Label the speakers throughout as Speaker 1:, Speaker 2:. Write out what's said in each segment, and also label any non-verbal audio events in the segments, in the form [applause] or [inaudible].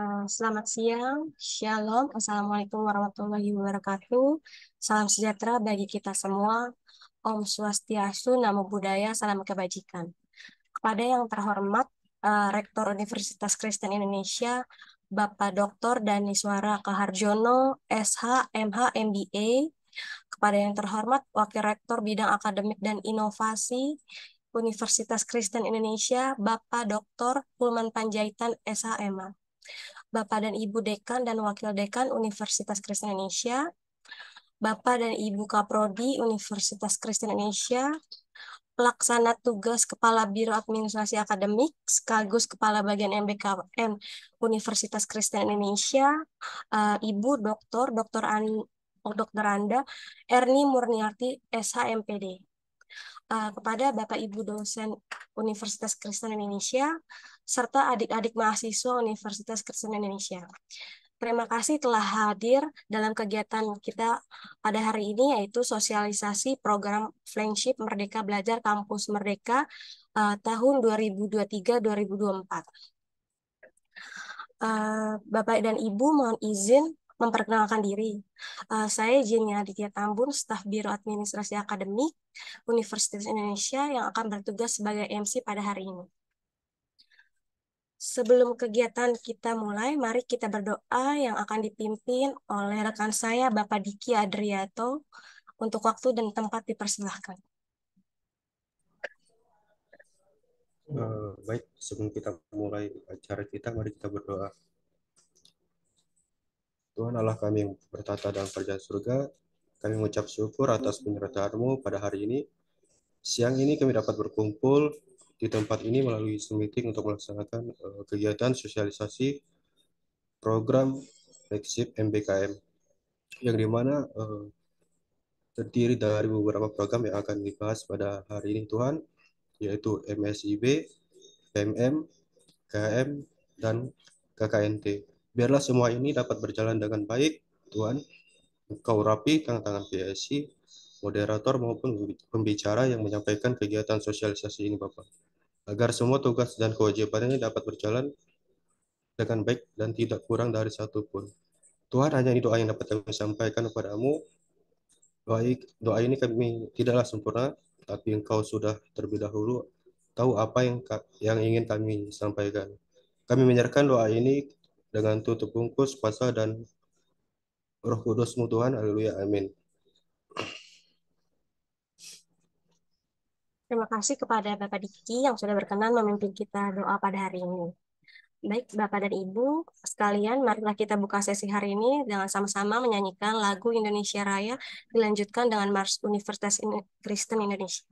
Speaker 1: Eh, selamat siang, shalom, assalamualaikum warahmatullahi wabarakatuh. Salam sejahtera bagi kita semua. Om Swastiastu, Namo Buddhaya, Salam Kebajikan. Kepada yang terhormat, eh, Rektor Universitas Kristen Indonesia, Bapak Dr. Dani Suara Kaharjono, SH, MH, MBA. Kepada yang terhormat, Wakil Rektor Bidang Akademik dan Inovasi, Universitas Kristen Indonesia, Bapak Dr. Pulman Panjaitan, SHMA Bapak dan Ibu Dekan dan Wakil Dekan Universitas Kristen Indonesia, Bapak dan Ibu Kaprodi Universitas Kristen Indonesia, pelaksana tugas Kepala Biro Administrasi Akademik sekaligus Kepala Bagian MBKM Universitas Kristen Indonesia, uh, Ibu Doktor Dokter An Dr. Anda Erni Murniarti SHMPD. Eh, kepada Bapak Ibu dosen Universitas Kristen Indonesia serta adik-adik mahasiswa Universitas Kristen Indonesia. Terima kasih telah hadir dalam kegiatan kita pada hari ini yaitu sosialisasi program Flagship Merdeka Belajar Kampus Merdeka uh, tahun 2023-2024. Uh, eh, Bapak dan Ibu mohon izin Memperkenalkan diri, uh, saya Jenny Aditya Tambun, staf Biro Administrasi Akademik Universitas Indonesia yang akan bertugas sebagai MC pada hari ini. Sebelum kegiatan kita mulai, mari kita berdoa yang akan dipimpin oleh rekan saya Bapak Diki Adriato untuk waktu dan tempat dipersilahkan.
Speaker 2: Uh, eh,
Speaker 3: baik, sebelum kita mulai acara kita, mari kita berdoa. Tuhan Allah kami yang bertata dalam kerajaan surga, kami mengucap syukur atas penyertaan-Mu pada hari ini. Siang ini kami dapat berkumpul di tempat ini melalui Zoom meeting untuk melaksanakan eh, kegiatan sosialisasi program flagship MBKM yang dimana uh, eh, terdiri dari beberapa program yang akan dibahas pada hari ini Tuhan yaitu MSIB, PMM, KM, dan KKNT. Biarlah semua ini dapat berjalan dengan baik, Tuhan. Engkau rapi tangan-tangan PSC, moderator maupun pembicara yang menyampaikan kegiatan sosialisasi ini, Bapak. Agar semua tugas dan kewajiban ini dapat berjalan dengan baik dan tidak kurang dari satu pun. Tuhan hanya ini doa yang dapat kami sampaikan kepadamu. baik doa ini kami tidaklah sempurna, tapi engkau sudah terlebih dahulu tahu apa yang yang ingin kami sampaikan. Kami menyerahkan doa ini dengan tutup bungkus puasa dan Roh kudus mu Tuhan. Haleluya. Amin.
Speaker 1: Terima kasih kepada Bapak Diki yang sudah berkenan memimpin kita doa pada hari ini. Baik, Bapak dan Ibu, sekalian marilah kita buka sesi hari ini dengan sama-sama menyanyikan lagu Indonesia Raya dilanjutkan dengan Mars Universitas Kristen Indonesia.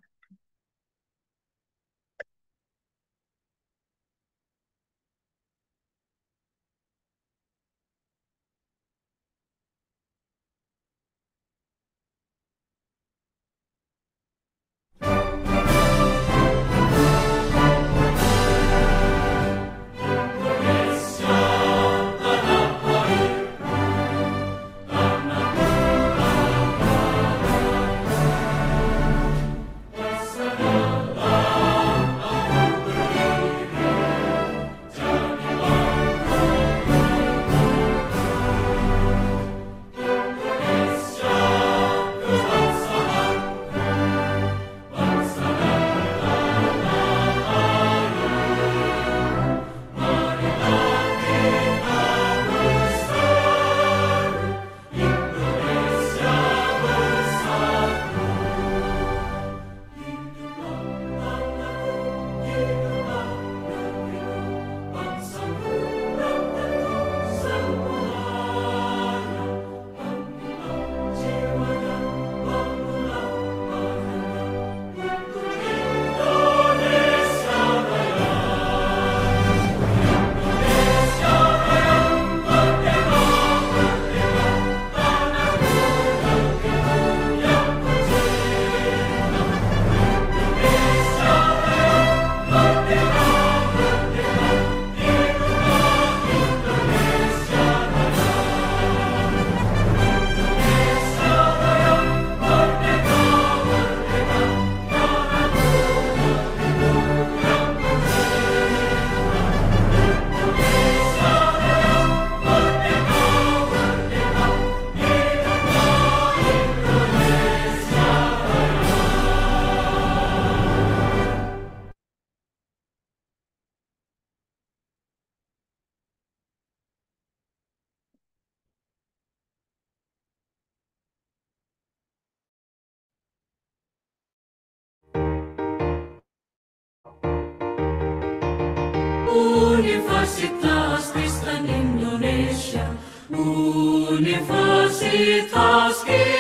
Speaker 2: Universitas Kristen Indonesia
Speaker 4: Universitas Kristen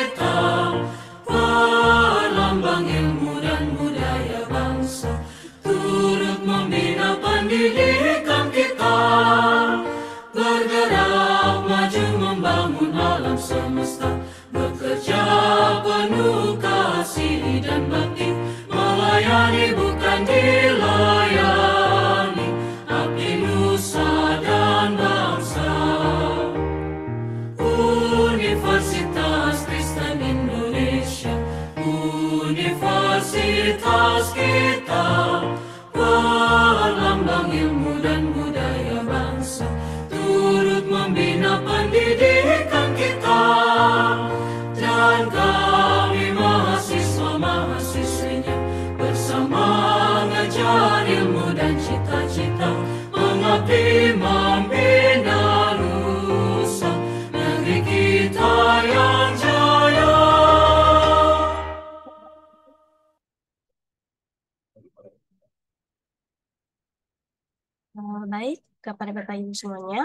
Speaker 1: Bapak Ibu semuanya.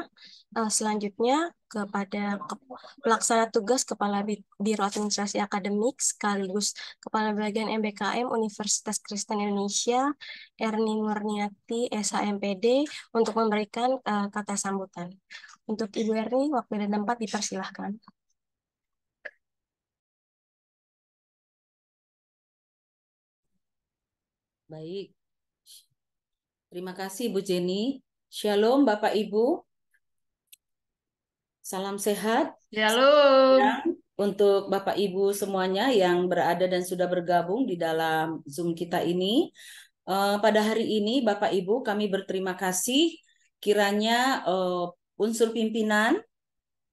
Speaker 1: Uh, selanjutnya kepada ke, pelaksana tugas Kepala Biro Administrasi Akademik sekaligus Kepala Bagian MBKM Universitas Kristen Indonesia Erni Murniati SHMPD untuk memberikan uh, kata sambutan. Untuk Ibu Erni, waktu dan tempat dipersilahkan.
Speaker 5: Baik, Terima kasih Bu Jenny. Shalom Bapak Ibu. Salam sehat. Shalom. Untuk Bapak Ibu semuanya yang berada dan sudah bergabung di dalam Zoom kita ini. Eh, pada hari ini Bapak Ibu kami berterima kasih kiranya eh, unsur pimpinan,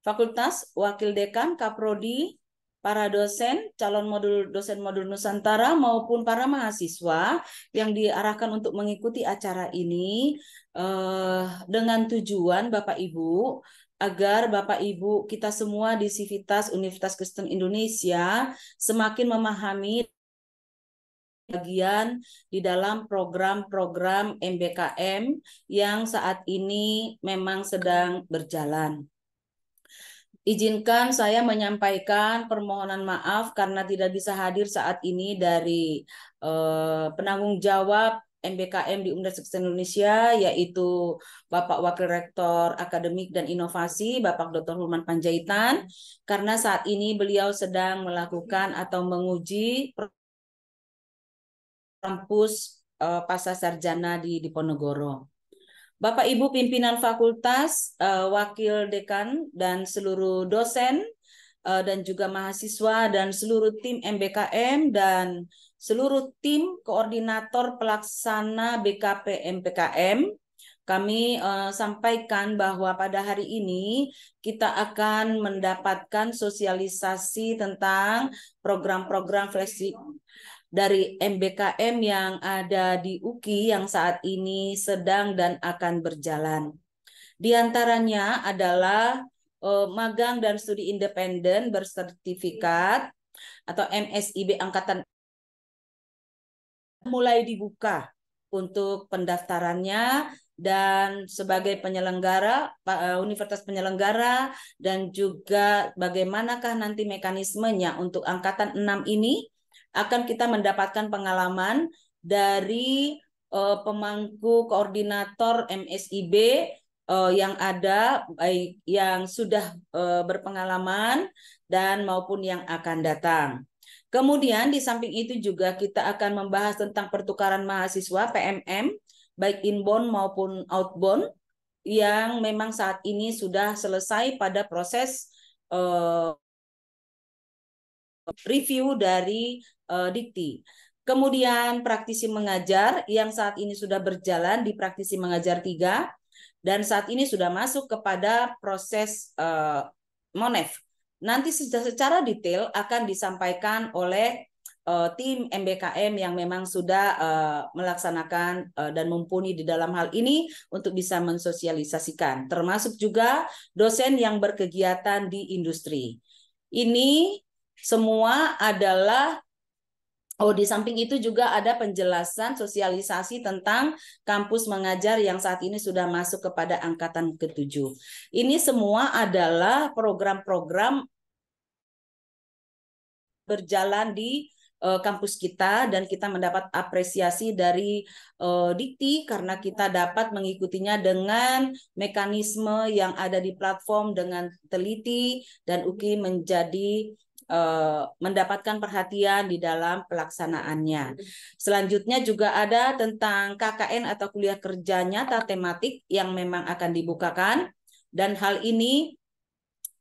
Speaker 5: fakultas, wakil dekan, kaprodi, para dosen, calon modul dosen modul Nusantara maupun para mahasiswa yang diarahkan untuk mengikuti acara ini eh, dengan tujuan Bapak Ibu agar Bapak Ibu kita semua di Sivitas Universitas Kristen Indonesia semakin memahami bagian di dalam program-program MBKM yang saat ini memang sedang berjalan. Izinkan saya menyampaikan permohonan maaf karena tidak bisa hadir saat ini dari eh, penanggung jawab MBKM di Universitas Indonesia yaitu Bapak Wakil Rektor Akademik dan Inovasi Bapak Dr. Hulman Panjaitan karena saat ini beliau sedang melakukan atau menguji kampus eh, pasar sarjana di Diponegoro. Bapak Ibu pimpinan fakultas, eh, wakil dekan dan seluruh dosen eh, dan juga mahasiswa dan seluruh tim MBKM dan seluruh tim koordinator pelaksana BKPM PKM kami uh, sampaikan bahwa pada hari ini kita akan mendapatkan sosialisasi tentang program-program fleksibel dari MBKM yang ada di UKI yang saat ini sedang dan akan berjalan. Di antaranya adalah eh, magang dan studi independen bersertifikat atau MSIB angkatan mulai dibuka untuk pendaftarannya dan sebagai penyelenggara eh, universitas penyelenggara dan juga bagaimanakah nanti mekanismenya untuk angkatan 6 ini akan kita mendapatkan pengalaman dari uh, pemangku koordinator MSIB uh, eh, yang ada baik yang sudah uh, berpengalaman dan maupun yang akan datang. Kemudian di samping itu juga kita akan membahas tentang pertukaran mahasiswa PMM baik inbound maupun outbound yang memang saat ini sudah selesai pada proses uh, review dari uh, dikti. Kemudian praktisi mengajar yang saat ini sudah berjalan di praktisi mengajar tiga dan saat ini sudah masuk kepada proses uh, MONEF. Nanti secara detail akan disampaikan oleh uh, tim MBKM yang memang sudah uh, melaksanakan uh, dan mumpuni di dalam hal ini untuk bisa mensosialisasikan, termasuk juga dosen yang berkegiatan di industri. Ini semua adalah Oh, di samping itu juga ada penjelasan sosialisasi tentang kampus mengajar yang saat ini sudah masuk kepada angkatan ketujuh. Ini semua adalah program-program berjalan di eh, kampus kita dan kita mendapat apresiasi dari uh, Dikti karena kita dapat mengikutinya dengan mekanisme yang ada di platform dengan teliti dan UKI menjadi Eh, mendapatkan perhatian di dalam pelaksanaannya. Selanjutnya juga ada tentang KKN atau kuliah kerja nyata tematik yang memang akan dibukakan dan hal ini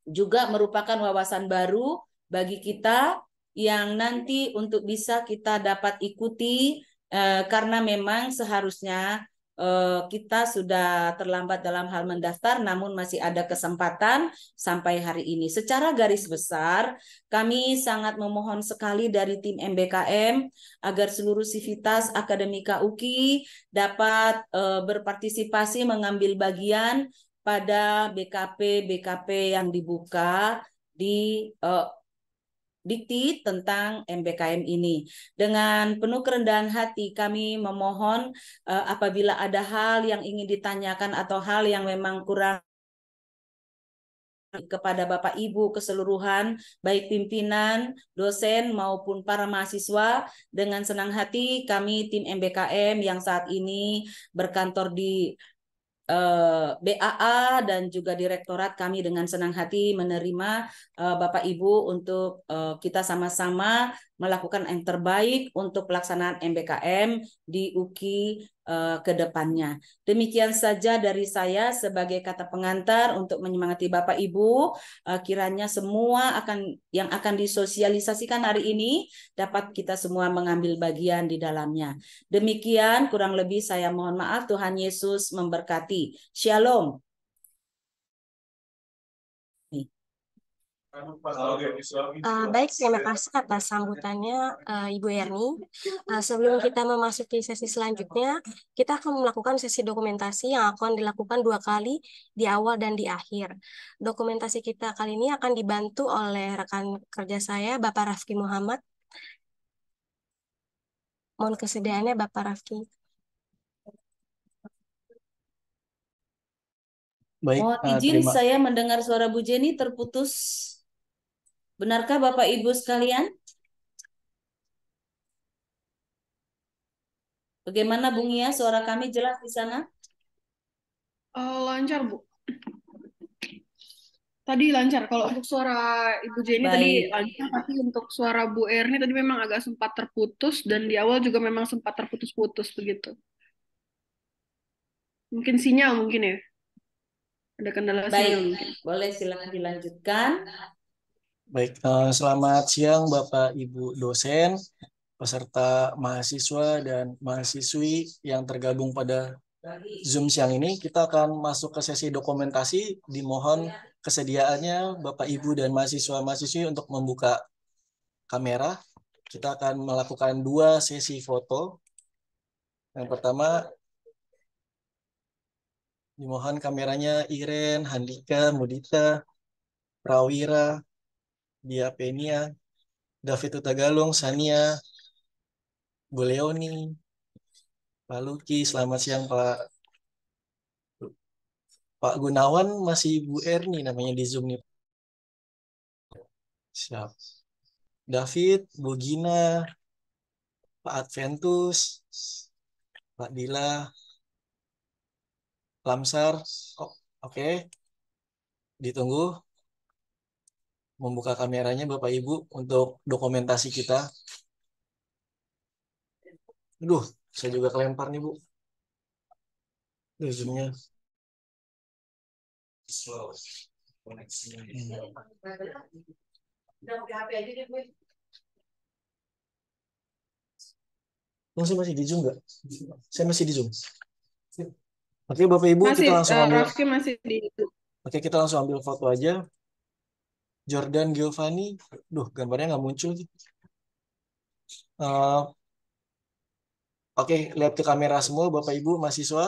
Speaker 5: juga merupakan wawasan baru bagi kita yang nanti untuk bisa kita dapat ikuti eh, karena memang seharusnya Eh, kita sudah terlambat dalam hal mendaftar, namun masih ada kesempatan sampai hari ini. Secara garis besar, kami sangat memohon sekali dari tim MBKM agar seluruh sivitas akademika UKI dapat eh, berpartisipasi mengambil bagian pada BKP BKP yang dibuka di eh, Dikti tentang MBKM ini. Dengan penuh kerendahan hati kami memohon uh, apabila ada hal yang ingin ditanyakan atau hal yang memang kurang kepada Bapak Ibu keseluruhan, baik pimpinan, dosen maupun para mahasiswa. Dengan senang hati kami tim MBKM yang saat ini berkantor di Eh, BAA dan juga direktorat kami dengan senang hati menerima eh, Bapak Ibu untuk eh, kita sama-sama melakukan yang terbaik untuk pelaksanaan MBKM di UKI uh, eh, ke depannya. Demikian saja dari saya sebagai kata pengantar untuk menyemangati Bapak Ibu, uh, kiranya semua akan yang akan disosialisasikan hari ini dapat kita semua mengambil bagian di dalamnya. Demikian kurang lebih saya mohon maaf Tuhan Yesus memberkati. Shalom.
Speaker 6: Uh,
Speaker 1: baik, terima kasih atas sambutannya uh, Ibu Erni. Uh, sebelum kita memasuki sesi selanjutnya, kita akan melakukan sesi dokumentasi yang akan dilakukan dua kali di awal dan di akhir. Dokumentasi kita kali ini akan dibantu oleh rekan kerja saya, Bapak Rafki Muhammad. Mohon kesediaannya Bapak Rafki.
Speaker 2: Baik,
Speaker 5: Mohon izin terima. saya mendengar suara Bu Jenny terputus. Benarkah Bapak Ibu sekalian? Bagaimana Bung Ia, suara kami jelas di sana?
Speaker 7: Uh, lancar, Bu. Tadi lancar. Kalau untuk suara Ibu Jenny Baik. tadi lancar, tapi untuk suara Bu Erni tadi memang agak sempat terputus dan di awal juga memang sempat terputus-putus begitu. Mungkin sinyal mungkin ya. Ada kendala Baik. sinyal mungkin. Boleh silakan dilanjutkan.
Speaker 8: Baik, eh, selamat siang Bapak Ibu dosen, peserta mahasiswa dan mahasiswi yang tergabung pada Zoom siang ini. Kita akan masuk ke sesi dokumentasi. Dimohon kesediaannya Bapak Ibu dan mahasiswa-mahasiswi untuk membuka kamera. Kita akan melakukan dua sesi foto. Yang pertama, dimohon kameranya Iren, Handika, Mudita, Prawira, dia Penia, David Utagalung, Sania, Bu Leoni, Pak Luki, selamat siang Pak. Pak Gunawan masih Bu Erni namanya di Zoom nih. Siap. David, Bu Gina, Pak Adventus, Pak Dila, Lamsar, oh, oke, okay. ditunggu membuka kameranya Bapak Ibu untuk dokumentasi kita.
Speaker 9: Aduh, saya juga kelempar nih Bu.
Speaker 6: Zoom-nya. Hmm.
Speaker 8: Masih masih di Zoom nggak? Saya masih di Zoom. Oke Bapak Ibu masih, kita langsung eh, ambil. Uh, masih di Oke kita langsung ambil foto aja. Jordan Giovanni, duh gambarnya nggak muncul Uh, Oke, okay, lihat ke kamera semua, Bapak Ibu, mahasiswa.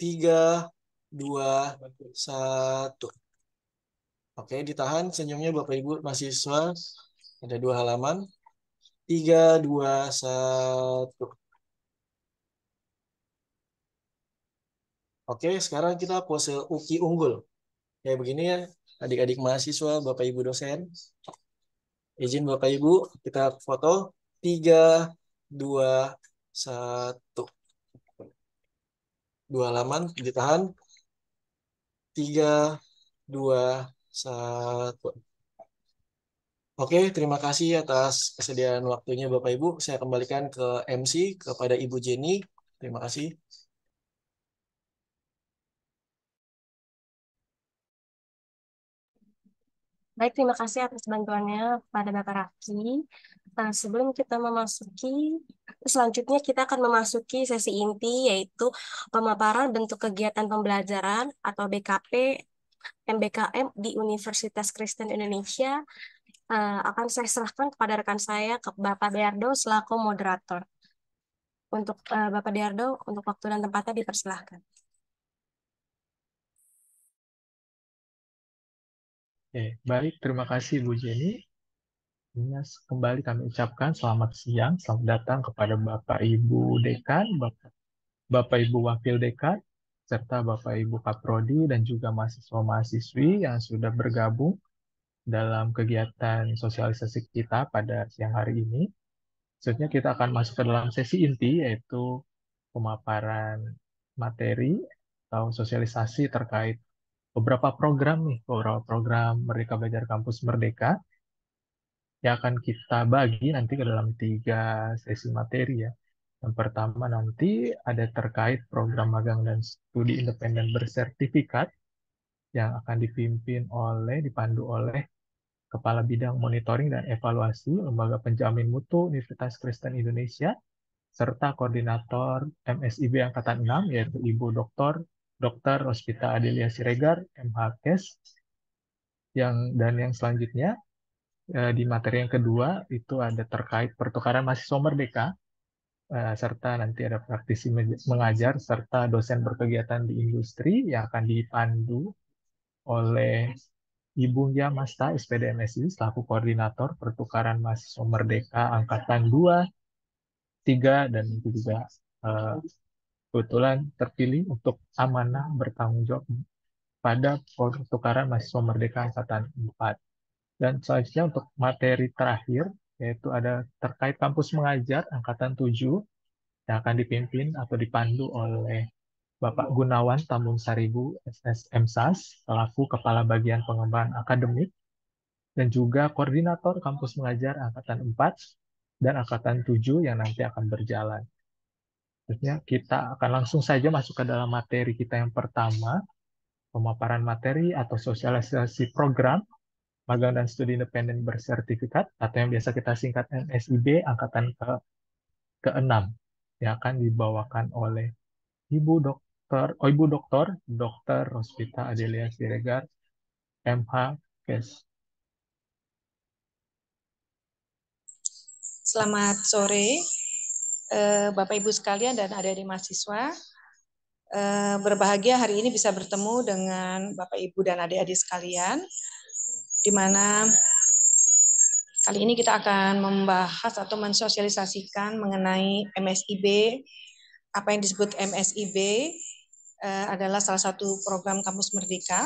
Speaker 8: Tiga, dua, satu. Oke, ditahan senyumnya Bapak Ibu, mahasiswa. Ada dua halaman. Tiga, dua, satu. Oke, sekarang kita pose uki unggul. Kayak begini ya, adik-adik mahasiswa, Bapak Ibu dosen. Izin Bapak Ibu, kita foto. tiga dua satu Dua halaman, ditahan. tiga dua satu Oke, terima kasih atas kesediaan waktunya Bapak Ibu. Saya kembalikan ke MC, kepada Ibu Jenny. Terima kasih.
Speaker 1: Baik, terima kasih atas bantuannya pada Bapak Raki. Nah, sebelum kita memasuki, selanjutnya kita akan memasuki sesi inti, yaitu pemaparan bentuk kegiatan pembelajaran atau BKP MBKM di Universitas Kristen Indonesia. Uh, akan saya serahkan kepada rekan saya, ke Bapak Deardo, selaku moderator. Untuk uh, Bapak Deardo, untuk waktu dan tempatnya dipersilahkan.
Speaker 9: Oke, baik. Terima kasih Bu Jenny. Ya, kembali kami
Speaker 10: ucapkan selamat siang, selamat datang kepada Bapak Ibu Dekan, Bapak, Bapak Ibu Wakil Dekan, serta Bapak Ibu Kaprodi dan juga mahasiswa-mahasiswi yang sudah bergabung dalam kegiatan sosialisasi kita pada siang hari ini. Selanjutnya kita akan masuk ke dalam sesi inti yaitu pemaparan materi atau sosialisasi terkait beberapa program nih, beberapa program Merdeka Belajar Kampus Merdeka yang akan kita bagi nanti ke dalam tiga sesi materi ya. Yang pertama nanti ada terkait program magang dan studi independen bersertifikat yang akan dipimpin oleh, dipandu oleh Kepala Bidang Monitoring dan Evaluasi Lembaga Penjamin Mutu Universitas Kristen Indonesia serta koordinator MSIB Angkatan 6 yaitu Ibu Dr. Dr. Rospita Adelia Siregar, MHKes. Yang dan yang selanjutnya eh, di materi yang kedua itu ada terkait pertukaran mahasiswa merdeka eh, serta nanti ada praktisi mengajar serta dosen berkegiatan di industri yang akan dipandu oleh Ibu Gia Masta MSI selaku koordinator pertukaran mahasiswa merdeka angkatan 2, 3 dan itu juga eh, kebetulan terpilih untuk amanah bertanggung jawab pada pertukaran mahasiswa merdeka angkatan 4. Dan selanjutnya untuk materi terakhir, yaitu ada terkait kampus mengajar angkatan 7 yang akan dipimpin atau dipandu oleh Bapak Gunawan Tambung Saribu SSM SAS, selaku Kepala Bagian Pengembangan Akademik, dan juga Koordinator Kampus Mengajar Angkatan 4 dan Angkatan 7 yang nanti akan berjalan. Selanjutnya kita akan langsung saja masuk ke dalam materi kita yang pertama, pemaparan materi atau sosialisasi program magang dan studi independen bersertifikat atau yang biasa kita singkat NSIB angkatan ke ke-6 yang akan dibawakan oleh Ibu Dokter oh Ibu Dokter Dokter Rospita Adelia Siregar
Speaker 6: MH Kes.
Speaker 11: Selamat sore, Eh, Bapak Ibu sekalian dan adik-adik mahasiswa. Eh, berbahagia hari ini bisa bertemu dengan Bapak Ibu dan adik-adik sekalian, di mana kali ini kita akan membahas atau mensosialisasikan mengenai MSIB. Apa yang disebut MSIB eh, adalah salah satu program kampus merdeka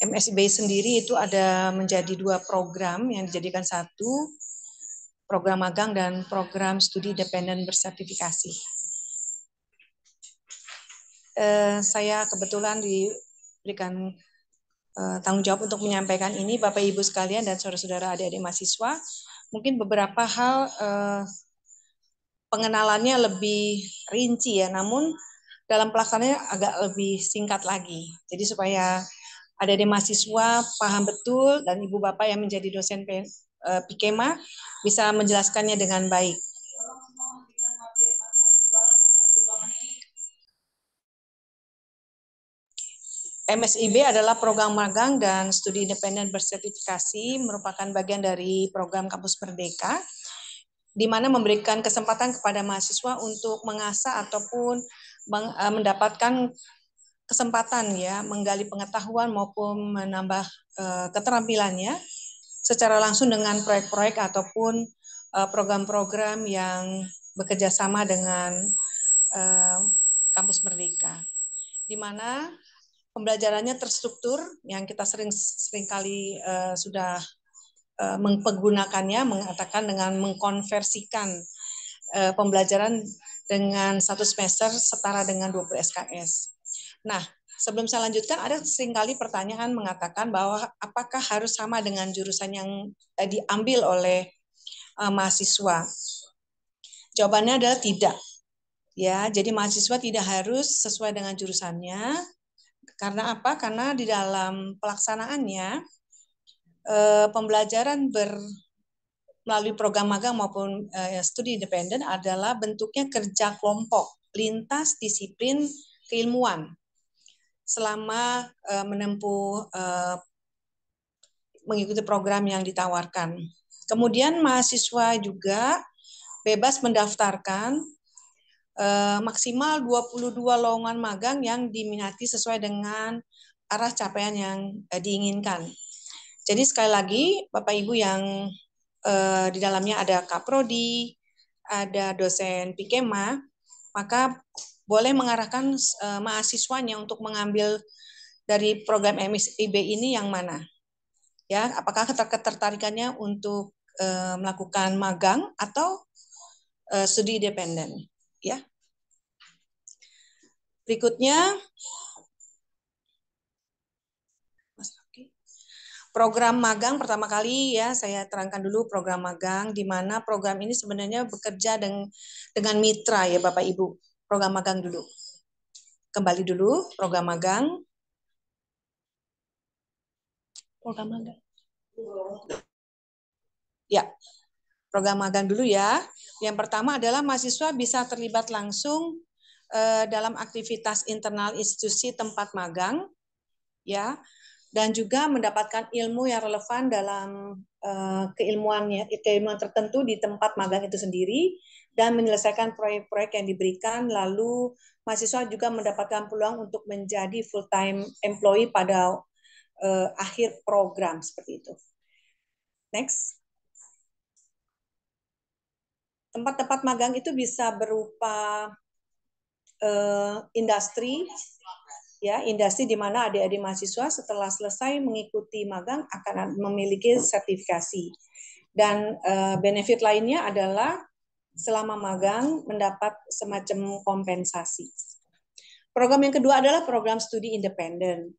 Speaker 11: MSIB sendiri itu ada menjadi dua program yang dijadikan satu program magang dan program studi dependen bersertifikasi. Eh, saya kebetulan diberikan eh, tanggung jawab untuk menyampaikan ini, Bapak Ibu sekalian dan saudara-saudara adik-adik mahasiswa. Mungkin beberapa hal eh, pengenalannya lebih rinci ya, namun dalam pelaksanaannya agak lebih singkat lagi. Jadi supaya ada mahasiswa paham betul dan ibu bapak yang menjadi dosen Eh, Pikema bisa menjelaskannya dengan baik. MSIB adalah program magang dan studi independen bersertifikasi merupakan bagian dari program kampus Merdeka di mana memberikan kesempatan kepada mahasiswa untuk mengasah ataupun eh, mendapatkan kesempatan ya menggali pengetahuan maupun menambah eh, keterampilannya secara langsung dengan proyek-proyek ataupun eh, program-program yang bekerja sama dengan eh, kampus Merdeka. Di mana pembelajarannya terstruktur yang kita sering sering kali uh, eh, sudah uh, menggunakannya mengatakan dengan mengkonversikan uh, pembelajaran dengan satu semester setara dengan 20 SKS. Nah, sebelum saya lanjutkan, ada seringkali pertanyaan mengatakan bahwa apakah harus sama dengan jurusan yang diambil oleh uh, mahasiswa? Jawabannya adalah tidak. Ya, jadi mahasiswa tidak harus sesuai dengan jurusannya. Karena apa? Karena di dalam pelaksanaannya eh, pembelajaran ber melalui program magang maupun eh, studi independen adalah bentuknya kerja kelompok lintas disiplin keilmuan selama uh, menempuh uh, mengikuti program yang ditawarkan. Kemudian mahasiswa juga bebas mendaftarkan uh, maksimal 22 lowongan magang yang diminati sesuai dengan arah capaian yang uh, diinginkan. Jadi sekali lagi Bapak Ibu yang uh, di dalamnya ada Kaprodi, ada dosen Pikema, maka boleh mengarahkan uh, mahasiswanya untuk mengambil dari program MIB ini yang mana? Ya, apakah ketertarikannya untuk uh, melakukan magang atau uh, studi independen? Ya. Berikutnya program magang pertama kali ya saya terangkan dulu program magang di mana program ini sebenarnya bekerja dengan dengan mitra ya Bapak Ibu program magang dulu. Kembali dulu program magang. Program magang. Ya, program magang dulu ya. Yang pertama adalah mahasiswa bisa terlibat langsung eh, dalam aktivitas internal institusi tempat magang, ya, dan juga mendapatkan ilmu yang relevan dalam uh, keilmuannya, keilmuan tertentu di tempat magang itu sendiri dan menyelesaikan proyek-proyek yang diberikan lalu mahasiswa juga mendapatkan peluang untuk menjadi full time employee pada uh, akhir program seperti itu. Next. Tempat-tempat magang itu bisa berupa uh, industri ya industri di mana adik-adik mahasiswa setelah selesai mengikuti magang akan memiliki sertifikasi dan uh, benefit lainnya adalah selama magang mendapat semacam kompensasi. Program yang kedua adalah program studi independen.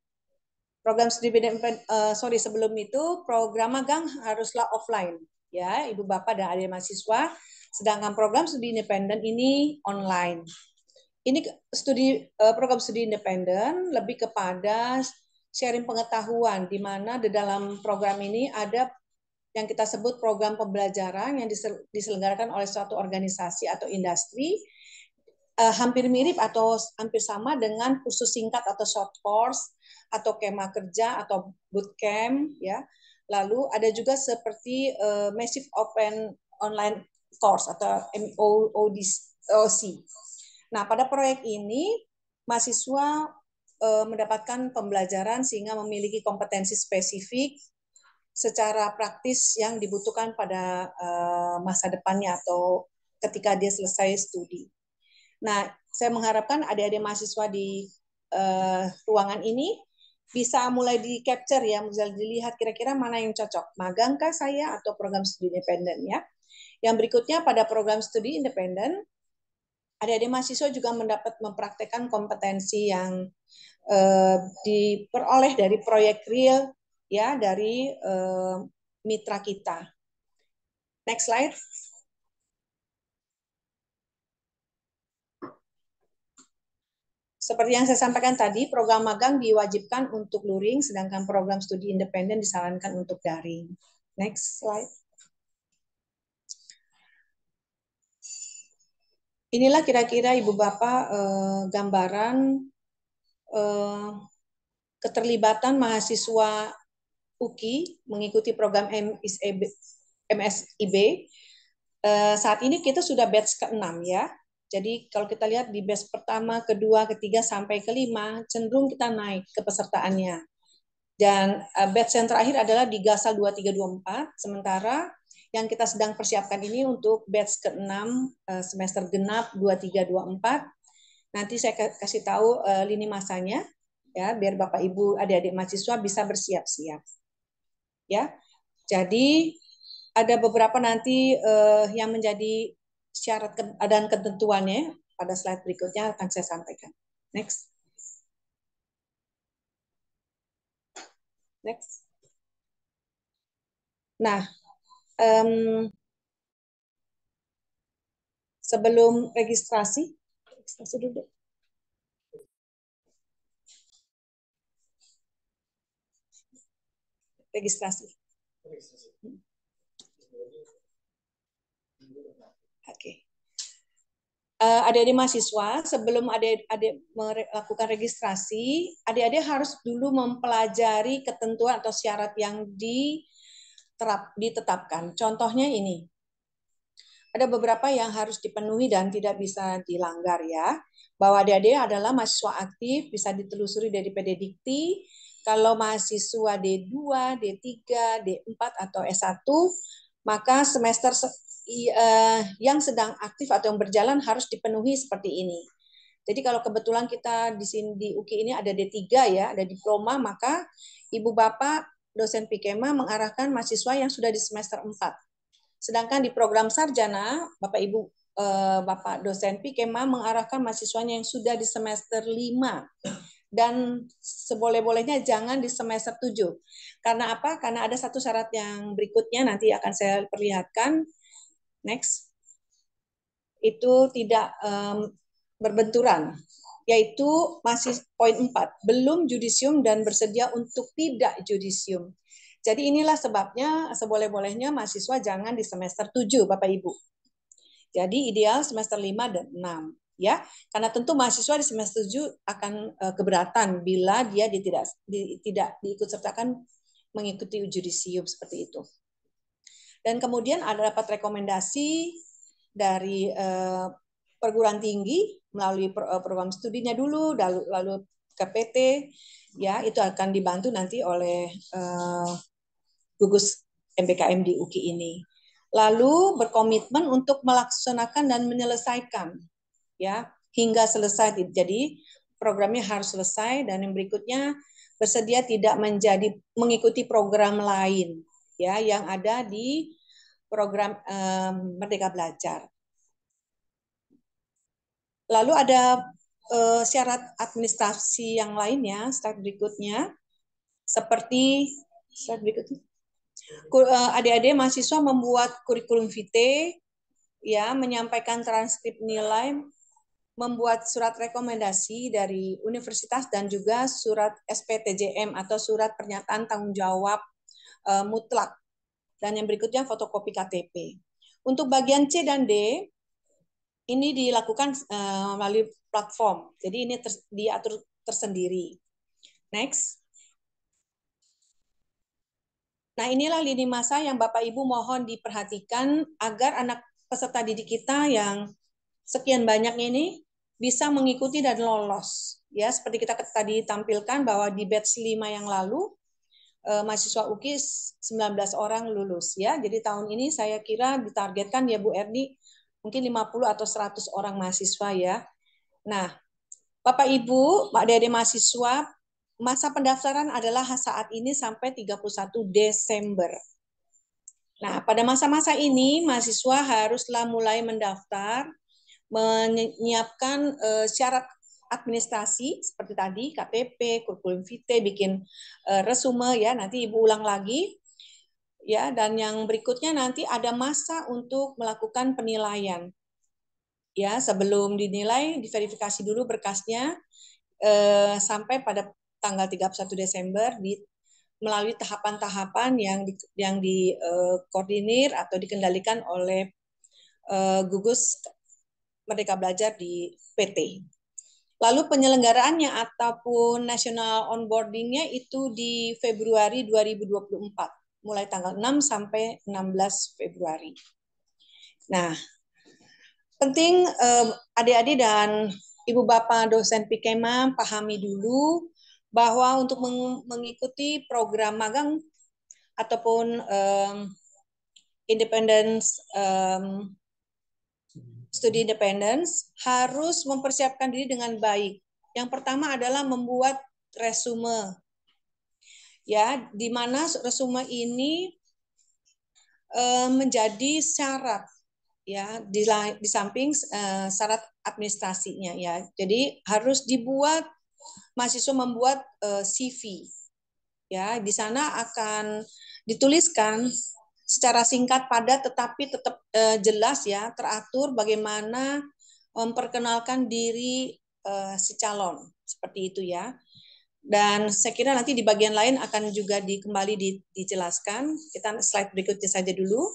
Speaker 11: Program studi independen, uh, sorry sebelum itu program magang haruslah offline ya ibu bapak dan adik mahasiswa. Sedangkan program studi independen ini online. Ini studi uh, program studi independen lebih kepada sharing pengetahuan di mana di dalam program ini ada yang kita sebut program pembelajaran yang diselenggarakan oleh suatu organisasi atau industri eh, hampir mirip atau hampir sama dengan kursus singkat atau short course atau kema kerja atau bootcamp ya lalu ada juga seperti eh, massive open online course atau MOOC. Nah pada proyek ini mahasiswa eh, mendapatkan pembelajaran sehingga memiliki kompetensi spesifik secara praktis yang dibutuhkan pada eh, masa depannya atau ketika dia selesai studi. Nah, saya mengharapkan adik-adik mahasiswa di uh, ruangan ini bisa mulai di capture ya, bisa dilihat kira-kira mana yang cocok, magangkah saya atau program studi independen ya. Yang berikutnya pada program studi independen, adik-adik mahasiswa juga mendapat mempraktekkan kompetensi yang uh, diperoleh dari proyek real ya dari eh, mitra kita. Next slide. Seperti yang saya sampaikan tadi, program magang diwajibkan untuk luring, sedangkan program studi independen disarankan untuk daring. Next slide. Inilah kira-kira Ibu Bapak eh, gambaran eh, keterlibatan mahasiswa UKI mengikuti program MSIB. E eh, saat ini kita sudah batch ke-6 ya. Jadi kalau kita lihat di batch pertama, kedua, ketiga, sampai kelima, cenderung kita naik kepesertaannya. Dan eh, batch yang terakhir adalah di Gasal 2324, sementara yang kita sedang persiapkan ini untuk batch ke-6 eh, semester genap 2324. Nanti saya kasih tahu lini masanya ya biar Bapak Ibu adik-adik mahasiswa bisa bersiap-siap ya. Jadi ada beberapa nanti uh, yang menjadi syarat dan ketentuannya pada slide berikutnya akan saya sampaikan. Next. Next. Nah, um, sebelum registrasi, registrasi dulu. registrasi. Hmm. Oke. Okay. Eh, adik-adik mahasiswa, sebelum adik-adik melakukan registrasi, adik-adik harus dulu mempelajari ketentuan atau syarat yang diterap, ditetapkan. Contohnya ini. Ada beberapa yang harus dipenuhi dan tidak bisa dilanggar ya. Bahwa adik-adik adalah mahasiswa aktif, bisa ditelusuri dari PD Dikti, kalau mahasiswa D2, D3, D4 atau S1, maka semester eh, yang sedang aktif atau yang berjalan harus dipenuhi seperti ini. Jadi kalau kebetulan kita di sini di UKI ini ada D3 ya, ada diploma, maka Ibu Bapak dosen Pikema mengarahkan mahasiswa yang sudah di semester 4. Sedangkan di program sarjana, Bapak Ibu eh, Bapak dosen Pikema mengarahkan mahasiswanya yang sudah di semester 5 dan seboleh-bolehnya jangan di semester 7. Karena apa? Karena ada satu syarat yang berikutnya nanti akan saya perlihatkan. Next. Itu tidak um, berbenturan, yaitu masih poin 4, belum judisium dan bersedia untuk tidak judisium. Jadi inilah sebabnya seboleh-bolehnya mahasiswa jangan di semester 7, Bapak Ibu. Jadi ideal semester 5 dan 6 ya karena tentu mahasiswa di semester 7 akan uh, keberatan bila dia, tidak di, tidak diikutsertakan mengikuti judisium seperti itu. Dan kemudian ada dapat rekomendasi dari uh, perguruan tinggi melalui eh, program studinya dulu lalu KPT ya itu akan dibantu nanti oleh uh, gugus MBKM di UKI ini. Lalu berkomitmen untuk melaksanakan dan menyelesaikan ya hingga selesai. Jadi programnya harus selesai dan yang berikutnya bersedia tidak menjadi mengikuti program lain ya yang ada di program um, Merdeka Belajar. Lalu ada uh, syarat administrasi yang lainnya, slide berikutnya, seperti slide berikutnya. Adik-adik mahasiswa membuat kurikulum vitae, ya, menyampaikan transkrip nilai, membuat surat rekomendasi dari universitas dan juga surat SPTJM atau surat pernyataan tanggung jawab eh, mutlak. Dan yang berikutnya fotokopi KTP. Untuk bagian C dan D ini dilakukan eh, melalui platform. Jadi ini diatur tersendiri. Next. Nah, inilah lini masa yang Bapak Ibu mohon diperhatikan agar anak peserta didik kita yang sekian banyak ini bisa mengikuti dan lolos. Ya, seperti kita tadi tampilkan bahwa di batch 5 yang lalu eh, mahasiswa UKI 19 orang lulus ya. Jadi tahun ini saya kira ditargetkan ya Bu Erni mungkin 50 atau 100 orang mahasiswa ya. Nah, Bapak Ibu, Pak Dede mahasiswa, masa pendaftaran adalah saat ini sampai 31 Desember. Nah, pada masa-masa ini mahasiswa haruslah mulai mendaftar menyiapkan uh, syarat administrasi seperti tadi KTP, kurikulum vitae, bikin uh, resume ya nanti ibu ulang lagi ya dan yang berikutnya nanti ada masa untuk melakukan penilaian ya sebelum dinilai diverifikasi dulu berkasnya uh, sampai pada tanggal 31 Desember di melalui tahapan-tahapan yang di, yang dikoordinir uh, atau dikendalikan oleh uh, gugus Merdeka Belajar di PT. Lalu penyelenggaraannya ataupun nasional onboardingnya itu di Februari 2024, mulai tanggal 6 sampai 16 Februari. Nah, penting eh, adik-adik dan ibu bapak dosen PKMA pahami dulu bahwa untuk mengikuti program magang ataupun um, independence um, studi independence harus mempersiapkan diri dengan baik. Yang pertama adalah membuat resume. Ya, di mana resume ini eh, menjadi syarat ya di, di samping eh, syarat administrasinya ya. Jadi harus dibuat mahasiswa membuat eh, CV. Ya, di sana akan dituliskan secara singkat padat tetapi tetap eh, jelas ya teratur bagaimana eh, memperkenalkan diri eh, si calon seperti itu ya dan saya kira nanti di bagian lain akan juga dikembali di, dijelaskan kita slide berikutnya saja dulu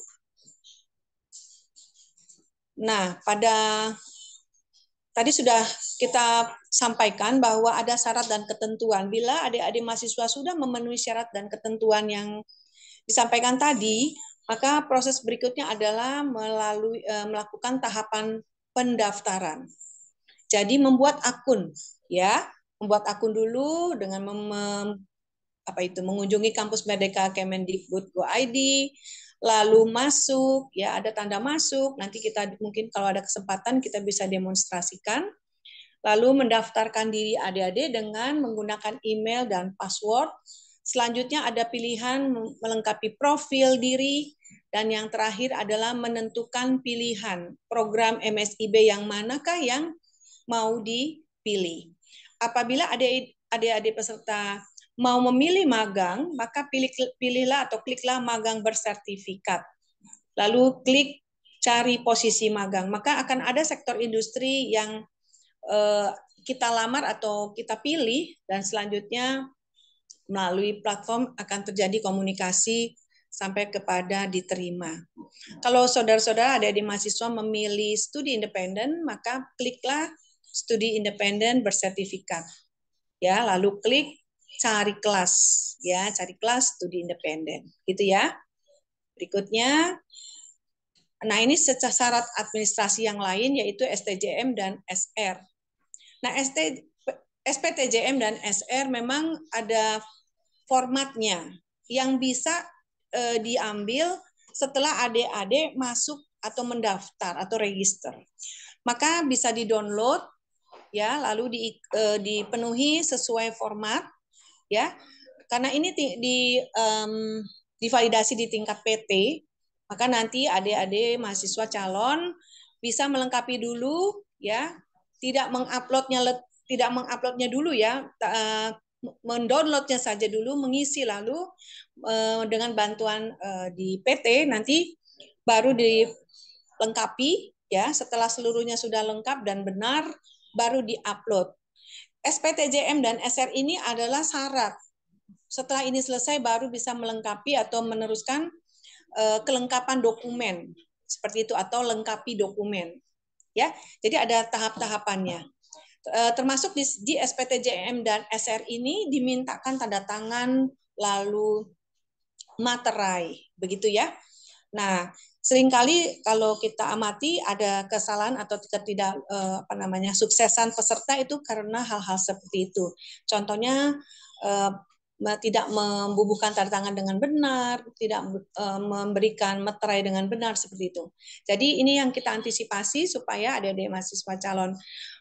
Speaker 11: nah pada tadi sudah kita sampaikan bahwa ada syarat dan ketentuan. Bila adik-adik mahasiswa sudah memenuhi syarat dan ketentuan yang disampaikan tadi, maka proses berikutnya adalah melalui eh, melakukan tahapan pendaftaran. Jadi membuat akun, ya, membuat akun dulu dengan mem, apa itu mengunjungi kampus Merdeka Kemendikbud Go ID, lalu masuk, ya ada tanda masuk. Nanti kita mungkin kalau ada kesempatan kita bisa demonstrasikan. Lalu mendaftarkan diri adik-adik dengan menggunakan email dan password Selanjutnya ada pilihan melengkapi profil diri dan yang terakhir adalah menentukan pilihan program MSIB yang manakah yang mau dipilih. Apabila adik-adik peserta mau memilih magang, maka pilih, pilihlah atau kliklah magang bersertifikat. Lalu klik cari posisi magang. Maka akan ada sektor industri yang eh, kita lamar atau kita pilih dan selanjutnya melalui platform akan terjadi komunikasi sampai kepada diterima. Kalau saudara-saudara ada di mahasiswa memilih studi independen, maka kliklah studi independen bersertifikat. Ya, lalu klik cari kelas, ya, cari kelas studi independen. Gitu ya. Berikutnya Nah, ini secara syarat administrasi yang lain yaitu STJM dan SR. Nah, ST, SPTJM dan SR memang ada formatnya yang bisa e, diambil setelah adik-adik masuk atau mendaftar atau register. Maka bisa di-download ya, lalu di, e, dipenuhi sesuai format ya. Karena ini di, di um, divalidasi di tingkat PT, maka nanti adik-adik mahasiswa calon bisa melengkapi dulu ya, tidak menguploadnya tidak menguploadnya dulu ya mendownloadnya saja dulu, mengisi lalu eh, dengan bantuan eh, di PT nanti baru dilengkapi ya setelah seluruhnya sudah lengkap dan benar baru diupload. SPTJM dan SR ini adalah syarat. Setelah ini selesai baru bisa melengkapi atau meneruskan eh, kelengkapan dokumen seperti itu atau lengkapi dokumen. Ya, jadi ada tahap-tahapannya. Eh, termasuk di, di SPTJM dan SR ini dimintakan tanda tangan lalu materai, begitu ya. Nah, seringkali kalau kita amati ada kesalahan atau ketidak eh, apa namanya suksesan peserta itu karena hal-hal seperti itu. Contohnya eh, tidak membubuhkan tanda tangan dengan benar, tidak memberikan materai dengan benar seperti itu. Jadi ini yang kita antisipasi supaya ada adik mahasiswa calon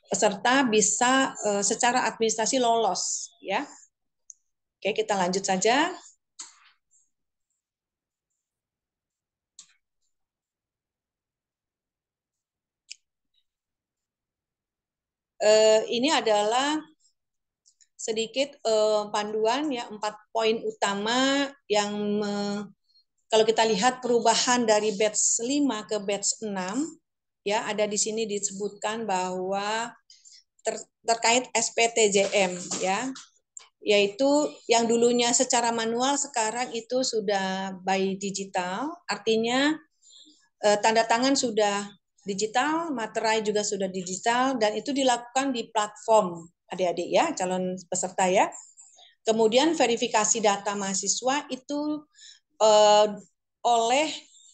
Speaker 11: peserta bisa eh, secara administrasi lolos ya. Oke, kita lanjut saja. Eh, ini adalah sedikit eh, panduan ya empat poin utama yang kalau kita lihat perubahan dari batch 5 ke batch 6 ya ada di sini disebutkan bahwa ter, terkait SPTJM ya yaitu yang dulunya secara manual sekarang itu sudah by digital artinya eh, tanda tangan sudah digital materai juga sudah digital dan itu dilakukan di platform adik-adik ya calon peserta ya kemudian verifikasi data mahasiswa itu eh, oleh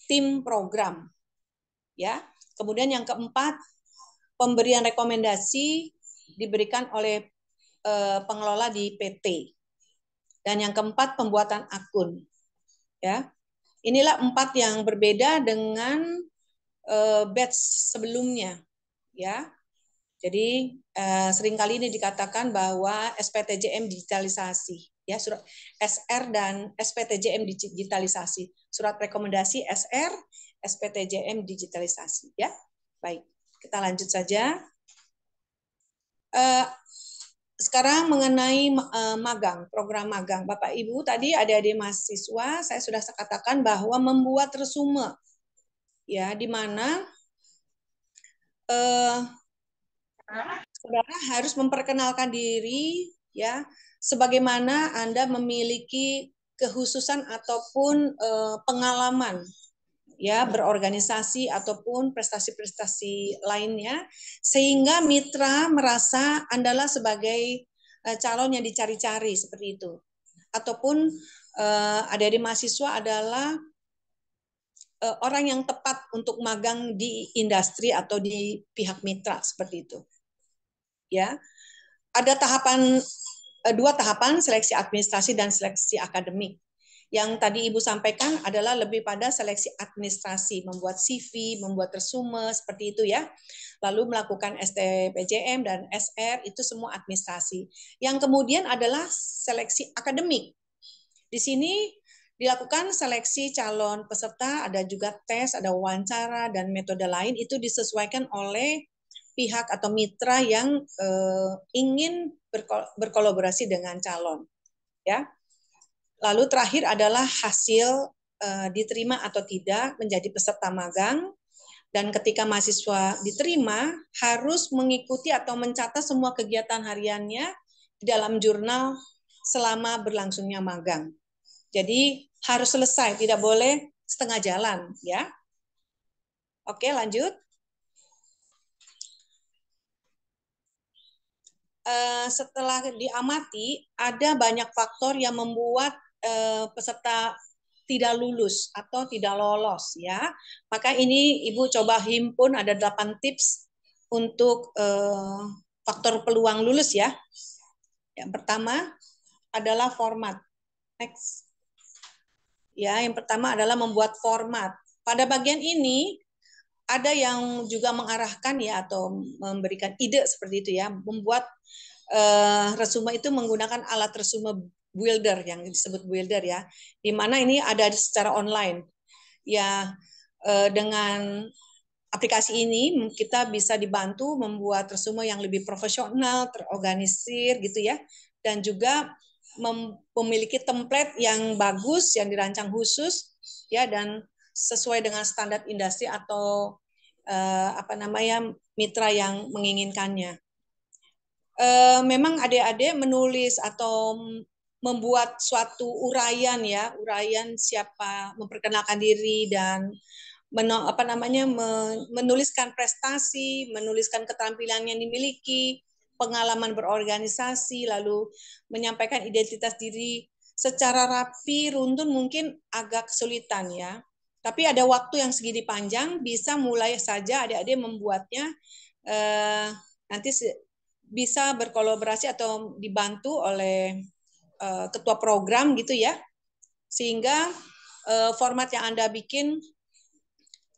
Speaker 11: tim program ya Kemudian yang keempat, pemberian rekomendasi diberikan oleh eh, pengelola di PT. Dan yang keempat, pembuatan akun. Ya. Inilah empat yang berbeda dengan eh, batch sebelumnya. Ya. Jadi eh, seringkali ini dikatakan bahwa SPTJM digitalisasi ya surat SR dan SPTJM digitalisasi. Surat rekomendasi SR, SPTJM digitalisasi ya. Baik, kita lanjut saja. Eh, sekarang mengenai eh, magang, program magang. Bapak Ibu tadi ada adik mahasiswa saya sudah katakan bahwa membuat resume ya di mana eh, saudara harus memperkenalkan diri ya sebagaimana Anda memiliki kehususan ataupun eh, pengalaman ya berorganisasi ataupun prestasi-prestasi lainnya sehingga mitra merasa Andalah sebagai eh, calon yang dicari-cari seperti itu. Ataupun eh, ada di mahasiswa adalah orang yang tepat untuk magang di industri atau di pihak mitra seperti itu. Ya. Ada tahapan Eh, dua tahapan seleksi administrasi dan seleksi akademik. Yang tadi Ibu sampaikan adalah lebih pada seleksi administrasi, membuat CV, membuat resume, seperti itu ya. Lalu melakukan STPJM dan SR, itu semua administrasi. Yang kemudian adalah seleksi akademik. Di sini dilakukan seleksi calon peserta, ada juga tes, ada wawancara, dan metode lain, itu disesuaikan oleh pihak atau mitra yang eh, ingin berkolaborasi dengan calon. Ya. Lalu terakhir adalah hasil uh, diterima atau tidak menjadi peserta magang dan ketika mahasiswa diterima harus mengikuti atau mencatat semua kegiatan hariannya di dalam jurnal selama berlangsungnya magang. Jadi harus selesai, tidak boleh setengah jalan ya. Oke, lanjut. Eh, setelah diamati ada banyak faktor yang membuat eh, peserta tidak lulus atau tidak lolos ya. Maka ini Ibu coba himpun ada 8 tips untuk eh, faktor peluang lulus ya. Yang pertama adalah format. Next. Ya, yang pertama adalah membuat format. Pada bagian ini ada yang juga mengarahkan ya atau memberikan ide seperti itu ya, membuat uh, resume itu menggunakan alat resume builder yang disebut builder ya, di mana ini ada secara online. Ya uh, dengan aplikasi ini kita bisa dibantu membuat resume yang lebih profesional, terorganisir gitu ya, dan juga memiliki template yang bagus yang dirancang khusus ya dan sesuai dengan standar industri atau uh, apa namanya mitra yang menginginkannya Eh, memang adik-adik menulis atau membuat suatu uraian ya, uraian siapa memperkenalkan diri dan men, apa namanya menuliskan prestasi, menuliskan keterampilan yang dimiliki, pengalaman berorganisasi, lalu menyampaikan identitas diri secara rapi, runtun mungkin agak kesulitan ya. Tapi ada waktu yang segini panjang bisa mulai saja adik-adik membuatnya eh, nanti bisa berkolaborasi atau dibantu oleh eh, ketua program gitu ya sehingga eh, format yang anda bikin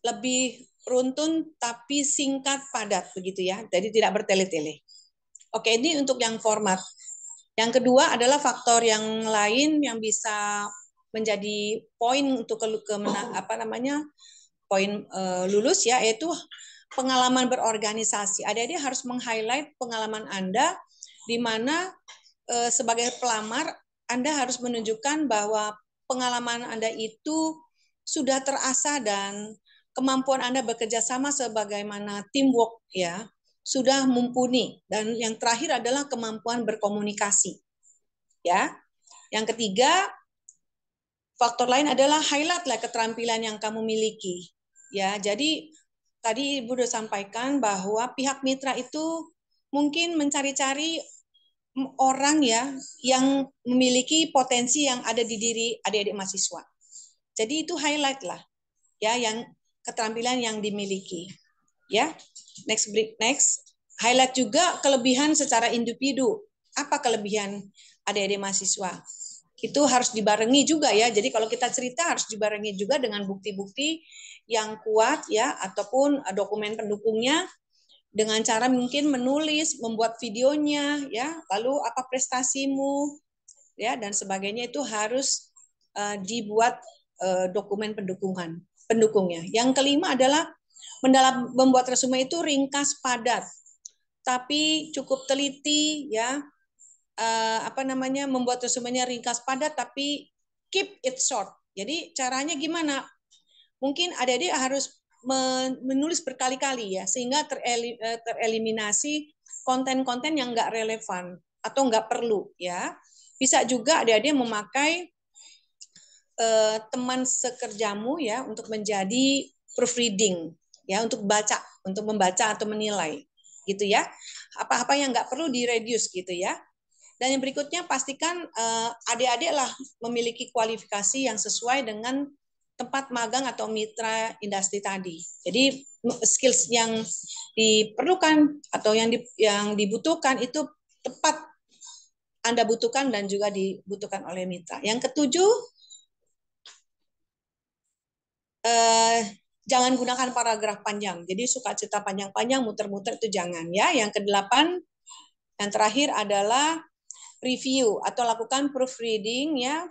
Speaker 11: lebih runtun tapi singkat padat begitu ya jadi tidak bertele-tele oke ini untuk yang format yang kedua adalah faktor yang lain yang bisa menjadi poin untuk ke, ke apa namanya poin uh, lulus ya yaitu pengalaman berorganisasi. Adik-adik harus meng-highlight pengalaman Anda di mana eh, sebagai pelamar Anda harus menunjukkan bahwa pengalaman Anda itu sudah terasa dan kemampuan Anda bekerja sama sebagaimana teamwork ya sudah mumpuni dan yang terakhir adalah kemampuan berkomunikasi. Ya. Yang ketiga faktor lain adalah highlight lah keterampilan yang kamu miliki. Ya, jadi tadi Ibu sudah sampaikan bahwa pihak mitra itu mungkin mencari-cari orang ya yang memiliki potensi yang ada di diri adik-adik mahasiswa. Jadi itu highlight lah ya yang keterampilan yang dimiliki. Ya. Next break next. Highlight juga kelebihan secara individu. Apa kelebihan adik-adik mahasiswa? itu harus dibarengi juga ya. Jadi kalau kita cerita harus dibarengi juga dengan bukti-bukti yang kuat ya ataupun eh, dokumen pendukungnya dengan cara mungkin menulis, membuat videonya ya, lalu apa prestasimu ya dan sebagainya itu harus uh, dibuat uh, dokumen pendukungan pendukungnya. Yang kelima adalah mendalam membuat resume itu ringkas padat tapi cukup teliti ya uh, apa namanya membuat resumenya ringkas padat tapi keep it short. Jadi caranya gimana? Mungkin ada dia harus menulis berkali-kali ya sehingga eh, tereliminasi konten-konten yang nggak relevan atau nggak perlu ya. Bisa juga ada dia memakai uh, teman sekerjamu ya untuk menjadi proofreading ya untuk baca untuk membaca atau menilai gitu ya apa-apa yang nggak perlu di reduce gitu ya dan yang berikutnya pastikan eh, adik-adik lah memiliki kualifikasi yang sesuai dengan tempat magang atau mitra industri tadi. Jadi skills yang diperlukan atau yang di, yang dibutuhkan itu tepat Anda butuhkan dan juga dibutuhkan oleh mitra. Yang ketujuh eh, jangan gunakan paragraf panjang. Jadi suka cerita panjang-panjang muter-muter itu jangan ya. Yang kedelapan yang terakhir adalah review atau lakukan proofreading ya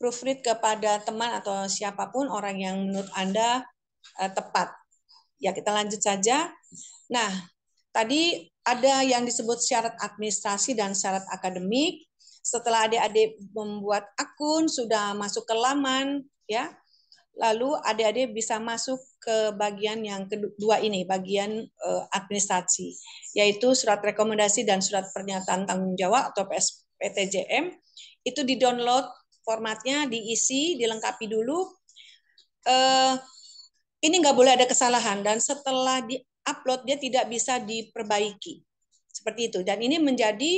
Speaker 11: proofread kepada teman atau siapapun orang yang menurut Anda uh, tepat. Ya, kita lanjut saja. Nah, tadi ada yang disebut syarat administrasi dan syarat akademik. Setelah adik-adik membuat akun, sudah masuk ke laman, ya. Lalu adik-adik bisa masuk ke bagian yang kedua ini, bagian eh, administrasi, yaitu surat rekomendasi dan surat pernyataan tanggung jawab atau PS, PTJM itu di download formatnya diisi dilengkapi dulu eh, ini nggak boleh ada kesalahan dan setelah di upload dia tidak bisa diperbaiki seperti itu dan ini menjadi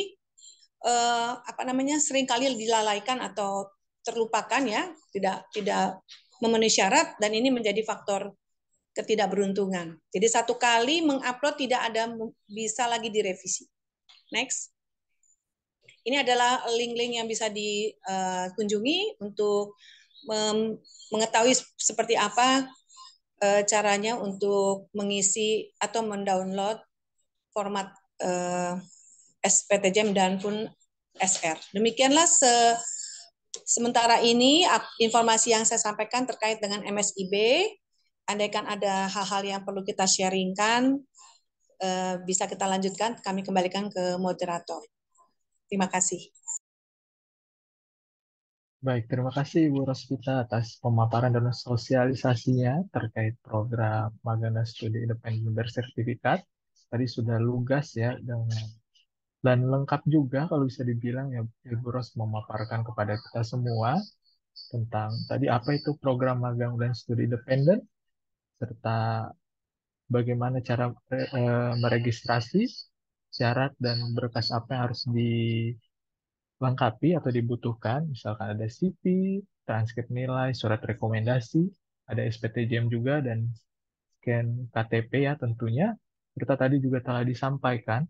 Speaker 11: eh, apa namanya seringkali dilalaikan atau terlupakan ya tidak tidak memenuhi syarat dan ini menjadi faktor ketidakberuntungan. Jadi satu kali mengupload tidak ada bisa lagi direvisi. Next. Ini adalah link-link yang bisa dikunjungi untuk mengetahui seperti apa eh, caranya untuk mengisi atau mendownload format eh, SPTJM dan pun SR. Demikianlah se sementara ini informasi yang saya sampaikan terkait dengan MSIB. Andaikan ada hal-hal yang perlu kita sharingkan, eh, bisa kita lanjutkan. Kami kembalikan ke moderator. Terima kasih.
Speaker 6: Baik, terima kasih Ibu Rosvita
Speaker 10: atas pemaparan dan sosialisasinya terkait program Magana Studi Independen Bersertifikat. Tadi sudah lugas ya dengan dan lengkap juga kalau bisa dibilang ya Ibu ya, Ros memaparkan kepada kita semua tentang tadi apa itu program magang dan studi independen serta bagaimana cara eh, meregistrasi syarat dan berkas apa yang harus dilengkapi atau dibutuhkan. Misalkan ada CV, transkrip nilai, surat rekomendasi, ada SPTJM juga, dan scan KTP ya tentunya. Berita tadi juga telah disampaikan.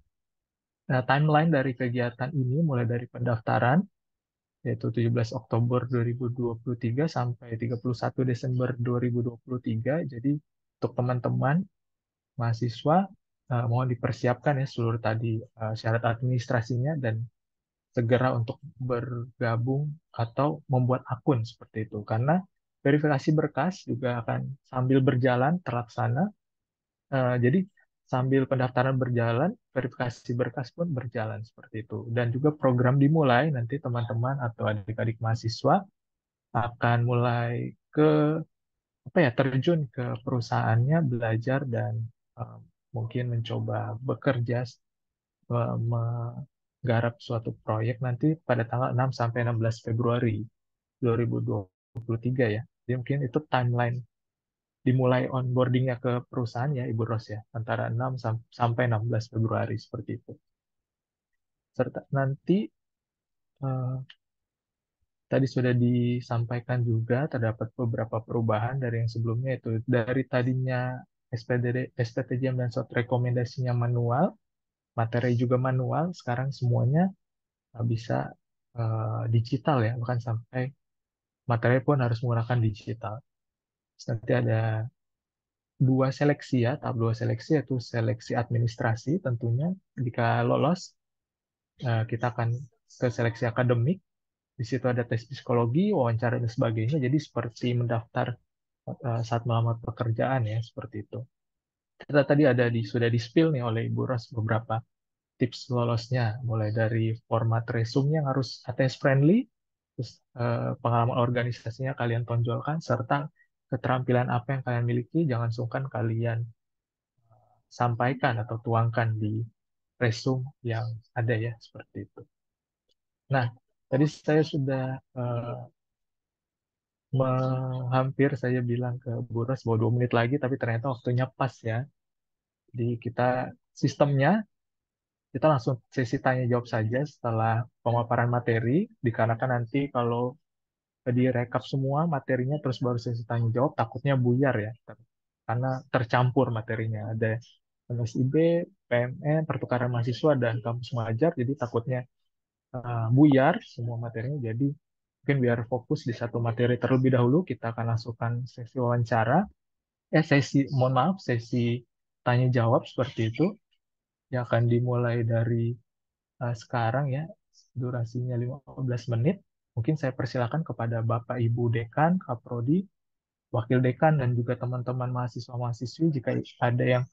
Speaker 10: Nah, timeline dari kegiatan ini mulai dari pendaftaran, yaitu 17 Oktober 2023 sampai 31 Desember 2023. Jadi untuk teman-teman mahasiswa uh, mohon dipersiapkan ya seluruh tadi uh, syarat administrasinya dan segera untuk bergabung atau membuat akun seperti itu karena verifikasi berkas juga akan sambil berjalan terlaksana uh, jadi sambil pendaftaran berjalan verifikasi berkas pun berjalan seperti itu dan juga program dimulai nanti teman-teman atau adik-adik mahasiswa akan mulai ke apa ya terjun ke perusahaannya belajar dan um, mungkin mencoba bekerja menggarap suatu proyek nanti pada tanggal 6 sampai 16 Februari 2023 ya. Jadi mungkin itu timeline dimulai onboardingnya ke perusahaan ya Ibu Ros ya antara 6 sampai 16 Februari seperti itu. Serta nanti uh, tadi sudah disampaikan juga terdapat beberapa perubahan dari yang sebelumnya itu dari tadinya SPDD, jam dan SOT rekomendasinya manual, materi juga manual, sekarang semuanya eh, bisa eh, digital ya, bahkan sampai materi pun harus menggunakan digital. nanti ada dua seleksi ya, tahap dua seleksi yaitu seleksi administrasi tentunya jika lolos eh, kita akan ke seleksi akademik. Di situ ada tes psikologi, wawancara dan sebagainya. Jadi seperti mendaftar Eh, saat melamar pekerjaan ya seperti itu. Kita tadi ada di sudah di spill nih oleh Ibu Ros beberapa tips lolosnya, mulai dari format resume yang harus ATS friendly, terus eh, pengalaman organisasinya kalian tonjolkan serta keterampilan apa yang kalian miliki jangan sungkan kalian eh, sampaikan atau tuangkan di resume yang ada ya seperti itu. Nah, tadi saya sudah hampir saya bilang ke Bu Ros bahwa dua menit lagi, tapi ternyata waktunya pas ya. Jadi kita sistemnya kita langsung sesi tanya jawab saja setelah pemaparan materi, dikarenakan nanti kalau direkap semua materinya terus baru sesi tanya jawab takutnya buyar ya, karena tercampur materinya ada MSIB, PMN, pertukaran mahasiswa dan kampus mengajar, jadi takutnya eh, buyar semua materinya jadi mungkin biar fokus di satu materi terlebih dahulu, kita akan masukkan sesi wawancara. Eh, sesi, mohon maaf, sesi tanya-jawab seperti itu. Yang akan dimulai dari uh, sekarang ya, durasinya 15 menit. Mungkin saya persilakan kepada Bapak Ibu Dekan, Kaprodi, Wakil Dekan, dan juga teman-teman mahasiswa-mahasiswi jika ada yang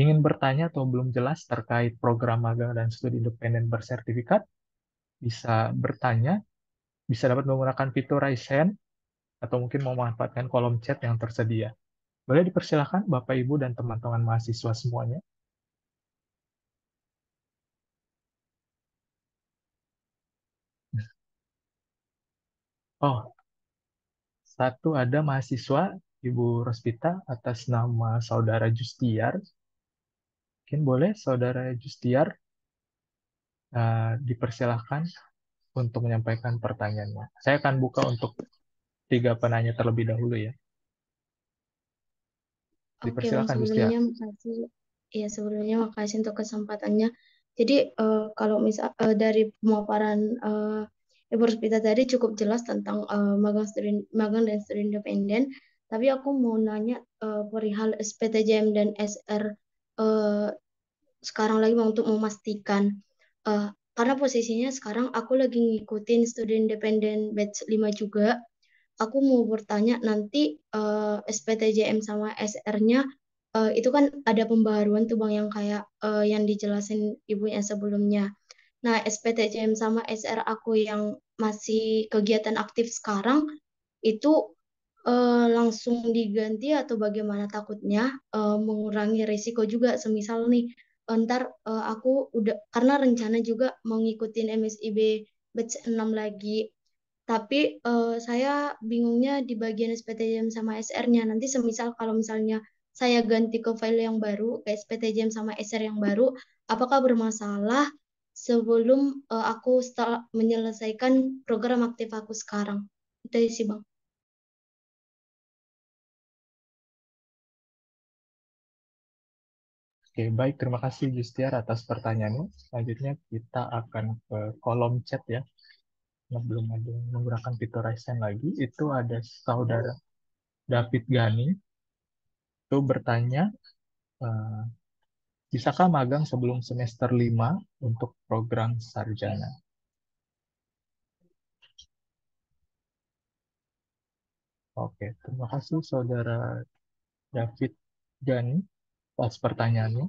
Speaker 10: ingin bertanya atau belum jelas terkait program magang dan studi independen bersertifikat, bisa bertanya bisa dapat menggunakan fitur raise hand atau mungkin mau memanfaatkan kolom chat yang tersedia. Boleh dipersilahkan Bapak, Ibu, dan teman-teman mahasiswa
Speaker 9: semuanya. Oh,
Speaker 10: satu ada mahasiswa, Ibu Rospita, atas nama Saudara Justiar. Mungkin boleh Saudara Justiar uh, dipersilahkan untuk menyampaikan pertanyaannya. Saya akan buka untuk tiga penanya terlebih dahulu ya. Dipersilakan, Oke, Sebelumnya
Speaker 12: makasih. Ya, sebelumnya makasih untuk kesempatannya. Jadi uh, kalau misal uh, dari pemaparan uh, Ibu Rospita tadi cukup jelas tentang uh, magang studi magang dan studi independen. Tapi aku mau nanya uh, perihal SPTJM dan SR uh, sekarang lagi untuk memastikan uh, karena posisinya sekarang aku lagi ngikutin student independen batch 5 juga. Aku mau bertanya nanti uh, eh, SPTJM sama SR-nya uh, eh, itu kan ada pembaruan tuh Bang yang kayak uh, yang dijelasin ibunya sebelumnya. Nah, SPTJM sama SR aku yang masih kegiatan aktif sekarang itu uh, langsung diganti atau bagaimana takutnya uh, mengurangi risiko juga semisal nih Oh, ntar uh, aku udah karena rencana juga mau ngikutin MSIB batch 6 lagi tapi uh, saya bingungnya di bagian SPTJM sama SR-nya nanti semisal kalau misalnya saya ganti ke file yang baru ke SPTJM sama SR yang baru apakah bermasalah sebelum uh, aku setelah menyelesaikan program aktif aku sekarang itu sih bang
Speaker 9: Oke, baik. Terima kasih Justiar atas pertanyaannya. Selanjutnya kita akan ke
Speaker 10: kolom chat ya. Nah, belum ada yang menggunakan fitur Pittorizen lagi. Itu ada saudara David Gani. Itu bertanya, eh, bisakah magang sebelum semester 5 untuk program sarjana?
Speaker 6: Oke, terima kasih saudara David Gani atas pertanyaannya.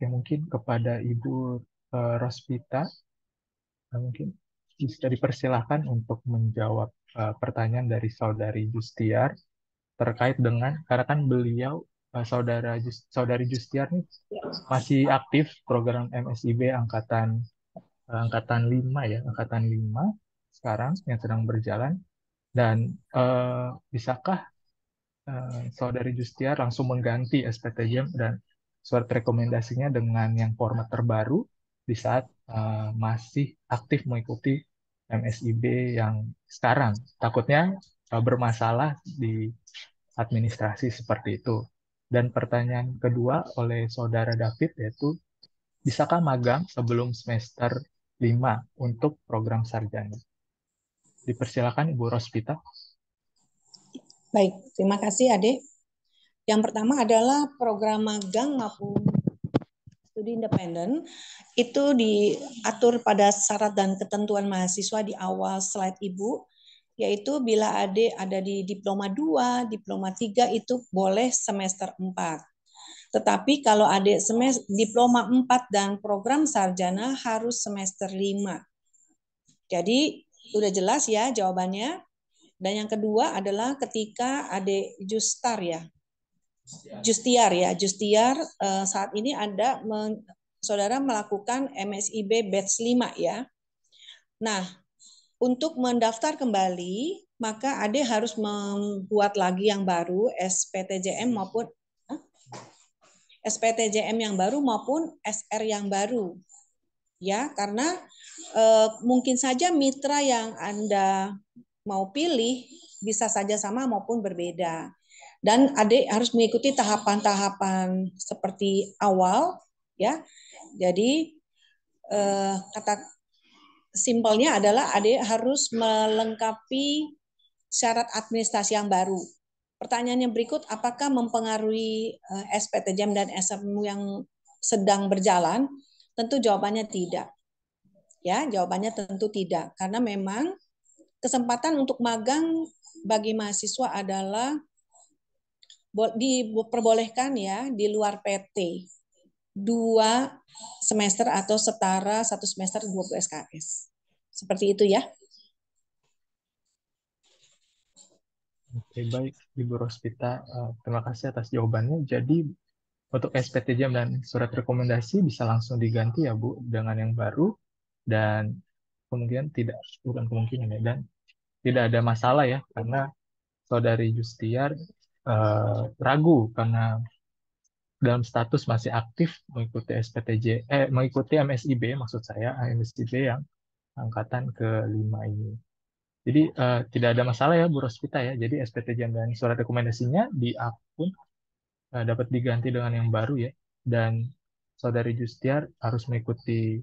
Speaker 10: Ya mungkin kepada Ibu uh, Rospita, ya mungkin bisa dipersilahkan untuk menjawab uh, pertanyaan dari saudari Justiar terkait dengan karena kan beliau uh, saudara Just, saudari Justiar nih masih aktif program MSIB angkatan uh, angkatan 5 ya, angkatan 5 sekarang yang sedang berjalan dan uh, bisakah uh, saudari Justia langsung mengganti SPTJM dan surat rekomendasinya dengan yang format terbaru di saat uh, masih aktif mengikuti MSIB yang sekarang. Takutnya uh, bermasalah di administrasi seperti itu. Dan pertanyaan kedua oleh saudara David yaitu, bisakah magang sebelum semester 5 untuk program sarjana? Dipersilakan Ibu Rospita.
Speaker 11: Baik, terima kasih Ade. Yang pertama adalah program magang maupun studi independen itu diatur pada syarat dan ketentuan mahasiswa di awal slide Ibu yaitu bila Ade ada di diploma 2, diploma 3 itu boleh semester 4. Tetapi kalau Ade semester, diploma 4 dan program sarjana harus semester 5. Jadi sudah jelas ya jawabannya. Dan yang kedua adalah ketika Ade Justar ya. Justiar ya, Justiar eh, saat ini Anda men, saudara melakukan MSIB batch 5 ya. Nah, untuk mendaftar kembali, maka Ade harus membuat lagi yang baru SPTJM maupun SPTJM yang baru maupun SR yang baru ya karena eh, mungkin saja mitra yang anda mau pilih bisa saja sama maupun berbeda dan adik harus mengikuti tahapan-tahapan seperti awal ya jadi eh, kata simpelnya adalah adik harus melengkapi syarat administrasi yang baru pertanyaan yang berikut apakah mempengaruhi eh, jam dan SMU yang sedang berjalan Tentu jawabannya tidak. Ya, jawabannya tentu tidak karena memang kesempatan untuk magang bagi mahasiswa adalah diperbolehkan ya di luar PT dua semester atau setara satu semester 20 SKS. Seperti itu ya.
Speaker 10: Oke, baik Ibu Rospita. Eh, terima kasih atas jawabannya. Jadi untuk SPT jam dan surat rekomendasi bisa langsung diganti ya Bu dengan yang baru dan kemungkinan tidak bukan kemungkinan ya dan tidak ada masalah ya karena saudari Justiar eh, ragu karena dalam status masih aktif mengikuti SPTJ eh mengikuti MSIB maksud saya MSIB yang angkatan ke kelima ini. Jadi eh, tidak ada masalah ya Bu Rospita ya. Jadi SPTJ dan surat rekomendasinya di akun uh, dapat diganti dengan yang baru ya dan saudari Justiar harus mengikuti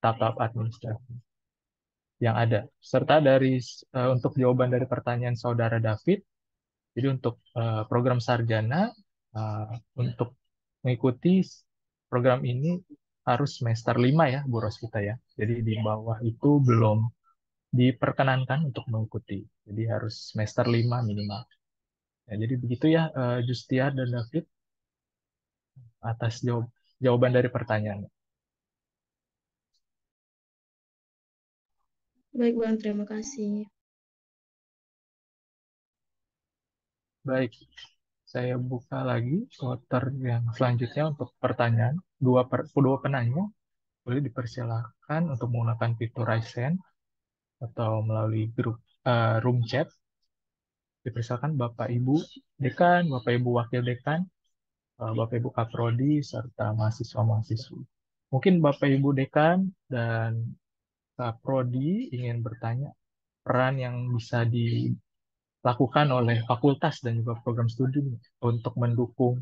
Speaker 10: tahap administrasi yang ada serta dari uh, untuk jawaban dari pertanyaan saudara David jadi untuk uh, program sarjana uh, untuk mengikuti program ini harus semester lima ya Bu kita ya jadi di iya. bawah itu belum diperkenankan untuk mengikuti jadi harus semester lima minimal Ya, jadi begitu ya uh, eh, Justia dan David
Speaker 9: atas jawab jawaban dari pertanyaan. Baik Bang, terima kasih. Baik, saya buka lagi kloter yang selanjutnya
Speaker 10: untuk pertanyaan. Dua, per, dua penanya boleh dipersilakan untuk menggunakan fitur raise atau melalui grup uh, room chat dipersilakan Bapak Ibu Dekan, Bapak Ibu Wakil Dekan, eh, Bapak Ibu Kaprodi, serta mahasiswa mahasiswa Mungkin Bapak Ibu Dekan dan Kaprodi ingin bertanya peran yang bisa dilakukan oleh fakultas dan juga program studi untuk mendukung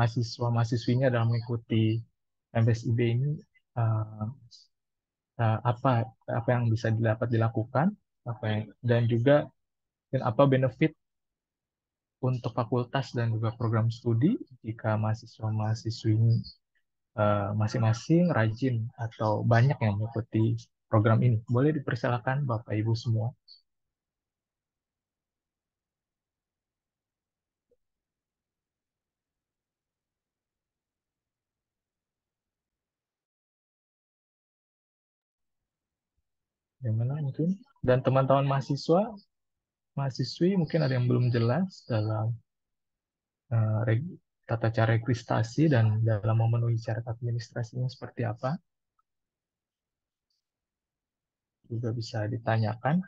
Speaker 10: mahasiswa-mahasiswinya dalam mengikuti MSIB ini eh, eh, apa apa yang bisa dapat dilakukan apa yang, dan juga dan apa benefit untuk fakultas dan juga program studi jika mahasiswa-mahasiswi eh, masing-masing rajin atau banyak yang mengikuti program ini. Boleh dipersilakan Bapak Ibu semua.
Speaker 9: Yang mungkin? Dan teman-teman mahasiswa mahasiswi mungkin
Speaker 10: ada yang belum jelas dalam uh, tata cara rekrutasi dan dalam memenuhi syarat administrasinya seperti apa.
Speaker 9: Juga bisa ditanyakan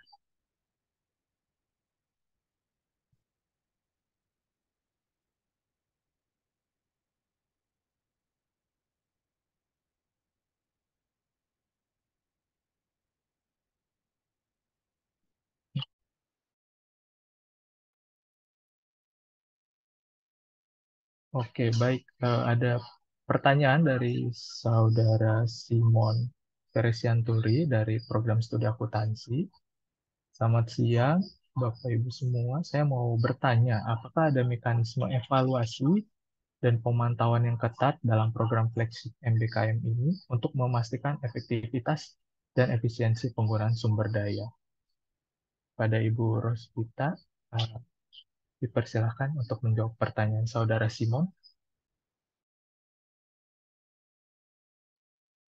Speaker 9: Oke, baik. Uh, ada pertanyaan dari saudara Simon Teresianturi
Speaker 10: dari program studi akuntansi. Selamat siang, Bapak Ibu semua. Saya mau bertanya, apakah ada mekanisme evaluasi dan pemantauan yang ketat dalam program flagship MBKM ini untuk memastikan efektivitas dan efisiensi penggunaan sumber daya? Pada Ibu Rosita, eh,
Speaker 9: Dipersilahkan untuk menjawab pertanyaan saudara Simon.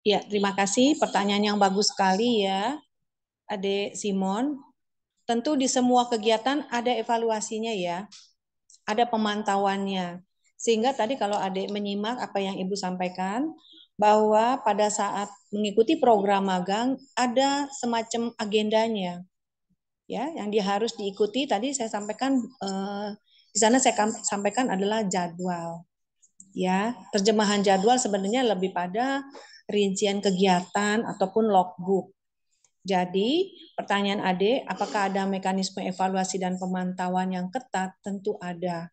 Speaker 11: Ya, terima kasih. Pertanyaan yang bagus sekali ya, Ade Simon. Tentu di semua kegiatan ada evaluasinya ya, ada pemantauannya. Sehingga tadi kalau Ade menyimak apa yang Ibu sampaikan, bahwa pada saat mengikuti program magang ada semacam agendanya ya yang dia harus diikuti tadi saya sampaikan eh, di sana saya sampaikan adalah jadwal ya terjemahan jadwal sebenarnya lebih pada rincian kegiatan ataupun logbook jadi pertanyaan Ade apakah ada mekanisme evaluasi dan pemantauan yang ketat tentu ada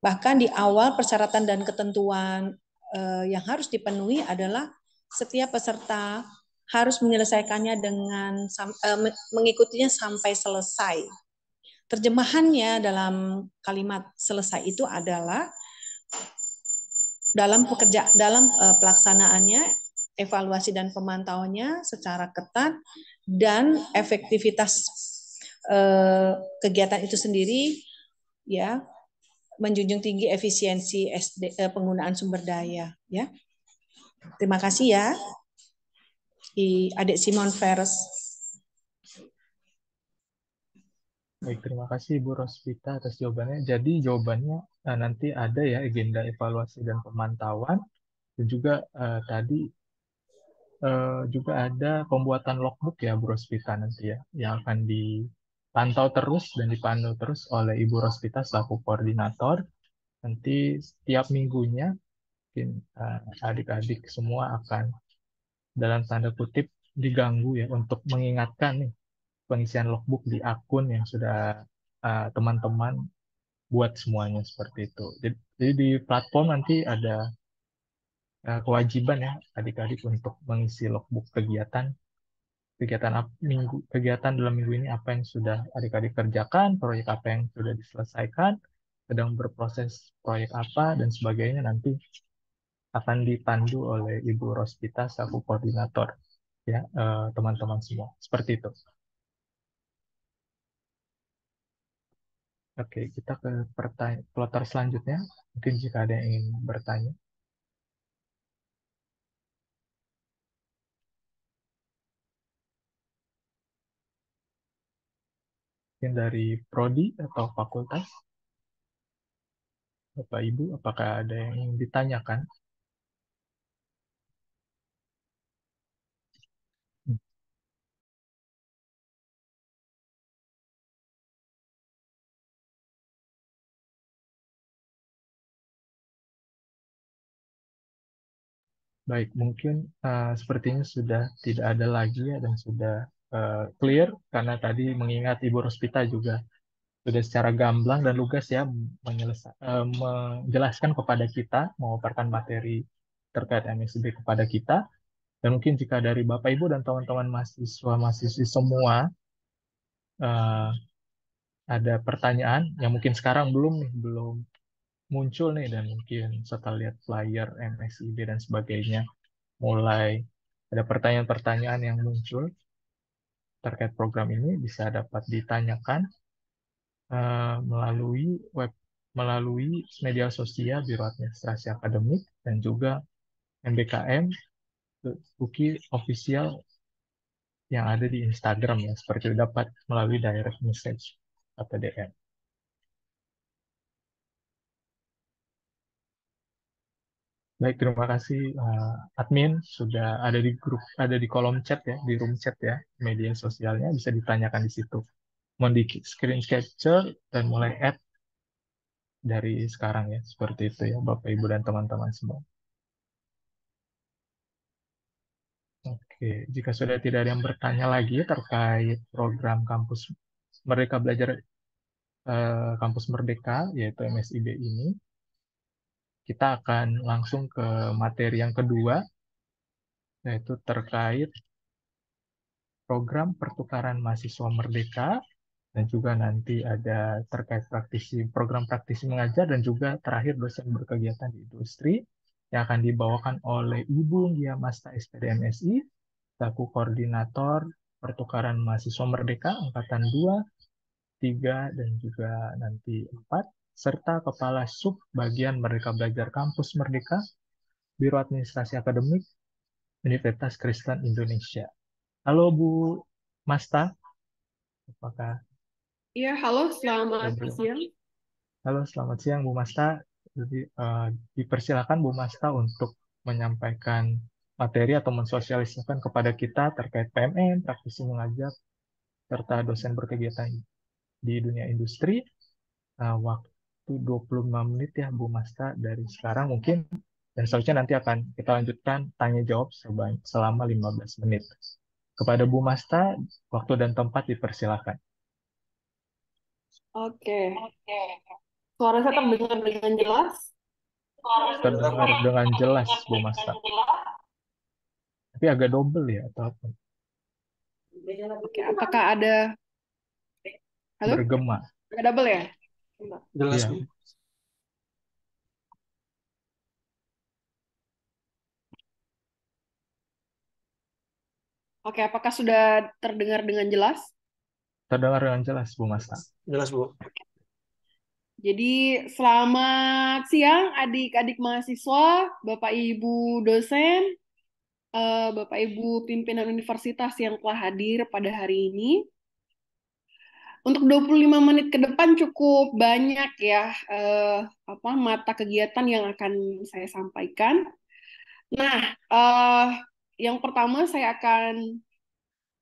Speaker 11: bahkan di awal persyaratan dan ketentuan eh, yang harus dipenuhi adalah setiap peserta harus menyelesaikannya dengan eh, mengikutinya sampai selesai. Terjemahannya dalam kalimat selesai itu adalah dalam pekerja dalam eh, pelaksanaannya evaluasi dan pemantauannya secara ketat dan efektivitas eh, kegiatan itu sendiri ya menjunjung tinggi efisiensi penggunaan sumber daya ya. Terima kasih ya di adik Simon Ferris.
Speaker 6: Baik, terima kasih Ibu Rospita
Speaker 10: atas jawabannya. Jadi jawabannya eh, nanti ada ya agenda evaluasi dan pemantauan dan juga uh, tadi uh, juga ada pembuatan logbook ya Bu Rospita nanti ya yang akan dipantau terus dan dipandu terus oleh Ibu Rospita selaku koordinator. Nanti setiap minggunya mungkin adik -adik semua akan dalam tanda kutip diganggu ya untuk mengingatkan nih pengisian logbook di akun yang sudah eh, teman-teman uh, buat semuanya seperti itu. Jadi, di platform nanti ada uh, kewajiban ya adik-adik untuk mengisi logbook kegiatan kegiatan minggu kegiatan dalam minggu ini apa yang sudah adik-adik kerjakan, proyek apa yang sudah diselesaikan, sedang berproses proyek apa dan sebagainya nanti akan dipandu oleh Ibu Rospita selaku koordinator ya eh, teman-teman semua seperti itu. Oke, kita ke pertanyaan selanjutnya. Mungkin jika ada yang ingin bertanya.
Speaker 6: Mungkin dari prodi atau
Speaker 10: fakultas. Bapak Ibu, apakah ada yang ditanyakan?
Speaker 9: Baik, mungkin uh, sepertinya sudah tidak ada lagi ya, dan
Speaker 10: sudah uh, clear karena tadi mengingat Ibu Rospita juga sudah secara gamblang dan lugas ya uh, menjelaskan kepada kita, memaparkan materi terkait MSB kepada kita. Dan mungkin jika dari Bapak Ibu dan teman-teman mahasiswa mahasiswi semua uh, ada pertanyaan yang mungkin sekarang belum belum muncul nih dan mungkin setelah lihat flyer MSIB dan sebagainya mulai ada pertanyaan-pertanyaan yang muncul terkait program ini bisa dapat ditanyakan uh, melalui web melalui media sosial Biro Administrasi Akademik dan juga MBKM Buki official yang ada di Instagram ya seperti itu dapat melalui direct message atau DM. Baik, terima kasih uh, admin sudah ada di grup, ada di kolom chat ya, di room chat ya, media sosialnya bisa ditanyakan di situ. Mohon di screen capture dan mulai add dari sekarang ya, seperti itu ya, Bapak Ibu dan teman-teman semua. Oke, jika sudah tidak ada yang bertanya lagi terkait program kampus mereka Belajar uh, Kampus Merdeka, yaitu MSIB ini, kita akan langsung ke materi yang kedua, yaitu terkait program pertukaran mahasiswa merdeka, dan juga nanti ada terkait praktisi program praktisi mengajar, dan juga terakhir dosen berkegiatan di industri yang akan dibawakan oleh Ibu Ngia Masta SPDMSI, selaku koordinator pertukaran mahasiswa merdeka angkatan 2, 3, dan juga nanti 4 serta Kepala Sub Bagian Merdeka Belajar Kampus Merdeka, Biro Administrasi Akademik, Universitas Kristen Indonesia. Halo Bu Masta, apakah?
Speaker 7: Iya, halo, selamat ya, siang.
Speaker 10: Halo, selamat siang Bu Masta. Jadi, uh, dipersilakan Bu Masta untuk menyampaikan materi atau mensosialisasikan kepada kita terkait PMN praktisi mengajar, serta dosen berkegiatan di dunia industri. Uh, waktu waktu 25 menit ya Bu Masta dari sekarang mungkin dan seterusnya nanti akan kita lanjutkan tanya jawab selama selama 15 menit. Kepada Bu Masta, waktu dan tempat dipersilakan.
Speaker 6: Oke. Oke. Suara saya terdengar dengan jelas? terdengar
Speaker 10: dengan jelas, Bu Masta. Tapi agak double ya atau apa?
Speaker 7: Oke, apakah ada Halo? Bergema. Agak double ya? Jelas. Ya. Oke, apakah sudah terdengar dengan jelas?
Speaker 10: Terdengar dengan jelas, Bu Masta. Jelas, Bu.
Speaker 7: Jadi, selamat siang adik-adik mahasiswa, Bapak Ibu dosen, eh, Bapak Ibu pimpinan universitas yang telah hadir pada hari ini untuk 25 menit ke depan cukup banyak ya eh, apa mata kegiatan yang akan saya sampaikan. Nah, eh, yang pertama saya akan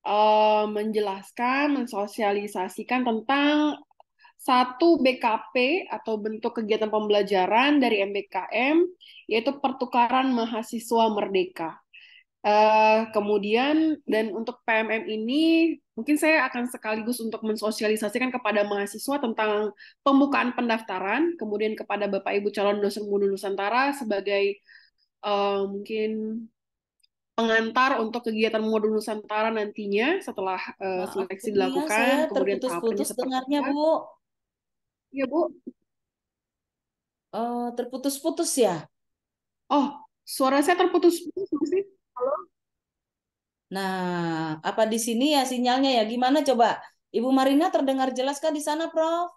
Speaker 7: eh, menjelaskan, mensosialisasikan tentang satu BKP atau bentuk kegiatan pembelajaran dari MBKM yaitu pertukaran mahasiswa merdeka. Uh, kemudian dan untuk PMM ini mungkin saya akan sekaligus untuk mensosialisasikan kepada mahasiswa tentang pembukaan pendaftaran, kemudian kepada Bapak Ibu calon dosen muda Nusantara sebagai uh, mungkin pengantar untuk kegiatan modul Nusantara nantinya setelah uh, seleksi Maaf, dilakukan, ya, saya kemudian terputus-putus dengarnya Bu.
Speaker 5: Iya Bu. Uh, terputus-putus ya? Oh, suara saya terputus-putus sih? Nah, apa di sini ya sinyalnya ya? Gimana coba? Ibu Marina terdengar jelas kah di sana, Prof?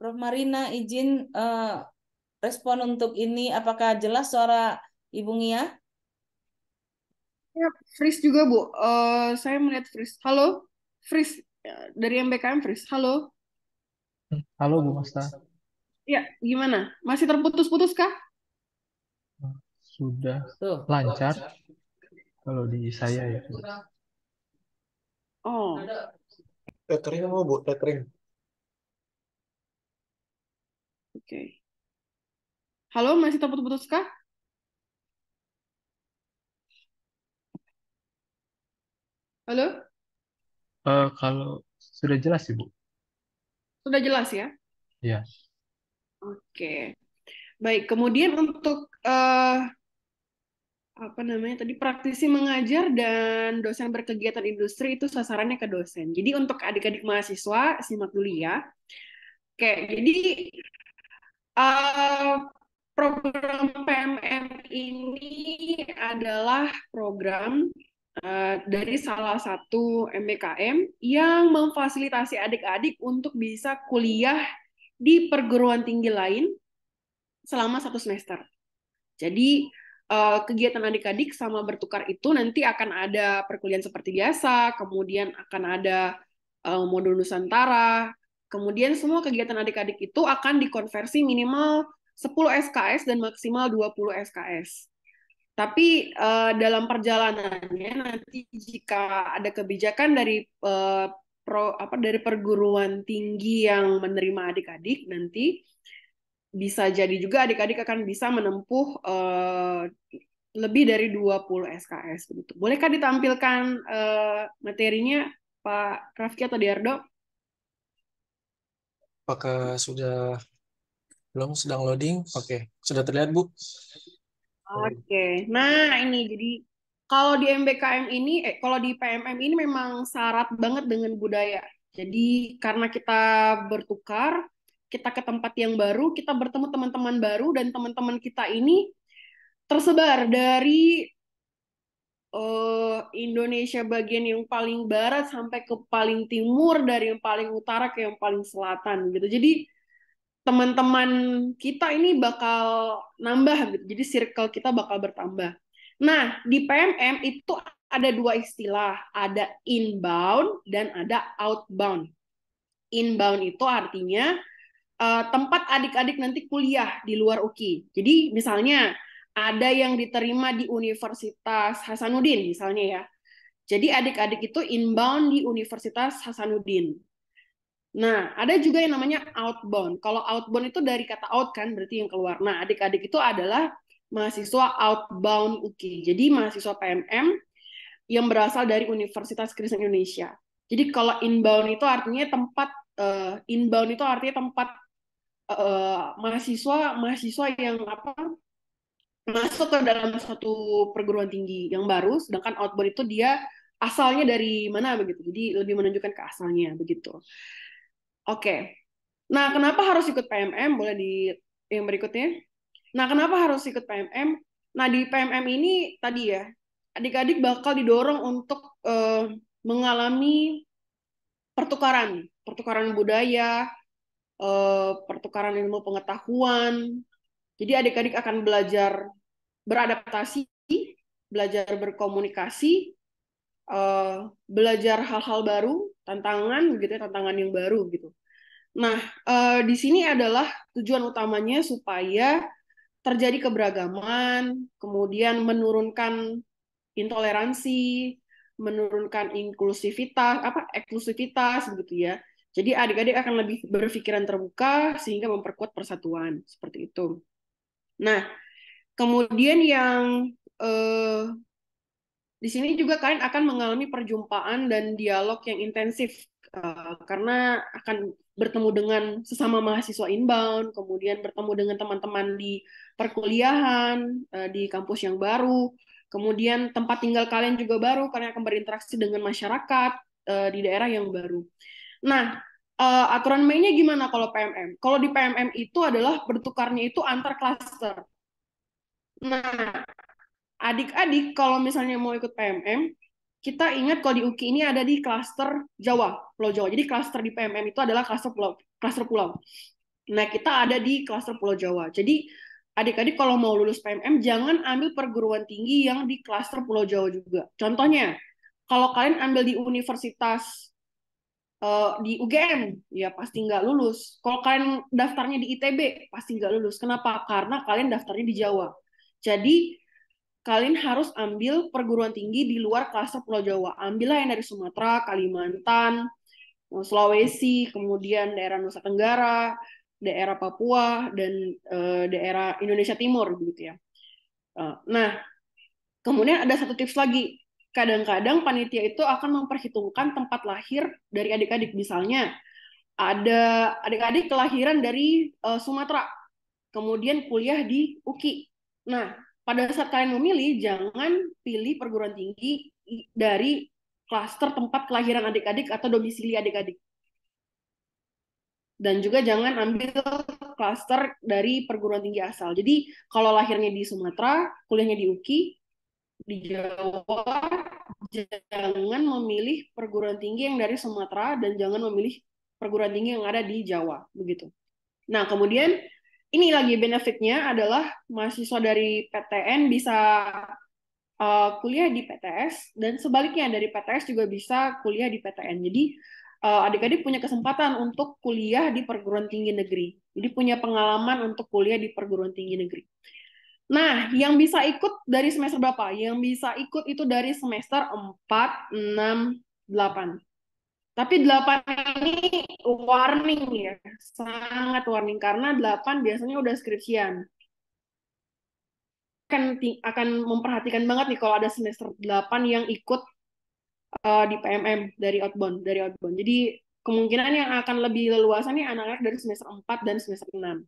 Speaker 5: Prof Marina izin uh, respon untuk ini apakah jelas suara Ibu Nia?
Speaker 7: Ya, freeze juga, Bu. Uh, saya melihat Fris. Halo? Fris ya, dari MBKM Fris. Halo?
Speaker 6: Halo, Bu Masta.
Speaker 7: Ya, gimana? Masih terputus-putus kah?
Speaker 6: sudah
Speaker 10: Tuh. lancar kalau di
Speaker 8: saya itu.
Speaker 6: Ya. Oh. Catering mau bu catering.
Speaker 7: Oke. Okay. Halo masih terputus-putus kah? Halo?
Speaker 10: Uh, kalau sudah jelas sih bu
Speaker 7: Sudah jelas ya? Iya. Oke. Okay. Baik, kemudian untuk uh, apa namanya tadi praktisi mengajar dan dosen berkegiatan industri itu sasarannya ke dosen. Jadi untuk adik-adik mahasiswa simak dulu ya. Oke, jadi uh, program PMM ini adalah program uh, dari salah satu MBKM yang memfasilitasi adik-adik untuk bisa kuliah di perguruan tinggi lain selama satu semester. Jadi uh, kegiatan adik-adik sama bertukar itu nanti akan ada perkuliahan seperti biasa, kemudian akan ada uh, modul Nusantara, kemudian semua kegiatan adik-adik itu akan dikonversi minimal 10 SKS dan maksimal 20 SKS. Tapi uh, dalam perjalanannya nanti jika ada kebijakan dari uh, pro apa dari perguruan tinggi yang menerima adik-adik nanti bisa jadi juga adik-adik akan bisa menempuh uh, lebih dari 20 SKS begitu. Bolehkah ditampilkan uh, materinya Pak Rafki atau Diardo?
Speaker 8: Apakah sudah belum sedang loading? Oke, okay. sudah terlihat Bu? Oke,
Speaker 7: okay. nah ini jadi kalau di MBKM ini, eh, kalau di PMM ini memang syarat banget dengan budaya. Jadi karena kita bertukar, kita ke tempat yang baru, kita bertemu teman-teman baru dan teman-teman kita ini tersebar dari uh, Indonesia bagian yang paling barat sampai ke paling timur, dari yang paling utara ke yang paling selatan gitu. Jadi teman-teman kita ini bakal nambah gitu. Jadi circle kita bakal bertambah. Nah, di PMM itu ada dua istilah, ada inbound dan ada outbound. Inbound itu artinya uh, tempat adik-adik nanti kuliah di luar UKI. Jadi misalnya ada yang diterima di Universitas Hasanuddin misalnya ya. Jadi adik-adik itu inbound di Universitas Hasanuddin. Nah, ada juga yang namanya outbound. Kalau outbound itu dari kata out kan, berarti yang keluar. Nah, adik-adik itu adalah mahasiswa outbound UKI. Jadi mahasiswa PMM yang berasal dari Universitas Kristen Indonesia. Jadi kalau inbound itu artinya tempat uh, inbound itu artinya tempat Eh, mahasiswa mahasiswa yang apa masuk ke dalam satu perguruan tinggi yang baru, sedangkan outbound itu dia asalnya dari mana begitu. Jadi lebih menunjukkan ke asalnya begitu. Oke. Nah, kenapa harus ikut PMM? Boleh di yang berikutnya. Nah, kenapa harus ikut PMM? Nah, di PMM ini tadi ya, adik-adik bakal didorong untuk uh, mengalami pertukaran, pertukaran budaya, Eh, pertukaran ilmu pengetahuan. Jadi adik-adik akan belajar beradaptasi, belajar berkomunikasi, eh, belajar hal-hal baru, tantangan gitu, ya, tantangan yang baru gitu. Nah, eh, di sini adalah tujuan utamanya supaya terjadi keberagaman, kemudian menurunkan intoleransi, menurunkan inklusivitas, apa eksklusivitas begitu ya jadi adik-adik akan lebih berpikiran terbuka sehingga memperkuat persatuan seperti itu. Nah, kemudian yang eh, di sini juga kalian akan mengalami perjumpaan dan dialog yang intensif eh, karena akan bertemu dengan sesama mahasiswa inbound, kemudian bertemu dengan teman-teman di perkuliahan eh, di kampus yang baru, kemudian tempat tinggal kalian juga baru karena akan berinteraksi dengan masyarakat eh, di daerah yang baru. Nah, uh, aturan mainnya gimana kalau PMM? Kalau di PMM itu adalah bertukarnya itu antar klaster. Nah, adik-adik kalau misalnya mau ikut PMM, kita ingat kalau di UKI ini ada di klaster Jawa, Pulau Jawa. Jadi klaster di PMM itu adalah klaster pulau, klaster pulau. Nah, kita ada di klaster Pulau Jawa. Jadi, adik-adik kalau mau lulus PMM, jangan ambil perguruan tinggi yang di klaster Pulau Jawa juga. Contohnya, kalau kalian ambil di universitas uh, di UGM ya pasti nggak lulus. Kalau kalian daftarnya di ITB pasti nggak lulus. Kenapa? Karena kalian daftarnya di Jawa. Jadi kalian harus ambil perguruan tinggi di luar kelas Pulau Jawa. Ambillah yang dari Sumatera, Kalimantan, eh, Sulawesi, kemudian daerah Nusa Tenggara, daerah Papua dan uh, daerah Indonesia Timur gitu ya. Uh, nah, kemudian ada satu tips lagi kadang-kadang panitia itu akan memperhitungkan tempat lahir dari adik-adik. Misalnya, ada adik-adik kelahiran dari uh, Sumatera, kemudian kuliah di UKI. Nah, pada saat kalian memilih, jangan pilih perguruan tinggi dari klaster tempat kelahiran adik-adik atau domisili adik-adik. Dan juga jangan ambil klaster dari perguruan tinggi asal. Jadi, kalau lahirnya di Sumatera, kuliahnya di UKI, di Jawa jangan memilih perguruan tinggi yang dari Sumatera dan jangan memilih perguruan tinggi yang ada di Jawa begitu. Nah kemudian ini lagi benefitnya adalah mahasiswa dari PTN bisa uh, kuliah di PTS dan sebaliknya dari PTS juga bisa kuliah di PTN. Jadi adik eh, adik-adik punya kesempatan untuk kuliah di perguruan tinggi negeri. Jadi punya pengalaman untuk kuliah di perguruan tinggi negeri. Nah, yang bisa ikut dari semester berapa? Yang bisa ikut itu dari semester 4, 6, 8. Tapi 8 ini warning ya, sangat warning karena 8 biasanya udah skripsian. Akan akan memperhatikan banget nih kalau ada semester 8 yang ikut uh, di PMM dari outbound, dari outbound. Jadi kemungkinan yang akan lebih leluasa nih anak-anak dari semester 4 dan semester 6.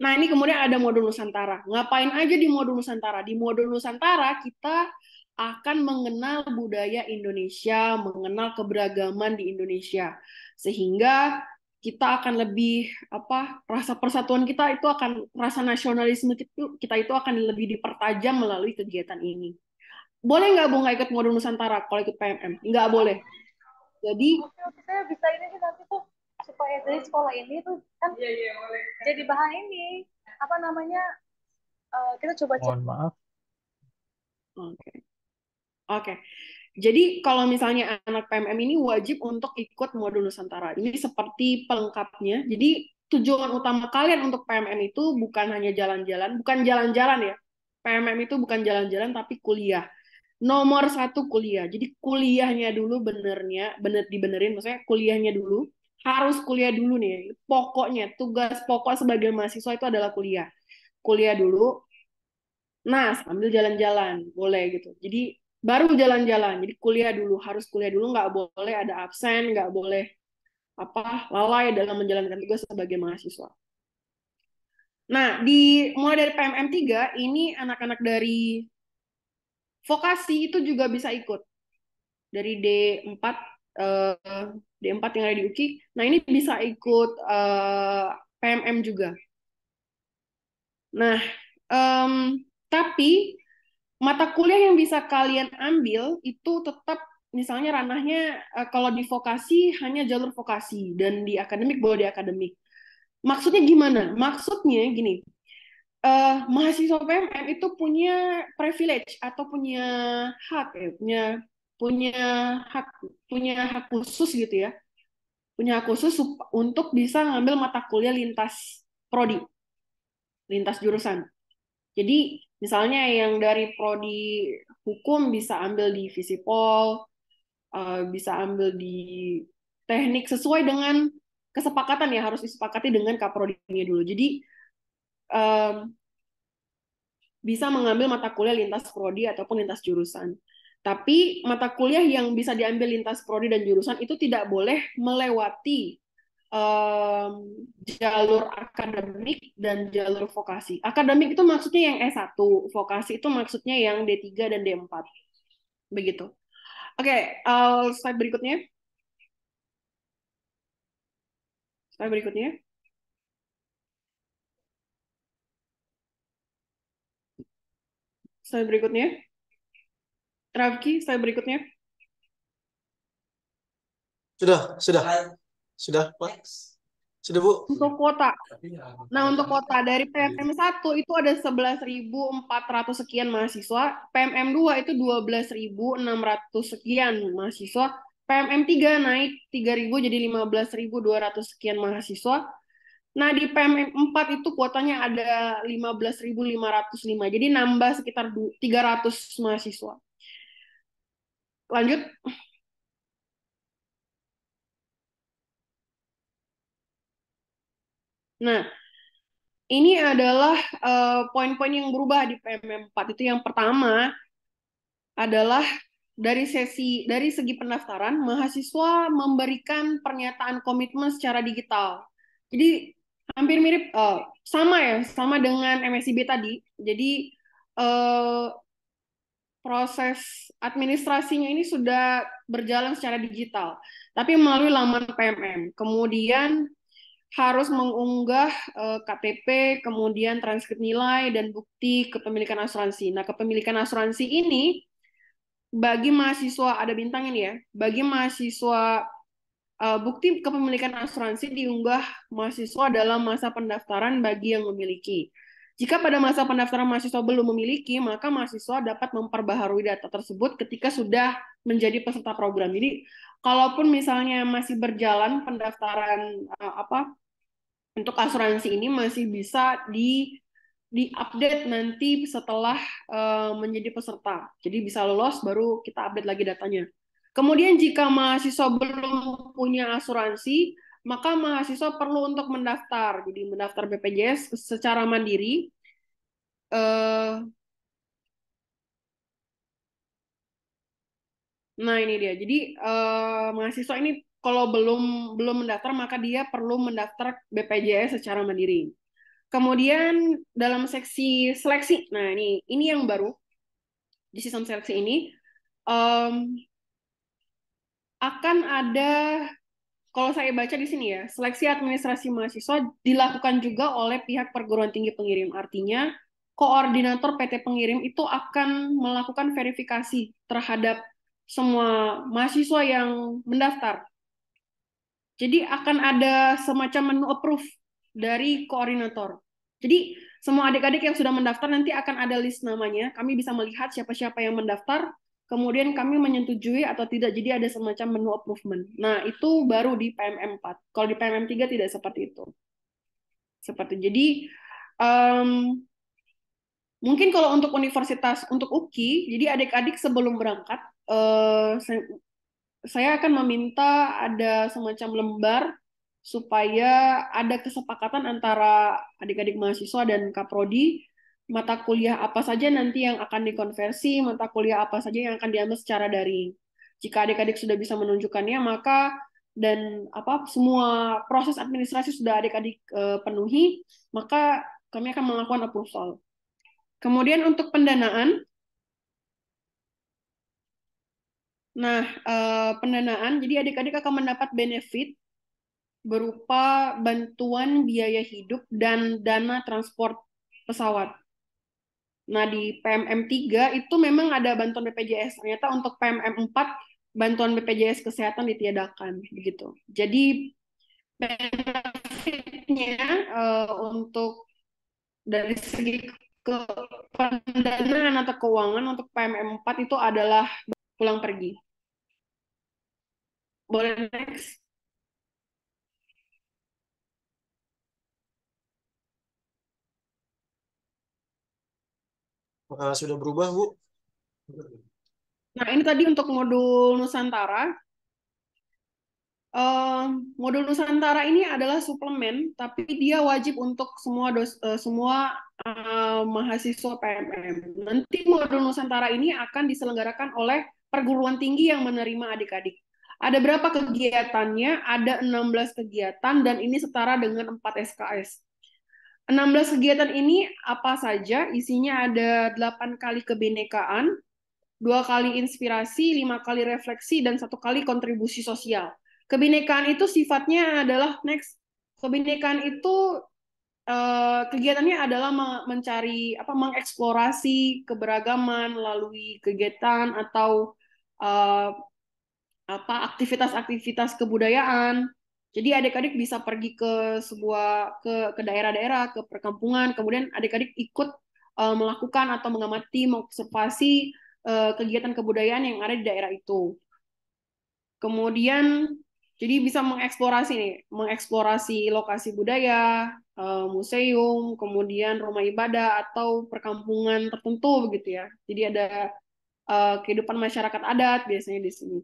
Speaker 7: Nah, ini kemudian ada modul Nusantara. Ngapain aja di modul Nusantara? Di modul Nusantara kita akan mengenal budaya Indonesia, mengenal keberagaman di Indonesia. Sehingga kita akan lebih apa rasa persatuan kita itu akan rasa nasionalisme kita, kita itu akan lebih dipertajam melalui kegiatan ini. Boleh nggak Bu nggak ikut modul Nusantara kalau ikut PMM? Nggak boleh.
Speaker 6: Jadi kita bisa ini sih nanti tuh Ya, jadi sekolah ini tuh kan yeah, yeah, boleh. jadi bahan ini apa namanya uh, kita coba
Speaker 7: mohon cek. maaf oke okay. oke okay. Jadi kalau misalnya anak PMM ini wajib untuk ikut modul Nusantara. Ini seperti pelengkapnya. Jadi tujuan utama kalian untuk PMM itu bukan hanya jalan-jalan, bukan jalan-jalan ya. PMM itu bukan jalan-jalan tapi kuliah nomor satu kuliah. Jadi kuliahnya dulu benernya, bener dibenerin, maksudnya kuliahnya dulu harus kuliah dulu nih. Pokoknya tugas pokok sebagai mahasiswa itu adalah kuliah. Kuliah dulu. Nah, sambil jalan-jalan, boleh gitu. Jadi baru jalan-jalan. Jadi kuliah dulu, harus kuliah dulu, nggak boleh ada absen, nggak boleh apa lalai dalam menjalankan tugas sebagai mahasiswa. Nah, di mulai dari PMM 3 ini anak-anak dari vokasi itu juga bisa ikut. Dari D4 Eh, D4 yang ada di UKI. Nah, ini bisa ikut eh, PMM juga. Nah, um, tapi mata kuliah yang bisa kalian ambil itu tetap misalnya ranahnya uh, kalau di vokasi hanya jalur vokasi dan di akademik boleh di akademik. Maksudnya gimana? Maksudnya gini, uh, mahasiswa PMM itu punya privilege atau punya hak ya, punya punya hak punya hak khusus gitu ya punya hak khusus untuk bisa ngambil mata kuliah lintas prodi lintas jurusan jadi misalnya yang dari prodi hukum bisa ambil di visipol eh, bisa ambil di teknik sesuai dengan kesepakatan ya harus disepakati dengan kaprodi kaprodinya dulu jadi bisa mengambil mata kuliah lintas prodi ataupun lintas jurusan tapi mata kuliah yang bisa diambil lintas prodi dan jurusan itu tidak boleh melewati um, jalur akademik dan jalur vokasi. Akademik itu maksudnya yang S1, vokasi itu maksudnya yang D3 dan D4. Begitu. Oke, okay, uh, eh, slide berikutnya. Slide berikutnya. Slide berikutnya. Ravki, slide berikutnya.
Speaker 8: Sudah, sudah. Sudah, Pak. Sudah, Bu. Untuk
Speaker 7: kuota. Ya, nah, untuk kuota dari iya. PMM 1 itu ada 11.400 sekian mahasiswa, PMM 2 itu 12.600 sekian mahasiswa, PMM 3 naik 3.000 jadi 15.200 sekian mahasiswa. Nah, di PMM 4 itu kuotanya ada 15.505. Jadi nambah sekitar 300 mahasiswa lanjut nah ini adalah poin eh, poin-poin yang berubah di PMM 4 itu yang pertama adalah dari sesi dari segi pendaftaran mahasiswa memberikan pernyataan komitmen secara digital jadi hampir mirip uh, sama ya sama dengan MSIB tadi jadi uh, proses administrasinya ini sudah berjalan secara digital, tapi melalui laman PMM. Kemudian harus mengunggah eh, KTP, kemudian transkrip nilai dan bukti kepemilikan asuransi. Nah, kepemilikan asuransi ini bagi mahasiswa ada ini ya. Bagi mahasiswa eh, bukti kepemilikan asuransi diunggah mahasiswa dalam masa pendaftaran bagi yang memiliki. Jika pada masa pendaftaran mahasiswa belum memiliki, maka mahasiswa dapat memperbaharui data tersebut ketika sudah menjadi peserta program. Jadi, kalaupun misalnya masih berjalan pendaftaran uh, apa untuk asuransi ini masih bisa di update nanti setelah uh, menjadi peserta. Jadi bisa lolos baru kita update lagi datanya. Kemudian jika mahasiswa belum punya asuransi, maka mahasiswa perlu untuk mendaftar. Jadi mendaftar BPJS secara mandiri. Eh, nah ini dia. Jadi eh, mahasiswa ini kalau belum belum mendaftar maka dia perlu mendaftar BPJS secara mandiri. Kemudian dalam seksi seleksi, nah ini ini yang baru di sistem seleksi ini um, akan ada kalau saya baca di sini ya, seleksi administrasi mahasiswa dilakukan juga oleh pihak perguruan tinggi pengirim. Artinya, koordinator PT pengirim itu akan melakukan verifikasi terhadap semua mahasiswa yang mendaftar. Jadi akan ada semacam menu approve dari koordinator. Jadi semua adik-adik yang sudah mendaftar nanti akan ada list namanya. Kami bisa melihat siapa-siapa yang mendaftar, kemudian kami menyetujui atau tidak jadi ada semacam menu approvement. Nah, itu baru di PMM 4. Kalau di PMM 3 tidak seperti itu. Seperti jadi um, mungkin kalau untuk universitas untuk UKI, jadi adik-adik sebelum berangkat uh, saya akan meminta ada semacam lembar supaya ada kesepakatan antara adik-adik mahasiswa dan Kaprodi mata kuliah apa saja nanti yang akan dikonversi, mata kuliah apa saja yang akan diambil secara daring. Jika adik-adik sudah bisa menunjukkannya, maka dan apa semua proses administrasi sudah adik-adik e, penuhi, maka kami akan melakukan approval. Kemudian untuk pendanaan, nah e, pendanaan, jadi adik-adik akan mendapat benefit berupa bantuan biaya hidup dan dana transport pesawat Nah, di PMM 3 itu memang ada bantuan BPJS. Ternyata untuk PMM 4 bantuan BPJS kesehatan ditiadakan begitu. Jadi benefitnya uh, untuk dari segi ke pendanaan atau keuangan untuk PMM 4 itu adalah pulang pergi. Boleh next.
Speaker 8: apakah sudah berubah Bu?
Speaker 7: Nah ini tadi untuk modul Nusantara. Ehm, modul Nusantara ini adalah suplemen, tapi dia wajib untuk semua dos, eh, semua eh, mahasiswa PMM. Nanti modul Nusantara ini akan diselenggarakan oleh perguruan tinggi yang menerima adik-adik. Ada berapa kegiatannya? Ada 16 kegiatan dan ini setara dengan 4 SKS. 16 kegiatan ini apa saja? Isinya ada 8 kali kebinekaan, 2 kali inspirasi, 5 kali refleksi, dan 1 kali kontribusi sosial. Kebinekaan itu sifatnya adalah next. Kebinekaan itu eh, kegiatannya adalah mencari apa mengeksplorasi keberagaman melalui kegiatan atau eh, apa aktivitas-aktivitas kebudayaan jadi adik-adik bisa pergi ke sebuah ke ke daerah-daerah, ke perkampungan, kemudian adik-adik ikut uh, melakukan atau mengamati, mengobservasi uh, kegiatan kebudayaan yang ada di daerah itu. Kemudian jadi bisa mengeksplorasi nih, mengeksplorasi lokasi budaya, uh, museum, kemudian rumah ibadah atau perkampungan tertentu begitu ya. Jadi ada uh, kehidupan masyarakat adat biasanya di sini.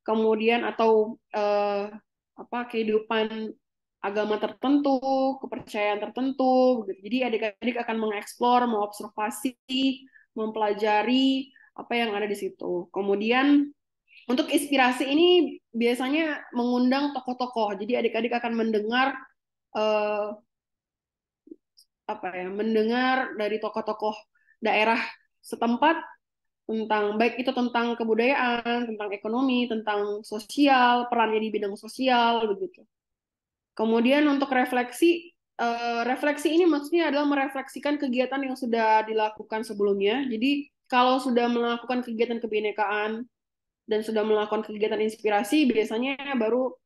Speaker 7: Kemudian atau uh, apa kehidupan agama tertentu, kepercayaan tertentu. Gitu. Jadi adik-adik akan mengeksplor, mengobservasi, mempelajari apa yang ada di situ. Kemudian untuk inspirasi ini biasanya mengundang tokoh-tokoh. Jadi adik-adik akan mendengar eh, apa ya, mendengar dari tokoh-tokoh daerah setempat tentang baik itu tentang kebudayaan, tentang ekonomi, tentang sosial, perannya di bidang sosial begitu. Kemudian untuk refleksi, eh, refleksi ini maksudnya adalah merefleksikan kegiatan yang sudah dilakukan sebelumnya. Jadi kalau sudah melakukan kegiatan kebinekaan dan sudah melakukan kegiatan inspirasi, biasanya baru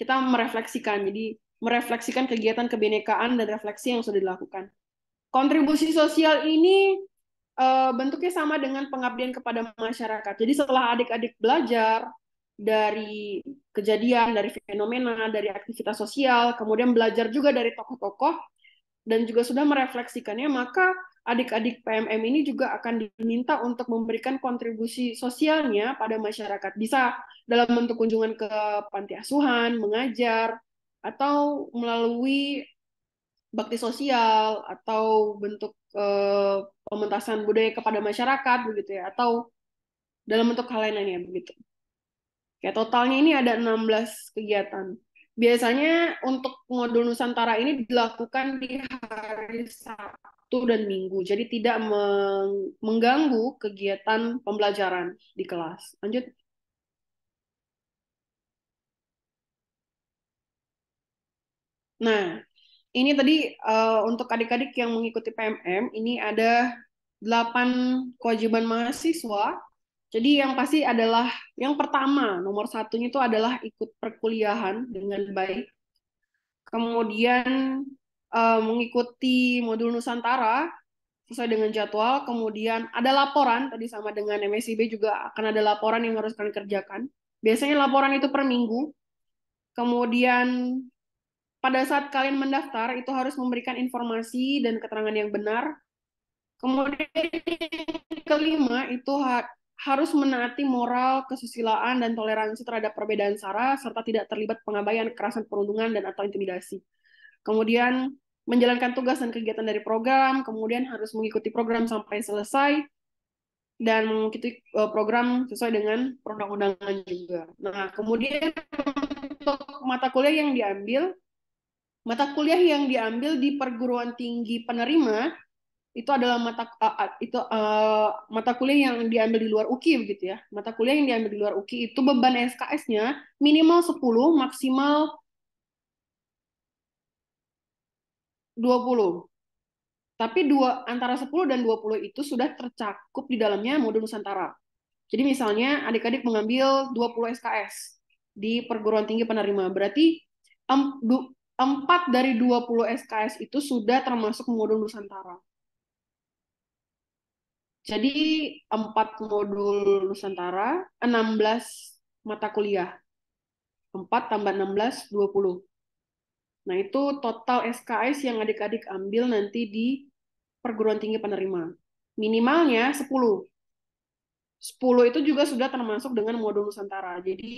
Speaker 7: kita merefleksikan. Jadi merefleksikan kegiatan kebinekaan dan refleksi yang sudah dilakukan. Kontribusi sosial ini uh, bentuknya sama dengan pengabdian kepada masyarakat. Jadi setelah adik-adik belajar dari kejadian, dari fenomena, dari aktivitas sosial, kemudian belajar juga dari tokoh-tokoh dan juga sudah merefleksikannya, maka adik-adik PMM ini juga akan diminta untuk memberikan kontribusi sosialnya pada masyarakat. Bisa dalam bentuk kunjungan ke panti asuhan, mengajar, atau melalui bakti sosial atau bentuk eh, pementasan budaya kepada masyarakat begitu ya atau dalam bentuk hal lainnya begitu. Kayak totalnya ini ada 16 kegiatan. Biasanya untuk modul Nusantara ini dilakukan di hari Sabtu dan Minggu. Jadi tidak mengganggu kegiatan pembelajaran di kelas. Lanjut. Nah, ini tadi uh, untuk adik-adik yang mengikuti PMM, ini ada 8 kewajiban mahasiswa. Jadi yang pasti adalah yang pertama, nomor satunya itu adalah ikut perkuliahan dengan baik. Kemudian uh, mengikuti modul Nusantara sesuai dengan jadwal. Kemudian ada laporan tadi sama dengan MSIB juga akan ada laporan yang harus kalian kerjakan. Biasanya laporan itu per minggu. Kemudian pada saat kalian mendaftar itu harus memberikan informasi dan keterangan yang benar. Kemudian kelima itu ha harus menaati moral, kesusilaan, dan toleransi terhadap perbedaan sara, serta tidak terlibat pengabaian, kekerasan, perundungan, dan atau intimidasi. Kemudian menjalankan tugas dan kegiatan dari program, kemudian harus mengikuti program sampai selesai, dan mengikuti e, program sesuai dengan perundang-undangan juga. Nah, kemudian untuk mata kuliah yang diambil, mata kuliah yang diambil di perguruan tinggi penerima itu adalah mata uh, itu uh, mata kuliah yang diambil di luar UKI begitu ya. Mata kuliah yang diambil di luar UKI itu beban SKS-nya minimal 10, maksimal 20. Tapi dua antara 10 dan 20 itu sudah tercakup di dalamnya modul Nusantara. Jadi misalnya adik-adik mengambil 20 SKS di perguruan tinggi penerima, berarti 4 dari 20 SKS itu sudah termasuk modul Nusantara. Jadi 4 modul Nusantara, 16 mata kuliah. 4 tambah 16, 20. Nah itu total SKS yang adik-adik ambil nanti di perguruan tinggi penerima. Minimalnya 10. 10 itu juga sudah termasuk dengan modul Nusantara. Jadi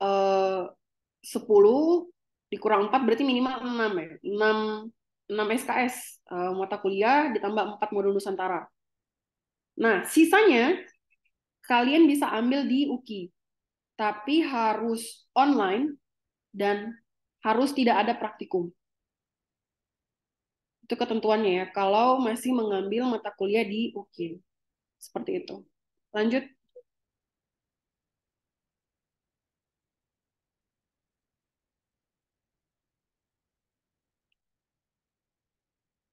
Speaker 7: eh, 10 dikurang 4 berarti minimal 6 ya. 6 6 SKS uh, mata kuliah ditambah 4 modul Nusantara. Nah, sisanya kalian bisa ambil di UKI. Tapi harus online dan harus tidak ada praktikum. Itu ketentuannya ya, kalau masih mengambil mata kuliah di UKI. Seperti itu. Lanjut.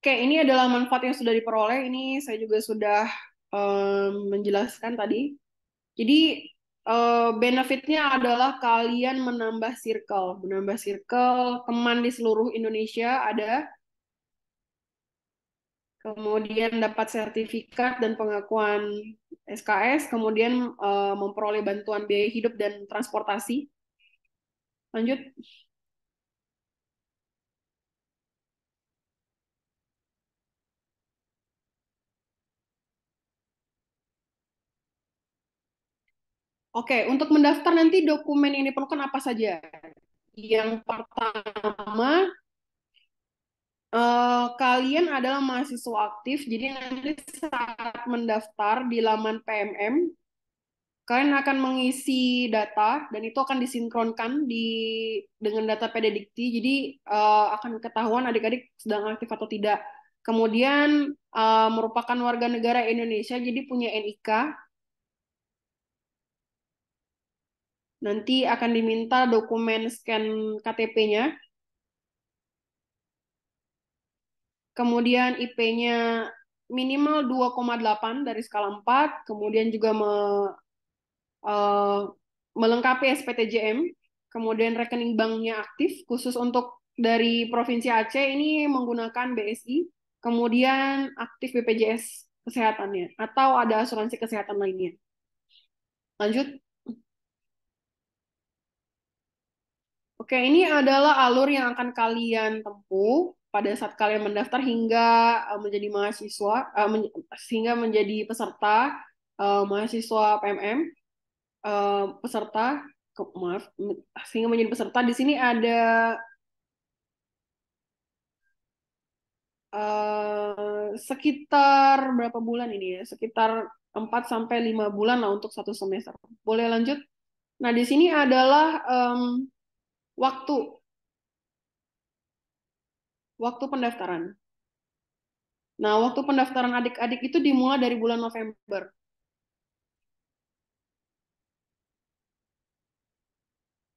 Speaker 7: Oke, ini adalah manfaat yang sudah diperoleh. Ini saya juga sudah um, menjelaskan tadi. Jadi uh, benefitnya adalah kalian menambah circle, menambah circle teman di seluruh Indonesia ada. Kemudian dapat sertifikat dan pengakuan SKS, kemudian uh, memperoleh bantuan biaya hidup dan transportasi. Lanjut. Oke, untuk mendaftar nanti dokumen yang diperlukan apa saja? Yang pertama, Uh, kalian adalah mahasiswa aktif, jadi nanti saat mendaftar di laman PMM, kalian akan mengisi data dan itu akan disinkronkan di dengan data pededikti, jadi uh, akan ketahuan adik-adik sedang aktif atau tidak. Kemudian uh, merupakan warga negara Indonesia, jadi punya NIK. Nanti akan diminta dokumen scan KTP-nya. Kemudian IP-nya minimal 2,8 dari skala 4, kemudian juga me, uh, melengkapi SPTJM, kemudian rekening banknya aktif, khusus untuk dari Provinsi Aceh ini menggunakan BSI, kemudian aktif BPJS kesehatannya, atau ada asuransi kesehatan lainnya. Lanjut. Oke, ini adalah alur yang akan kalian tempuh pada saat kalian mendaftar hingga eh, menjadi mahasiswa, eh, sehingga menjadi peserta eh, mahasiswa PMM, peserta, maaf, sehingga menjadi peserta. Di sini ada sekitar berapa bulan ini ya? Sekitar 4 sampai 5 bulan lah untuk satu semester. Boleh lanjut? Nah, di sini adalah mmm, waktu waktu pendaftaran. Nah, waktu pendaftaran adik-adik itu dimulai dari bulan November.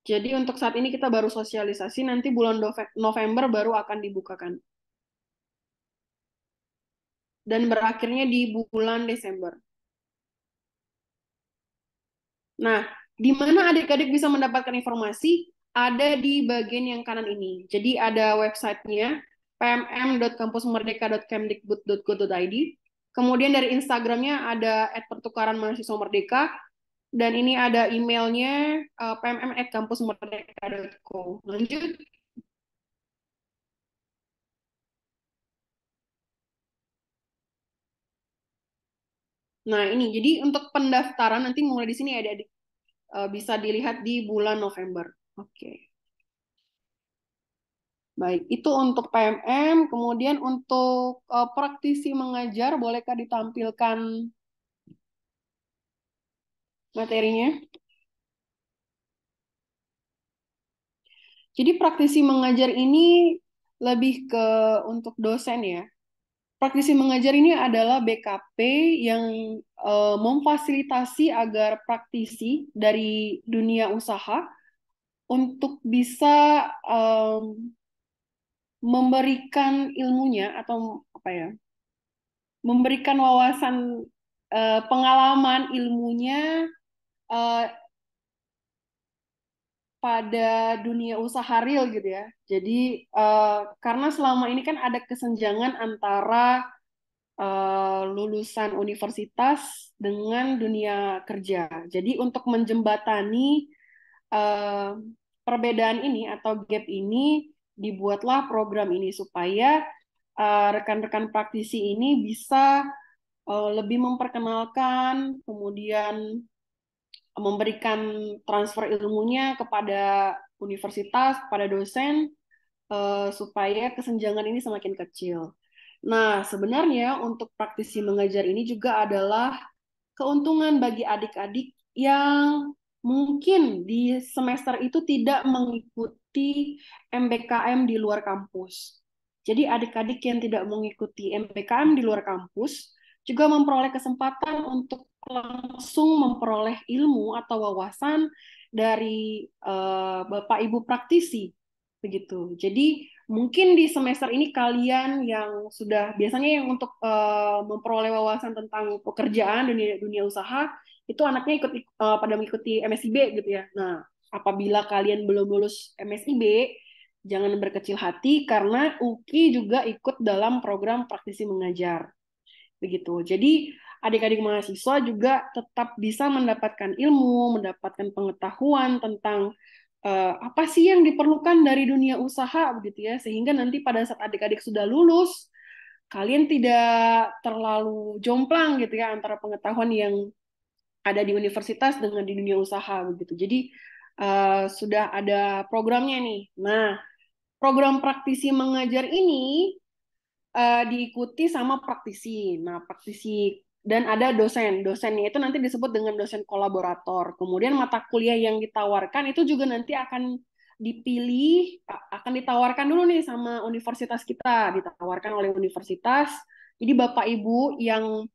Speaker 7: Jadi untuk saat ini kita baru sosialisasi, nanti bulan November baru akan dibukakan. Dan berakhirnya di bulan Desember. Nah, di mana adik-adik bisa mendapatkan informasi? ada di bagian yang kanan ini. Jadi ada websitenya pmm.kampusmerdeka.kemdikbud.go.id. Kemudian dari Instagramnya ada @pertukaran mahasiswa merdeka dan ini ada emailnya uh, eh, pmm@kampusmerdeka.co. Lanjut. Nah, ini jadi untuk pendaftaran nanti mulai di sini ya, ada di, uh, eh, bisa dilihat di bulan November. Oke. Baik, itu untuk PMM. Kemudian untuk uh, praktisi mengajar, bolehkah ditampilkan materinya? Jadi praktisi mengajar ini lebih ke untuk dosen ya. Praktisi mengajar ini adalah BKP yang uh, memfasilitasi agar praktisi dari dunia usaha untuk bisa um, memberikan ilmunya atau apa ya memberikan wawasan uh, pengalaman ilmunya uh, pada dunia usaha real gitu ya. Jadi uh, karena selama ini kan ada kesenjangan antara uh, lulusan universitas dengan dunia kerja. Jadi untuk menjembatani perbedaan ini atau gap ini dibuatlah program ini supaya eh, rekan-rekan praktisi ini bisa eh, lebih memperkenalkan kemudian memberikan transfer ilmunya kepada universitas, kepada dosen eh, supaya kesenjangan ini semakin kecil. Nah, sebenarnya untuk praktisi mengajar ini juga adalah keuntungan bagi adik-adik yang mungkin di semester itu tidak mengikuti MBKM di luar kampus. Jadi adik-adik yang tidak mengikuti MBKM di luar kampus juga memperoleh kesempatan untuk langsung memperoleh ilmu atau wawasan dari uh, Bapak Ibu praktisi begitu. Jadi mungkin di semester ini kalian yang sudah biasanya yang untuk uh, memperoleh wawasan tentang pekerjaan dunia dunia usaha itu anaknya ikut uh, pada mengikuti MSIB gitu ya. Nah, apabila kalian belum lulus MSIB, jangan berkecil hati karena UKI juga ikut dalam program praktisi mengajar. Begitu. Jadi, adik-adik mahasiswa juga tetap bisa mendapatkan ilmu, mendapatkan pengetahuan tentang uh, apa sih yang diperlukan dari dunia usaha begitu ya sehingga nanti pada saat adik-adik sudah lulus kalian tidak terlalu jomplang gitu ya antara pengetahuan yang ada di universitas dengan di dunia usaha begitu. Jadi uh, sudah ada programnya nih. Nah, program praktisi mengajar ini uh, diikuti sama praktisi. Nah, praktisi dan ada dosen. Dosennya itu nanti disebut dengan dosen kolaborator. Kemudian mata kuliah yang ditawarkan itu juga nanti akan dipilih akan ditawarkan dulu nih sama universitas kita, ditawarkan oleh universitas. Jadi Bapak Ibu yang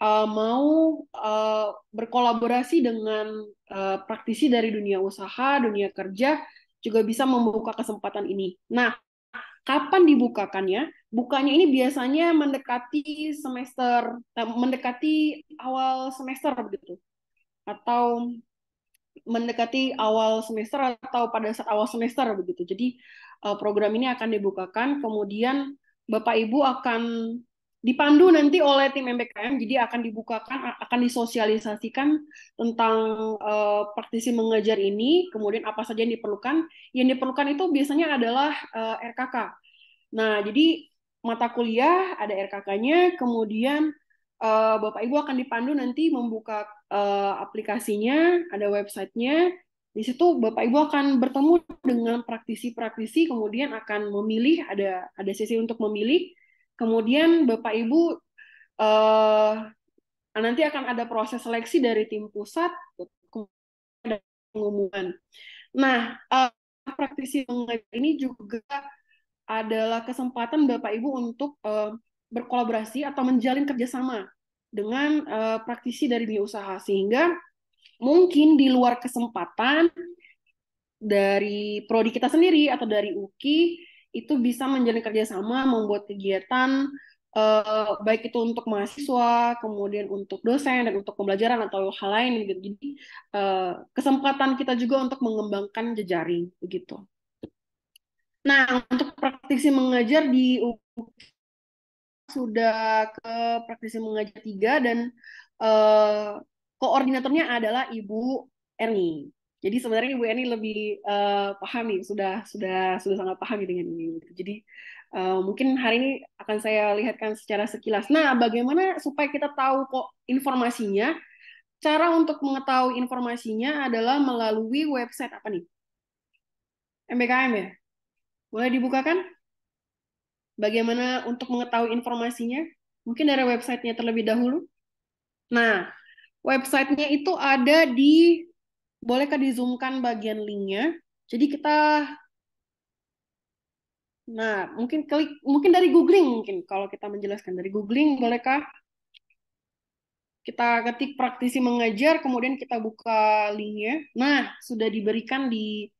Speaker 7: uh, mau uh, berkolaborasi dengan uh, praktisi dari dunia usaha, dunia kerja, juga bisa membuka kesempatan ini. Nah, kapan dibukakannya? Bukanya ini biasanya mendekati semester, eh, mendekati awal semester begitu, atau mendekati awal semester atau pada saat awal semester begitu. Jadi program ini akan dibukakan, kemudian Bapak Ibu akan dipandu nanti oleh tim MBKM jadi akan dibukakan akan disosialisasikan tentang uh, praktisi mengajar ini kemudian apa saja yang diperlukan yang diperlukan itu biasanya adalah uh, eh, RKK nah jadi mata kuliah ada RKK-nya kemudian uh, bapak ibu akan dipandu nanti membuka uh, aplikasinya ada websitenya di situ bapak ibu akan bertemu dengan praktisi-praktisi kemudian akan memilih ada ada sesi untuk memilih Kemudian Bapak Ibu eh, nanti akan ada proses seleksi dari tim pusat, pengumuman. Nah, eh, praktisi mengajar ini juga adalah kesempatan Bapak Ibu untuk eh, berkolaborasi atau menjalin kerjasama dengan eh, praktisi dari usaha sehingga mungkin di luar kesempatan dari prodi kita sendiri atau dari UKI itu bisa menjalin kerjasama, membuat kegiatan eh, baik itu untuk mahasiswa, kemudian untuk dosen dan untuk pembelajaran atau hal lain gitu. Jadi eh, kesempatan kita juga untuk mengembangkan jejaring begitu. Nah, untuk praktisi mengajar di sudah ke praktisi mengajar tiga dan uh, koordinatornya adalah Ibu Erni. Jadi sebenarnya Bu Eni lebih uh, paham nih, sudah sudah sudah sangat paham dengan ini. Gitu. Jadi uh, mungkin hari ini akan saya lihatkan secara sekilas. Nah, bagaimana supaya kita tahu kok informasinya? Cara untuk mengetahui informasinya adalah melalui website apa nih? MBKM ya? Boleh dibukakan? Bagaimana untuk mengetahui informasinya? Mungkin dari websitenya terlebih dahulu. Nah, websitenya itu ada di Bolehkah di dizoomkan bagian linknya? Jadi kita Nah, mungkin klik mungkin dari googling mungkin kalau kita menjelaskan dari googling bolehkah kita ketik praktisi mengajar kemudian kita buka linknya. Nah, sudah diberikan di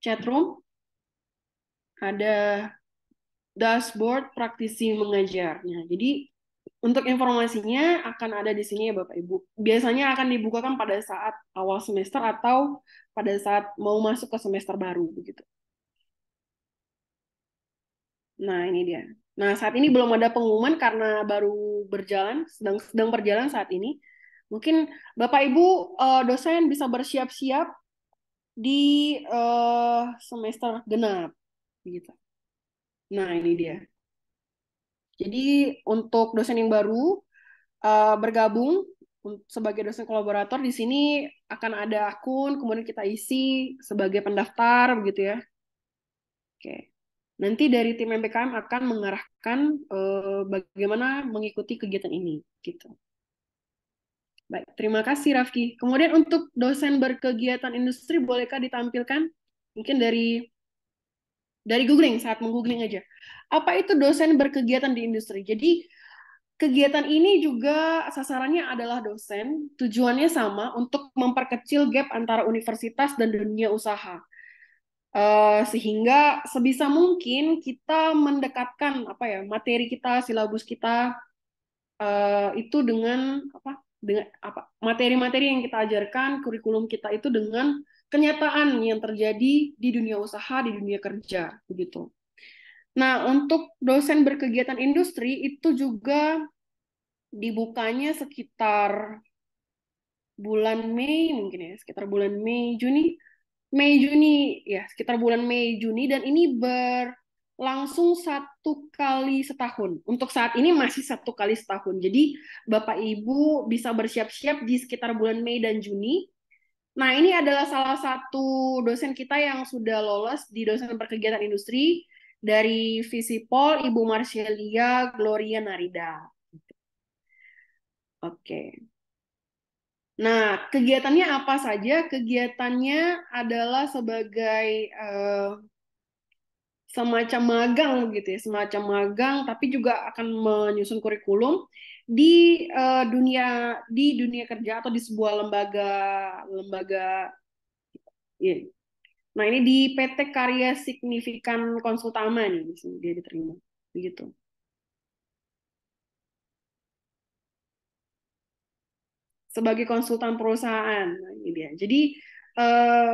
Speaker 7: chat room ada dashboard praktisi mengajarnya. Jadi untuk informasinya akan ada di sini ya Bapak Ibu. Biasanya akan dibukakan pada saat awal semester atau pada saat mau masuk ke semester baru begitu. Nah, ini dia. Nah, saat ini belum ada pengumuman karena baru berjalan, sedang sedang berjalan saat ini. Mungkin Bapak Ibu eh, dosen bisa bersiap-siap di eh, semester genap begitu. Nah, ini dia. Jadi untuk dosen yang baru uh, bergabung sebagai dosen kolaborator di sini akan ada akun, kemudian kita isi sebagai pendaftar begitu ya. Oke. Nanti dari tim MPKM akan mengarahkan uh, bagaimana mengikuti kegiatan ini gitu. Baik, terima kasih Rafki. Kemudian untuk dosen berkegiatan industri bolehkah ditampilkan mungkin dari dari googling saat menggoogling aja. Apa itu dosen berkegiatan di industri? Jadi kegiatan ini juga sasarannya adalah dosen, tujuannya sama untuk memperkecil gap antara universitas dan dunia usaha. Uh, sehingga sebisa mungkin kita mendekatkan apa ya materi kita silabus kita uh, itu dengan apa dengan apa materi-materi yang kita ajarkan kurikulum kita itu dengan kenyataan yang terjadi di dunia usaha, di dunia kerja, begitu. Nah, untuk dosen berkegiatan industri itu juga dibukanya sekitar bulan Mei mungkin ya, sekitar bulan Mei, Juni, Mei Juni ya, sekitar bulan Mei Juni dan ini berlangsung satu kali setahun. Untuk saat ini masih satu kali setahun. Jadi Bapak Ibu bisa bersiap-siap di sekitar bulan Mei dan Juni Nah, ini adalah salah satu dosen kita yang sudah lolos di dosen perkegiatan industri dari Visipol Ibu Marcelia Gloria Narida. Oke. Nah, kegiatannya apa saja? Kegiatannya adalah sebagai uh, semacam magang gitu ya, semacam magang tapi juga akan menyusun kurikulum di uh, dunia di dunia kerja atau di sebuah lembaga lembaga ya. Nah, ini di PT Karya Signifikan Konsultama nih di sini dia diterima. Begitu. Sebagai konsultan perusahaan. Nah, ini dia. Jadi uh,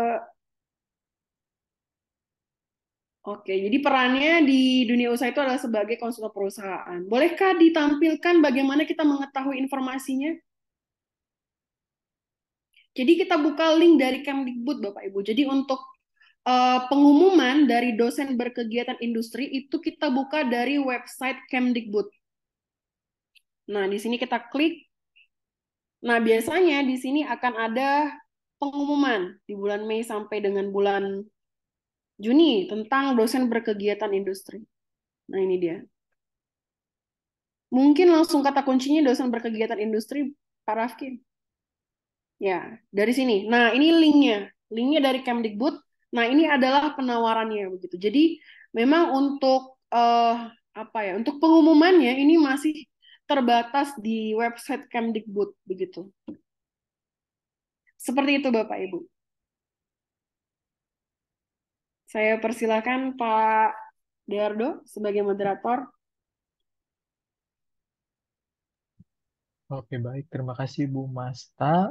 Speaker 7: Oke, jadi perannya di dunia usaha itu adalah sebagai konsultan perusahaan. Bolehkah ditampilkan bagaimana kita mengetahui informasinya? Jadi kita buka link dari Kemdikbud, Bapak Ibu. Jadi untuk uh, pengumuman dari dosen berkegiatan industri itu kita buka dari website Kemdikbud. Nah, di sini kita klik. Nah, biasanya di sini akan ada pengumuman di bulan Mei sampai dengan bulan Juni tentang dosen berkegiatan industri. Nah, ini dia. Mungkin langsung kata kuncinya dosen berkegiatan industri Pak Rafki. Ya, dari sini. Nah, ini linknya. Linknya dari Kemdikbud. Nah, ini adalah penawarannya begitu. Jadi, memang untuk uh, apa ya? Untuk pengumumannya ini masih terbatas di website Kemdikbud begitu. Seperti itu Bapak Ibu. Saya persilahkan Pak Deardo sebagai moderator.
Speaker 6: Oke, baik.
Speaker 10: Terima kasih Bu Masta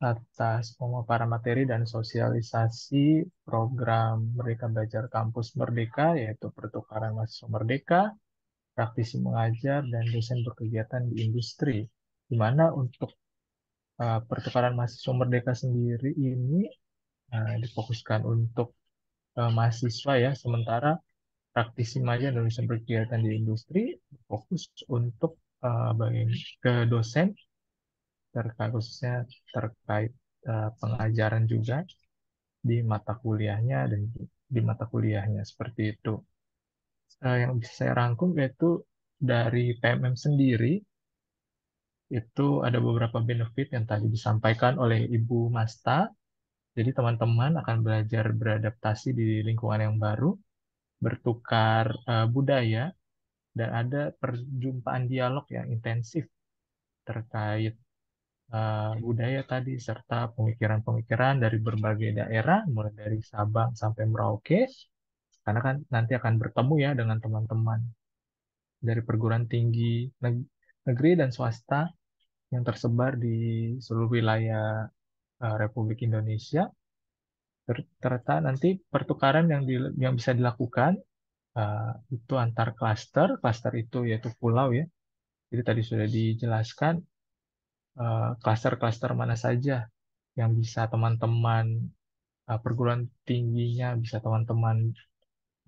Speaker 10: atas pemaparan materi dan sosialisasi program Merdeka Belajar Kampus Merdeka, yaitu pertukaran mahasiswa merdeka, praktisi mengajar, dan dosen berkegiatan di industri. Di mana untuk uh, pertukaran mahasiswa merdeka sendiri ini uh, difokuskan untuk uh, mahasiswa ya, sementara praktisi maja dan dosen berkegiatan di industri fokus untuk uh, bagian ke dosen terkait khususnya terkait uh, pengajaran juga di mata kuliahnya dan di mata kuliahnya seperti itu. Uh, yang bisa saya rangkum yaitu dari PMM sendiri itu ada beberapa benefit yang tadi disampaikan oleh Ibu Masta jadi teman-teman akan belajar beradaptasi di lingkungan yang baru, bertukar uh, budaya, dan ada perjumpaan dialog yang intensif terkait uh, budaya tadi serta pemikiran-pemikiran dari berbagai daerah mulai dari Sabang sampai Merauke karena kan nanti akan bertemu ya dengan teman-teman dari perguruan tinggi negeri dan swasta yang tersebar di seluruh wilayah Eh, Republik Indonesia serta nanti pertukaran yang di, yang bisa dilakukan uh, itu antar klaster klaster itu yaitu pulau ya jadi tadi sudah dijelaskan eh, klaster-klaster uh, mana saja yang bisa teman-teman uh, perguruan tingginya bisa teman-teman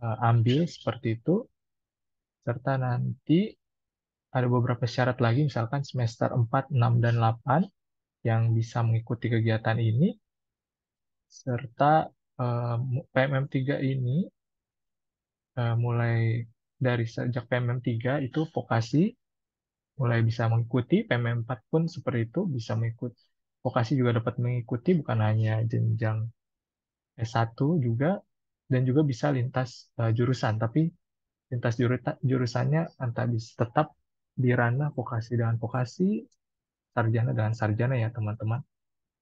Speaker 10: uh, ambil seperti itu serta nanti ada beberapa syarat lagi misalkan semester 4, 6, dan 8 yang bisa mengikuti kegiatan ini, serta eh, PMM 3 ini eh, mulai dari sejak PMM 3 itu vokasi mulai bisa mengikuti, PMM 4 pun seperti itu bisa mengikuti. Vokasi juga dapat mengikuti bukan hanya jenjang S1 juga dan juga bisa lintas eh, jurusan, tapi lintas jurusannya antara bisa tetap di ranah vokasi dengan vokasi sarjana dengan sarjana ya teman-teman.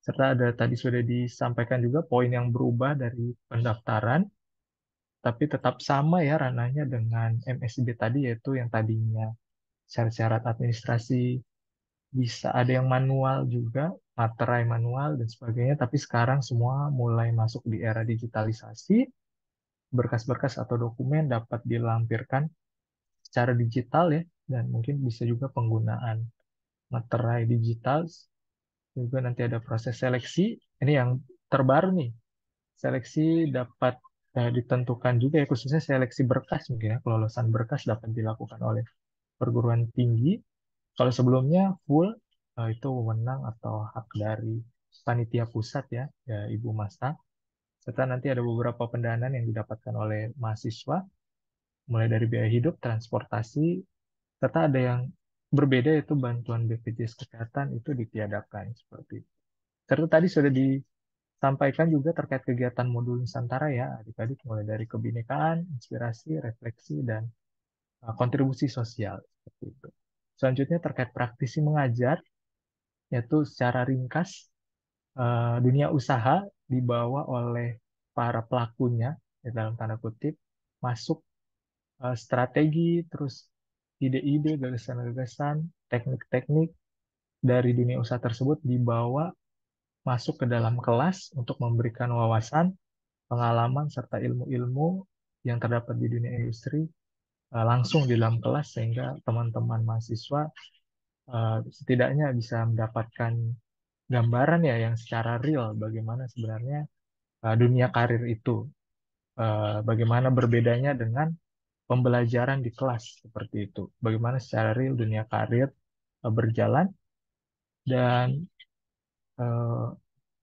Speaker 10: Serta ada tadi sudah disampaikan juga poin yang berubah dari pendaftaran, tapi tetap sama ya ranahnya dengan MSB tadi yaitu yang tadinya syarat-syarat administrasi bisa ada yang manual juga, materai manual dan sebagainya, tapi sekarang semua mulai masuk di era digitalisasi, berkas-berkas atau dokumen dapat dilampirkan secara digital ya dan mungkin bisa juga penggunaan materai digital, juga nanti ada proses seleksi. Ini yang terbaru nih, seleksi dapat eh, ditentukan juga ya khususnya seleksi berkas mungkin ya kelolosan berkas dapat dilakukan oleh perguruan tinggi. Kalau sebelumnya full eh, itu wewenang atau hak dari panitia pusat ya, ya Ibu masa Serta nanti ada beberapa pendanaan yang didapatkan oleh mahasiswa mulai dari biaya hidup, transportasi, serta ada yang berbeda itu bantuan BPJS Kesehatan itu ditiadakan seperti itu. Serta tadi sudah disampaikan juga terkait kegiatan modul Nusantara ya, adik-adik mulai dari kebinekaan, inspirasi, refleksi, dan uh, kontribusi sosial seperti itu. Selanjutnya terkait praktisi mengajar, yaitu secara ringkas uh, dunia usaha dibawa oleh para pelakunya, ya dalam tanda kutip, masuk uh, strategi, terus ide-ide, gagasan-gagasan, teknik-teknik dari dunia usaha tersebut dibawa masuk ke dalam kelas untuk memberikan wawasan, pengalaman, serta ilmu-ilmu yang terdapat di dunia industri eh, langsung di dalam kelas sehingga teman-teman mahasiswa eh, setidaknya bisa mendapatkan gambaran ya yang secara real bagaimana sebenarnya eh, dunia karir itu bagaimana berbedanya dengan pembelajaran di kelas seperti itu. Bagaimana secara real dunia karir eh, berjalan dan uh,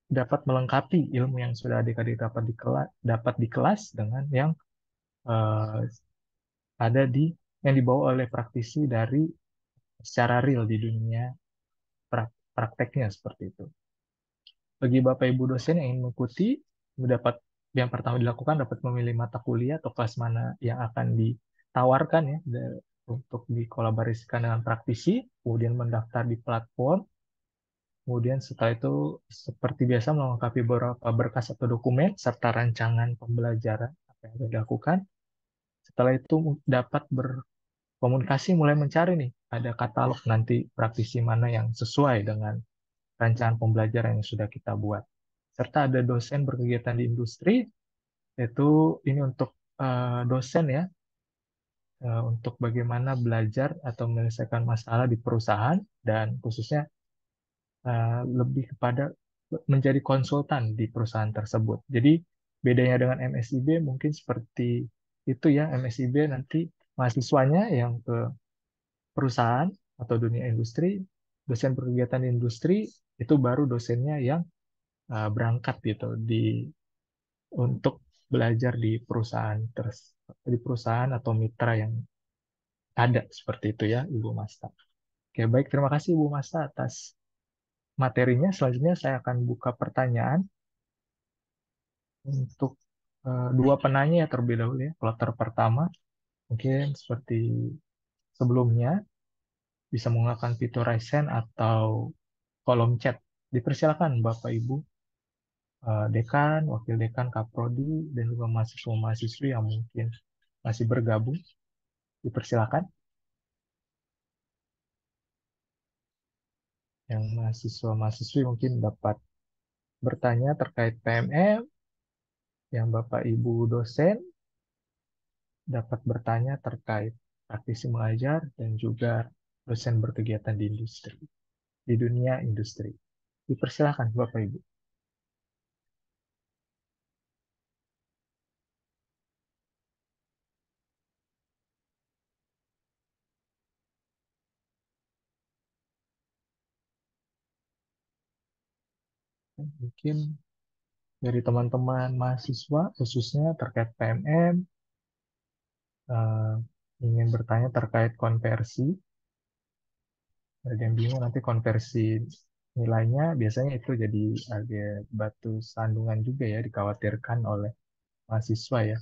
Speaker 10: dapat melengkapi ilmu yang sudah adik-adik dapat di kelas dapat di kelas dengan yang uh, ada di yang dibawa oleh praktisi dari secara real di dunia pra, prakteknya seperti itu. Bagi Bapak Ibu dosen yang ingin mengikuti mendapat yang pertama dilakukan dapat memilih mata kuliah atau kelas mana yang akan ditawarkan ya untuk dikolaborasikan dengan praktisi, kemudian mendaftar di platform, kemudian setelah itu seperti biasa melengkapi beberapa berkas atau dokumen serta rancangan pembelajaran apa yang dilakukan. Setelah itu dapat berkomunikasi mulai mencari nih ada katalog nanti praktisi mana yang sesuai dengan rancangan pembelajaran yang sudah kita buat serta ada dosen berkegiatan di industri, yaitu ini untuk eh, dosen ya, eh, untuk bagaimana belajar atau menyelesaikan masalah di perusahaan, dan khususnya eh, lebih kepada menjadi konsultan di perusahaan tersebut. Jadi bedanya dengan MSIB mungkin seperti itu ya, MSIB nanti mahasiswanya yang ke perusahaan atau dunia industri, dosen berkegiatan di industri itu baru dosennya yang uh, berangkat gitu di untuk belajar di perusahaan terus di perusahaan atau mitra yang ada seperti itu ya Ibu Masta. Oke baik terima kasih Ibu Masta atas materinya. Selanjutnya saya akan buka pertanyaan untuk uh, dua penanya ya terlebih dahulu ya. Kloter pertama mungkin seperti sebelumnya bisa menggunakan fitur raise hand atau kolom chat. Dipersilakan Bapak Ibu Eh, dekan, wakil dekan, kaprodi, dan juga mahasiswa-mahasiswi yang mungkin masih bergabung. Dipersilakan. Yang mahasiswa-mahasiswi mungkin dapat bertanya terkait PMM, yang Bapak Ibu dosen dapat bertanya terkait praktisi mengajar dan juga dosen berkegiatan di industri, di dunia
Speaker 9: industri. Dipersilakan Bapak Ibu.
Speaker 10: mungkin dari teman-teman mahasiswa khususnya terkait PMM uh, eh, ingin bertanya terkait konversi ada yang bingung nanti konversi nilainya biasanya itu jadi agak batu sandungan juga ya dikhawatirkan oleh mahasiswa ya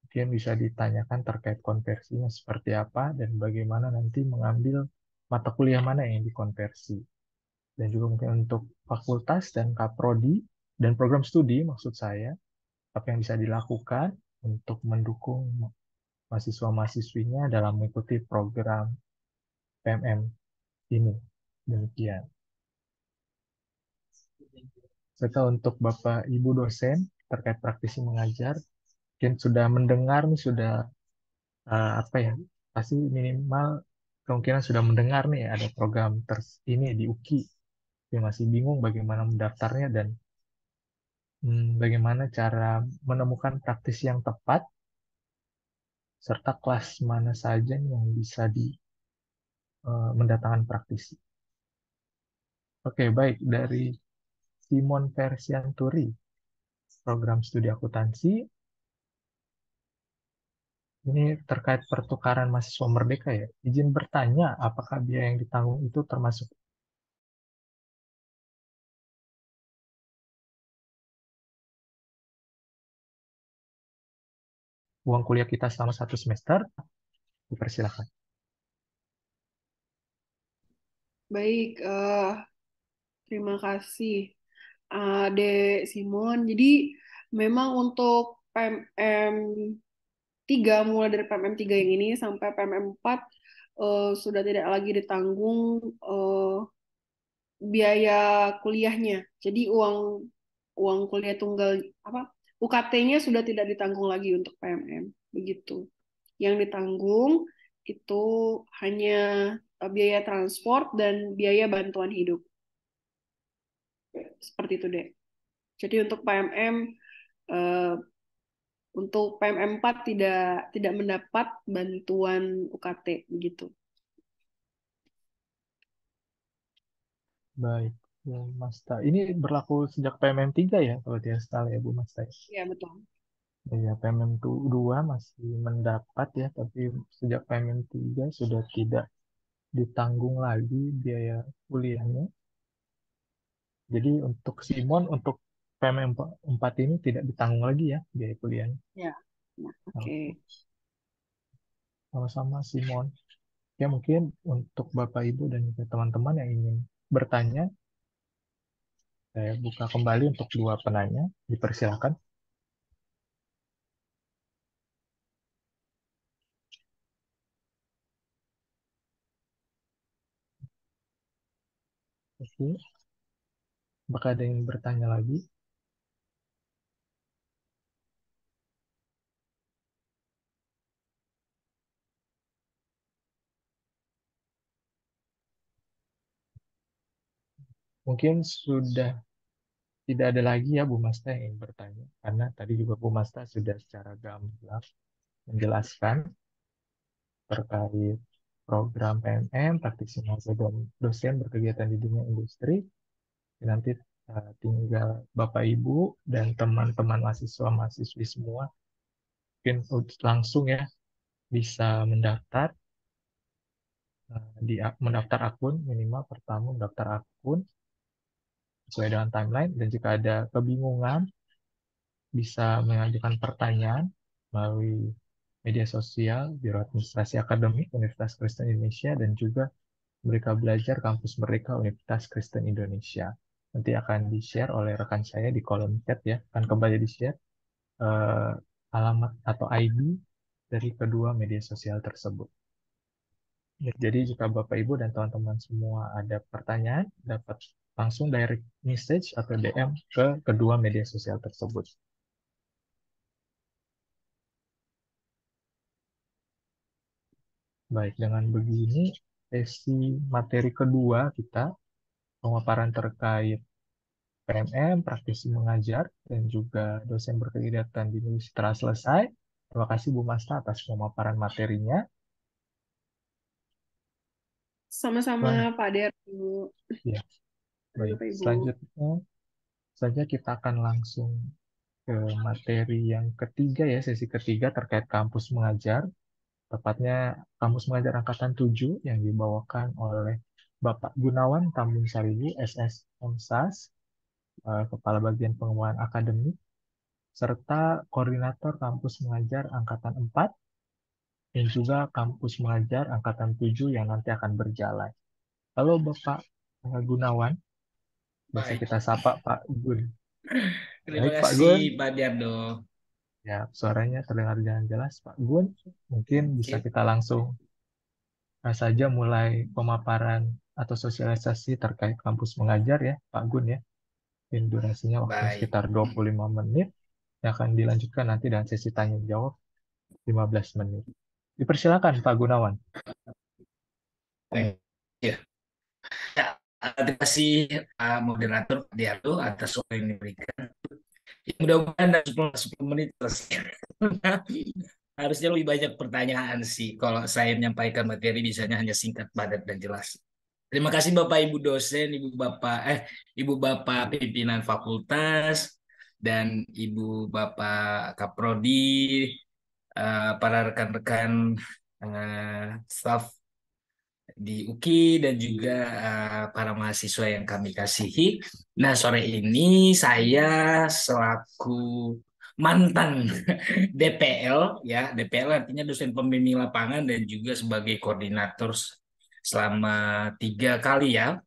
Speaker 10: mungkin bisa ditanyakan terkait konversinya seperti apa dan bagaimana nanti mengambil mata kuliah mana yang dikonversi dan juga mungkin untuk fakultas dan kaprodi dan program studi maksud saya apa yang bisa dilakukan untuk mendukung mahasiswa-mahasiswinya dalam mengikuti program PMM ini. Demikian. Serta untuk Bapak Ibu dosen terkait praktisi mengajar, mungkin sudah mendengar nih sudah uh, apa ya? Pasti minimal kemungkinan sudah mendengar nih ada program ter ini di UKI dia masih bingung bagaimana mendaftarnya dan hmm, bagaimana cara menemukan praktis yang tepat serta kelas mana saja yang bisa di uh, mendatangkan praktisi. Oke, baik dari Simon Persianturi, program studi akuntansi. Ini terkait pertukaran
Speaker 9: mahasiswa merdeka ya. Izin bertanya, apakah biaya yang ditanggung itu termasuk uang kuliah kita selama satu semester. Dipersilakan.
Speaker 7: Baik, uh, terima kasih eh, Ade Simon. Jadi memang untuk PMM 3 mulai dari PMM 3 yang ini sampai PMM 4 uh, sudah tidak lagi ditanggung uh, biaya kuliahnya. Jadi uang uang kuliah tunggal apa UKT-nya sudah tidak ditanggung lagi untuk PMM, begitu. Yang ditanggung itu hanya eh, biaya transport dan biaya bantuan hidup. Seperti itu, deh. Jadi untuk PMM eh, untuk PMM 4 tidak tidak mendapat bantuan UKT begitu.
Speaker 10: Baik. Bulan iya, Masta. Ini berlaku sejak PMM 3 ya kalau dia style ya Bu Masta.
Speaker 6: Ya? Iya betul.
Speaker 10: Iya, PMM 2 masih mendapat ya, tapi sejak PMM 3 sudah tidak ditanggung lagi biaya kuliahnya. Jadi untuk Simon, untuk PMM 4 ini tidak ditanggung lagi ya biaya kuliahnya. Ya, nah, oke. Okay. Sama-sama Simon. Ya mungkin untuk Bapak Ibu dan juga teman-teman yang ingin bertanya saya buka kembali untuk dua penanya. Dipersilakan.
Speaker 9: Oke. Apakah ada yang bertanya lagi?
Speaker 10: Mungkin sudah tidak ada lagi ya Bu Masta yang ingin bertanya karena tadi juga Bu Masta sudah secara gamblang menjelaskan terkait program PMM, praktisi mahasiswa dan dosen berkegiatan di dunia industri. Nanti eh, tinggal Bapak Ibu dan teman-teman mahasiswa mahasiswi semua mungkin langsung ya bisa mendaftar eh, di mendaftar akun minimal pertama mendaftar akun sesuai dengan timeline dan jika ada kebingungan bisa mengajukan pertanyaan melalui media sosial Biro Administrasi Akademik Universitas Kristen Indonesia dan juga mereka belajar kampus mereka Universitas Kristen Indonesia. Nanti akan di-share oleh rekan saya di kolom chat ya, akan kembali di-share eh, alamat atau ID dari kedua media sosial tersebut. Ya. Jadi jika Bapak Ibu dan teman-teman semua ada pertanyaan, dapat langsung direct message atau DM ke kedua media sosial tersebut. Baik, dengan begini sesi materi kedua kita pemaparan terkait PMM, praktisi mengajar, dan juga dosen berkegiatan di Indonesia telah selesai. Terima kasih Bu Masta atas pemaparan materinya.
Speaker 7: Sama-sama Pak Der.
Speaker 10: Ya. Baik, Bapak Ibu. selanjutnya saja kita akan langsung ke materi yang ketiga ya, sesi ketiga terkait kampus mengajar. Tepatnya kampus mengajar angkatan 7 yang dibawakan oleh Bapak Gunawan Tambun Saribu, SS Omsas, eh, Kepala Bagian Pengembangan Akademik, serta Koordinator Kampus Mengajar Angkatan 4, dan juga Kampus Mengajar Angkatan 7 yang nanti akan berjalan. Halo Bapak Gunawan, bisa kita sapa Pak Gun. Terima Baik, kasih Pak Gun. Pak Diardo. Ya, suaranya terdengar jangan jelas Pak Gun. Mungkin bisa okay. kita langsung saja mulai pemaparan atau sosialisasi terkait kampus mengajar ya Pak Gun ya. Mungkin durasinya waktu Baik. sekitar 25 menit yang akan dilanjutkan nanti dengan sesi tanya jawab 15 menit. Dipersilakan Pak Gunawan.
Speaker 9: Thank you. Iya.
Speaker 13: Terima kasih ah, Pak Moderator Pak Diardo atas waktu yang diberikan. Ya, mudah-mudahan dalam 10, 10 menit terus. [laughs] Harusnya lebih banyak pertanyaan sih kalau saya menyampaikan materi misalnya hanya singkat, padat, dan jelas. Terima kasih Bapak Ibu dosen, Ibu Bapak eh Ibu Bapak pimpinan fakultas dan Ibu Bapak Kaprodi, uh, para rekan-rekan uh, staff di UKI dan juga eh, para mahasiswa yang kami kasihi. Nah, sore ini saya selaku mantan [laughs] DPL ya, DPL artinya dosen pembimbing lapangan dan juga sebagai koordinator selama tiga kali ya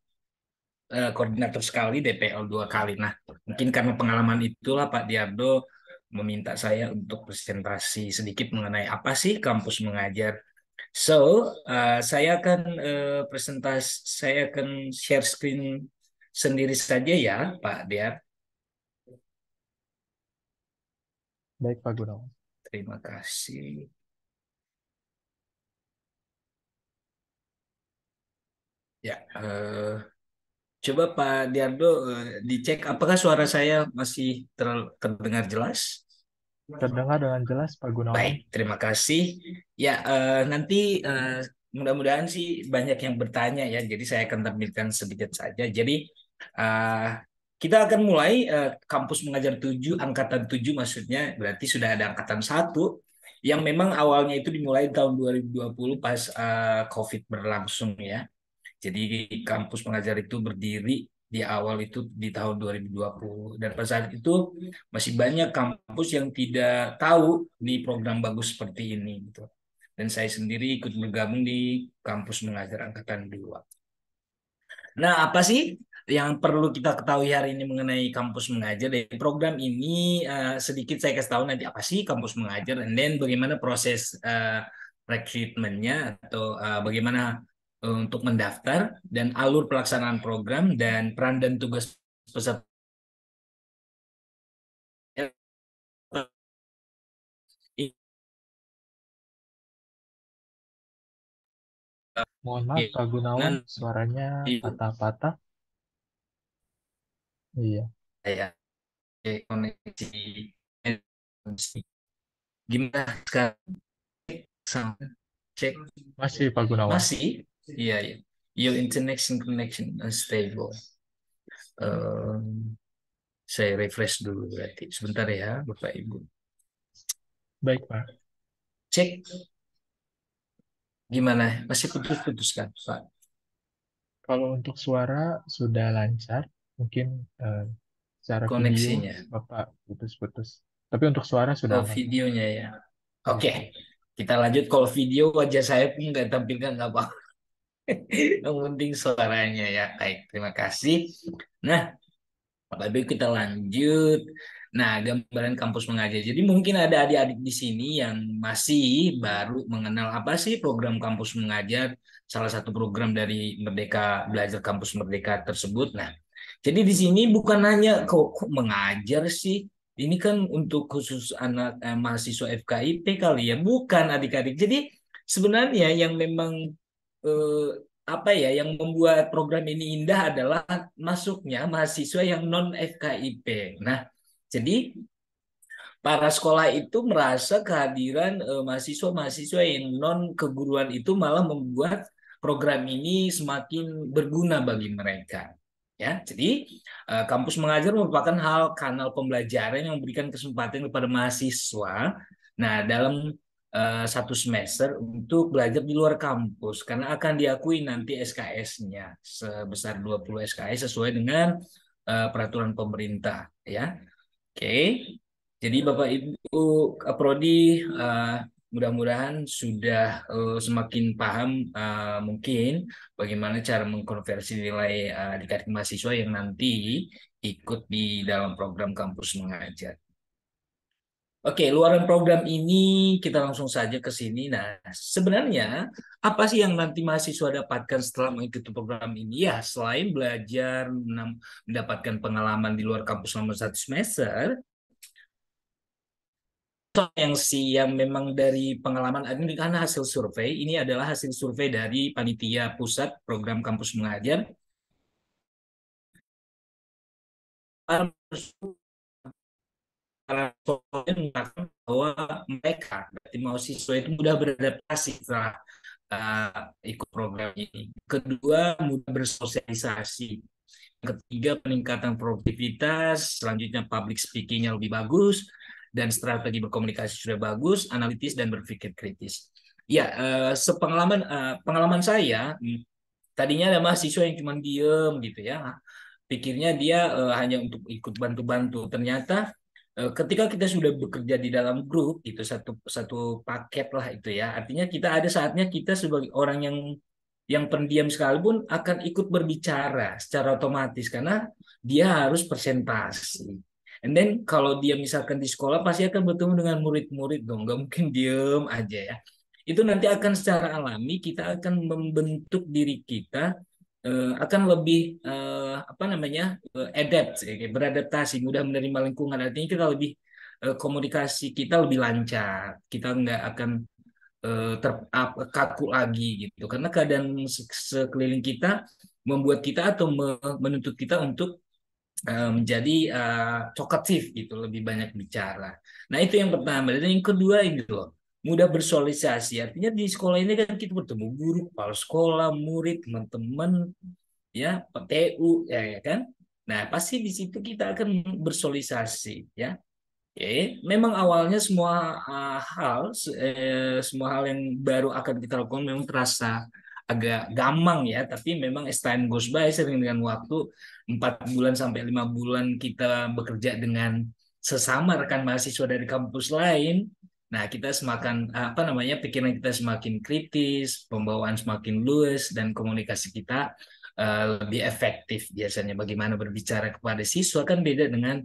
Speaker 13: eh, koordinator sekali DPL dua kali nah mungkin karena pengalaman itulah Pak Diardo meminta saya untuk presentasi sedikit mengenai apa sih kampus mengajar So, uh, saya akan uh, presentasi, saya akan share screen
Speaker 9: sendiri saja ya, Pak Diar.
Speaker 10: Baik, Pak Gunawan.
Speaker 6: Terima kasih. Ya, uh,
Speaker 13: coba Pak Diardo uh, dicek apakah suara saya masih terdengar jelas?
Speaker 10: Terdengar dengan jelas Pak Gunawan. Baik,
Speaker 13: terima kasih. Ya, uh, nanti uh, mudah-mudahan sih banyak yang bertanya ya. Jadi saya akan tampilkan sedikit saja. Jadi uh, kita akan mulai uh, kampus mengajar 7 angkatan 7 maksudnya berarti sudah ada angkatan 1 yang memang awalnya itu dimulai tahun 2020 pas uh, Covid berlangsung ya. Jadi kampus mengajar itu berdiri di awal itu di tahun 2020 dan pada saat itu masih banyak kampus yang tidak tahu di program bagus seperti ini gitu. Dan saya sendiri ikut bergabung di kampus mengajar angkatan dua. Nah, apa sih yang perlu kita ketahui hari ini mengenai kampus mengajar dari program ini uh, sedikit saya kasih tahu nanti apa sih kampus mengajar dan bagaimana proses uh, eh, rekrutmennya
Speaker 9: atau uh, bagaimana Eh, untuk mendaftar dan alur pelaksanaan program dan peran dan tugas peserta Mohon maaf Pak Gunawan, suaranya patah-patah. Iya. Iya. koneksi gimana sekarang? Cek.
Speaker 10: Masih Pak Gunawan. Masih
Speaker 13: yeah, yeah. Your internet connection unstable.
Speaker 9: Um, saya refresh dulu berarti. Sebentar ya, Bapak Ibu. Baik, Pak. Cek.
Speaker 10: Gimana? Masih putus-putus kan, Pak? Kalau untuk suara sudah lancar, mungkin uh, secara koneksinya video, Bapak putus-putus. Tapi untuk suara sudah oh,
Speaker 13: videonya ya. Oke. Okay. Kita lanjut kalau video wajah saya pun nggak tampilkan nggak apa-apa yang penting suaranya ya. Baik, terima kasih. Nah, tapi kita lanjut. Nah, gambaran kampus mengajar. Jadi mungkin ada adik-adik di sini yang masih baru mengenal apa sih program kampus mengajar, salah satu program dari Merdeka Belajar Kampus Merdeka tersebut. Nah, jadi di sini bukan hanya kok mengajar sih, ini kan untuk khusus anak eh, mahasiswa FKIP kali ya, bukan adik-adik. Jadi sebenarnya yang memang eh, apa ya yang membuat program ini indah adalah masuknya mahasiswa yang non FKIP. Nah, jadi para sekolah itu merasa kehadiran mahasiswa eh, mahasiswa-mahasiswa yang non keguruan itu malah membuat program ini semakin berguna bagi mereka. Ya, jadi eh, kampus mengajar merupakan hal kanal pembelajaran yang memberikan kesempatan kepada mahasiswa. Nah, dalam Eh, satu semester untuk belajar di luar kampus karena akan diakui nanti SKS-nya sebesar 20 SKS sesuai dengan eh, peraturan pemerintah ya. Oke. Okay. Jadi Bapak Ibu Prodi eh, mudah-mudahan sudah semakin paham mungkin bagaimana cara mengkonversi nilai uh, mahasiswa yang nanti ikut di dalam program kampus mengajar. Oke, luaran program ini kita langsung saja ke sini. Nah, sebenarnya apa sih yang nanti mahasiswa dapatkan setelah mengikuti program ini? Ya, selain belajar mendapatkan pengalaman di luar kampus selama satu semester, yang si yang memang dari pengalaman ini karena hasil survei ini
Speaker 9: adalah hasil survei dari panitia pusat program kampus mengajar para soalnya mengatakan bahwa mereka berarti mahasiswa itu mudah beradaptasi setelah
Speaker 13: uh, ikut program ini. Kedua, mudah bersosialisasi. Ketiga, peningkatan produktivitas. Selanjutnya, public speakingnya lebih bagus dan strategi berkomunikasi sudah bagus, analitis dan berpikir kritis. Ya, uh, sepengalaman uh, pengalaman saya tadinya ada mahasiswa yang cuma diem gitu ya pikirnya dia uh, hanya untuk ikut bantu-bantu. Ternyata Eh, ketika kita sudah bekerja di dalam grup itu satu satu paket lah itu ya artinya kita ada saatnya kita sebagai orang yang yang pendiam sekalipun akan ikut berbicara secara otomatis karena dia harus presentasi and then kalau dia misalkan di sekolah pasti akan bertemu dengan murid-murid dong nggak mungkin [laughs] diem aja ya itu nanti akan secara alami kita akan membentuk diri kita eh, akan lebih eh, apa namanya eh, adapt ya, beradaptasi mudah menerima lingkungan artinya kita lebih eh, komunikasi kita lebih lancar kita nggak akan eh, terkaku lagi gitu karena keadaan sekeliling kita membuat kita atau menuntut kita untuk menjadi cokatif gitu lebih banyak bicara nah itu yang pertama dan yang kedua ini loh mudah bersosialisasi. Artinya di sekolah ini kan kita bertemu guru, kepala sekolah, murid, teman-teman, ya PTU ya, ya kan nah pasti di situ kita akan bersolisasi ya Oke, memang awalnya semua uh, hal, eh, semua hal yang baru akan kita lakukan memang terasa agak gamang ya, tapi memang as time goes by sering dengan waktu 4 bulan sampai lima bulan kita bekerja dengan sesama rekan mahasiswa dari kampus lain, nah kita semakin ah, apa namanya pikiran kita semakin kritis, pembawaan semakin luas dan komunikasi kita Eh, lebih efektif biasanya bagaimana berbicara kepada siswa kan beda dengan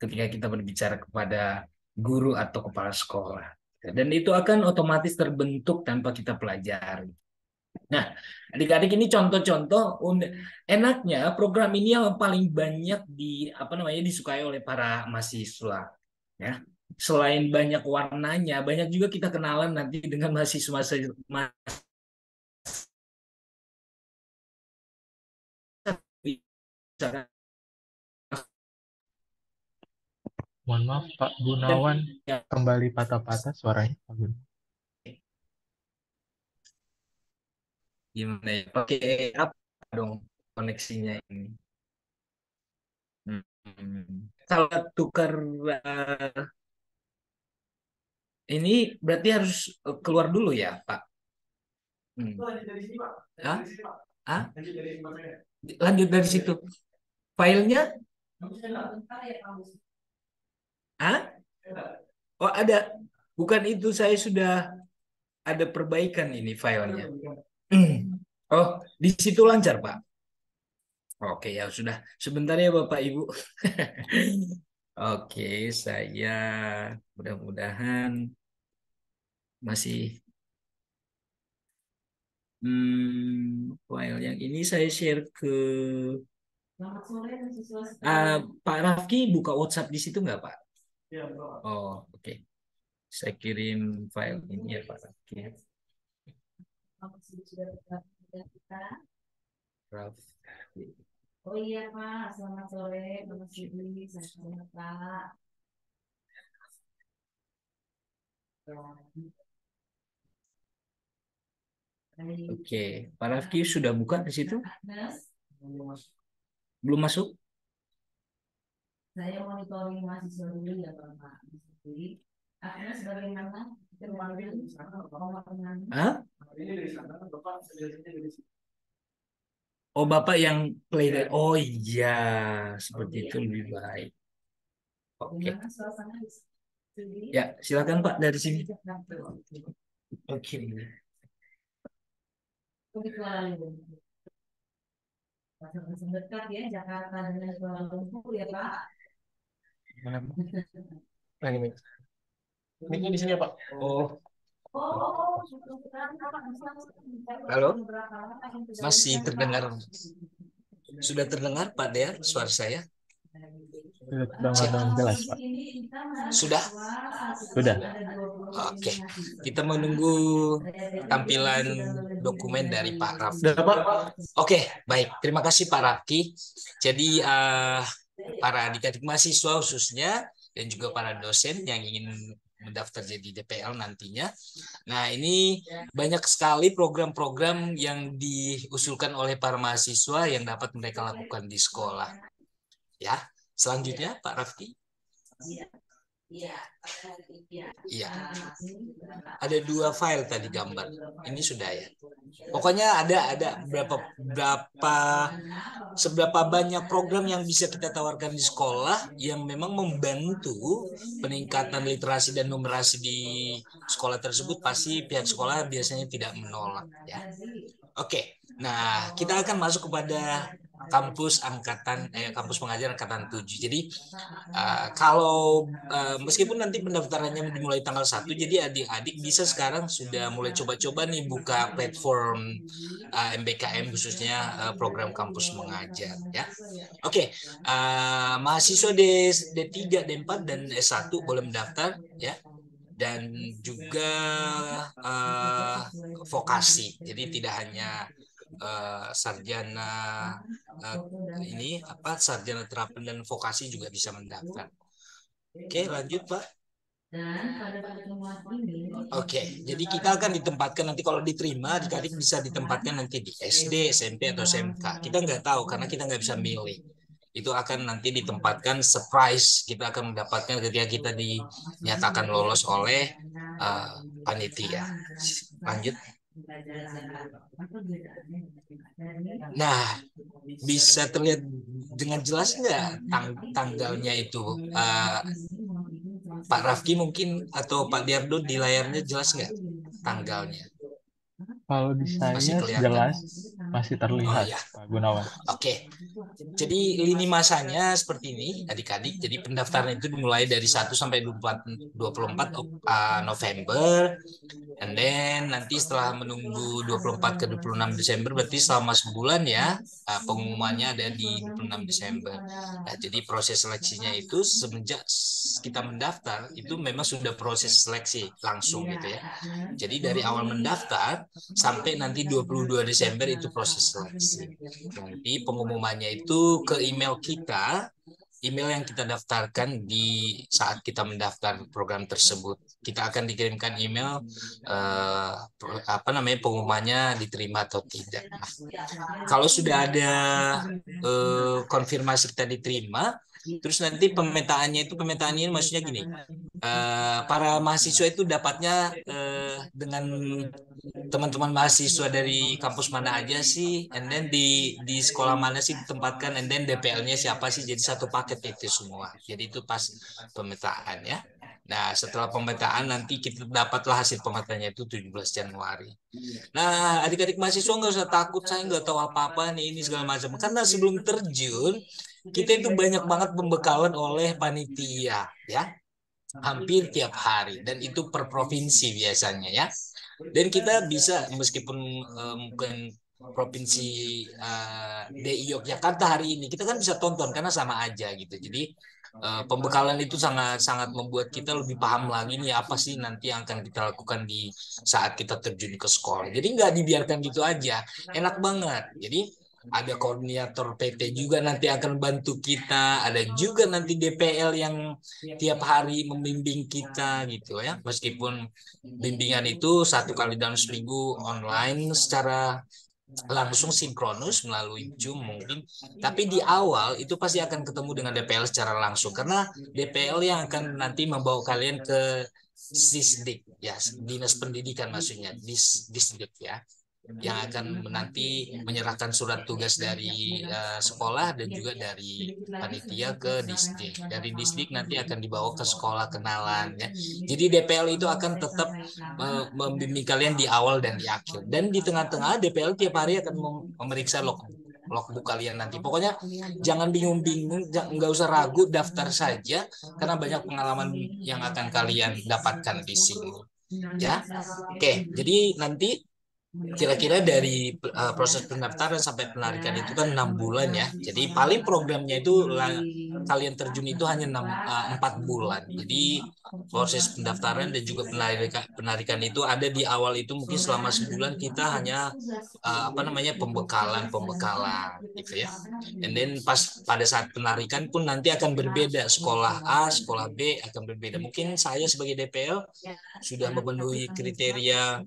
Speaker 13: ketika kita berbicara kepada guru atau kepala sekolah dan itu akan otomatis terbentuk tanpa kita pelajari. Nah, adik-adik ini contoh-contoh enaknya program ini yang paling banyak di apa namanya disukai oleh para mahasiswa ya.
Speaker 9: Selain banyak warnanya, banyak juga kita kenalan nanti dengan mahasiswa mahasiswa Mohon maaf Pak Gunawan, ya. kembali patah-patah suaranya Pak Gunawan.
Speaker 13: Gimana ya? Pakai apa dong koneksinya ini?
Speaker 14: Hmm.
Speaker 6: Kalau tukar uh,
Speaker 13: ini berarti harus eh, keluar dulu ya Pak?
Speaker 6: Hmm. Lanjut dari sini Pak. Hah? Hah?
Speaker 9: Lanjut dari situ. Filenya? Ya, Hah?
Speaker 13: Oh ada. Bukan itu saya sudah ada perbaikan ini filenya. [clears throat] Oh di situ lancar pak. Oke ya sudah. Sebentar ya bapak ibu. [laughs] Oke saya mudah-mudahan masih hmm, file yang ini saya share ke
Speaker 6: Selamat sore, uh,
Speaker 13: Pak Rafki buka WhatsApp di situ nggak Pak?
Speaker 6: Iya, Pak. Oh, oke. Okay. Saya kirim file ini ya Pak Rafki. Rafki. Oh iya Pak, selamat sore, selamat pagi, selamat Pak. Oke, okay. Pak
Speaker 13: Rafki sudah buka di situ? Iya, belum masuk?
Speaker 6: Saya monitoring mahasiswa dulu ya Bapak. Akhirnya sebagai mana terpanggil di sana Hah? Ini dari sana Bapak dari sini.
Speaker 13: Oh Bapak yang play that. Iya. Oh
Speaker 6: iya, seperti oh, itu iya. lebih baik. Oke. Okay. Ya, silakan Pak dari sini. Oke. Okay. Masuk-masuk ya Jakarta dengan Kuala Lumpur ya Pak.
Speaker 14: Nah, ini.
Speaker 6: Ini di sini ya Pak. Oh. Oh, Halo, masih terdengar?
Speaker 8: Sudah terdengar
Speaker 13: Pak Dea, suara saya?
Speaker 6: Sudah jelas, Sudah? Sudah.
Speaker 13: Oke. Kita menunggu tampilan dokumen dari Pak Raf. Sudah, Pak. Oke, baik. Terima kasih Pak Raffi. Jadi uh, para adik-adik mahasiswa khususnya dan juga para dosen yang ingin mendaftar jadi DPL nantinya. Nah, ini banyak sekali program-program yang diusulkan oleh para mahasiswa yang dapat mereka lakukan di sekolah. Ya, Selanjutnya iya. Pak Rafki.
Speaker 6: Iya. Iya. Ya.
Speaker 13: Ada dua file tadi gambar. Ini sudah ya. Pokoknya ada ada berapa berapa seberapa banyak program yang bisa kita tawarkan di sekolah yang memang membantu peningkatan literasi dan numerasi di sekolah tersebut pasti pihak sekolah biasanya tidak menolak ya. Oke. Nah, kita akan masuk kepada kampus angkatan eh, kampus pengajar angkatan 7. Jadi uh, kalau uh, meskipun nanti pendaftarannya dimulai tanggal 1 jadi adik-adik bisa sekarang sudah mulai coba-coba nih buka platform uh, eh, MBKM khususnya uh, program kampus
Speaker 6: mengajar ya.
Speaker 13: Oke, okay. uh, mahasiswa D, D3, D4 dan S1 boleh mendaftar ya dan juga uh, vokasi. Jadi tidak hanya uh, sarjana uh, ini apa sarjana terapan dan vokasi juga bisa mendaftar. Oke, okay, lanjut Pak. Oke, okay, jadi kita akan ditempatkan nanti kalau diterima, adik bisa ditempatkan nanti di SD, SMP atau SMK. Kita nggak tahu karena kita nggak bisa milih. Itu akan nanti ditempatkan surprise. Kita akan mendapatkan ketika kita dinyatakan lolos oleh uh, panitia.
Speaker 6: Lanjut. Nah,
Speaker 13: bisa terlihat dengan jelas nggak tang tanggalnya itu, uh, Pak Rafki mungkin atau Pak Diardo di layarnya jelas nggak tanggalnya?
Speaker 10: Kalau di hmm, saya masih kelihatan. jelas masih terlihat oh, ya. Pak Gunawan. Oke.
Speaker 13: Okay. Jadi lini masanya seperti ini adik-adik. Jadi pendaftaran itu dimulai dari 1 sampai 24 24 uh, November. And then nanti setelah menunggu 24 ke 26 Desember berarti selama sebulan ya uh, pengumumannya ada di 26 Desember. Nah, jadi proses seleksinya itu semenjak kita mendaftar itu memang sudah proses seleksi langsung gitu ya. Iya. Jadi dari awal mendaftar sampai iya, nanti 22 iya, iya. Desember itu proses seleksi. Nanti pengumumannya itu ke email kita, email yang kita daftarkan di saat kita mendaftar program tersebut. Kita akan dikirimkan email eh, apa namanya pengumumannya diterima atau tidak. Nah, kalau sudah ada eh, konfirmasi kita diterima, Terus nanti pemetaannya itu pemetaan ini maksudnya gini, uh, para mahasiswa itu dapatnya uh, dengan teman-teman mahasiswa dari kampus mana aja sih, and then di di sekolah mana sih ditempatkan, and then DPL-nya siapa sih, jadi satu paket itu semua. Jadi itu pas pemetaan ya. Nah, setelah pemetaan nanti kita dapatlah hasil pemetaannya itu 17 Januari. Nah, adik-adik mahasiswa nggak usah takut, saya nggak tahu apa-apa nih ini segala macam. Karena sebelum terjun, kita itu banyak banget pembekalan oleh panitia ya hampir tiap hari dan itu per provinsi biasanya ya dan kita bisa meskipun mungkin eh, provinsi uh, eh, DI Yogyakarta hari ini kita kan bisa tonton karena sama aja gitu jadi uh, pembekalan itu sangat sangat membuat kita lebih paham lagi nih apa sih nanti yang akan kita lakukan di saat kita terjun ke sekolah jadi nggak dibiarkan gitu aja enak banget jadi ada koordinator PT juga nanti akan bantu kita, ada juga nanti DPL yang tiap hari membimbing kita gitu ya. Meskipun bimbingan itu satu kali dalam seminggu online secara langsung sinkronus melalui Zoom mungkin. Tapi di awal itu pasti akan ketemu dengan DPL secara langsung karena DPL yang akan nanti membawa kalian ke Sisdik ya, Dinas Pendidikan maksudnya, Dis Disdik ya yang akan menanti iya, iya. menyerahkan surat iya, tugas dari uh, sekolah dan juga dari
Speaker 6: panitia
Speaker 13: ke distrik. Dari distrik nanti akan dibawa ke sekolah kenalan ya. Jadi DPL itu akan tetap uh, membimbing kalian di awal dan di akhir. Dan di tengah-tengah DPL tiap hari akan memeriksa logbook logbook kalian nanti. Pokoknya jangan bingung-bingung, nggak usah ragu, daftar saja karena banyak pengalaman yang akan kalian dapatkan
Speaker 3: di sini.
Speaker 6: Ya, oke.
Speaker 13: Jadi nanti kira-kira dari eh, proses pendaftaran sampai penarikan itu kan enam bulan ya. Jadi paling programnya itu kalian terjun itu hanya eh, empat bulan. Jadi proses pendaftaran dan juga penarikan, penarikan itu ada di awal itu mungkin selama sebulan kita hanya eh, apa namanya pembekalan pembekalan
Speaker 6: gitu ya. And
Speaker 13: then pas pada saat penarikan pun nanti akan berbeda sekolah A, sekolah B akan berbeda. Mungkin saya sebagai DPL sudah memenuhi kriteria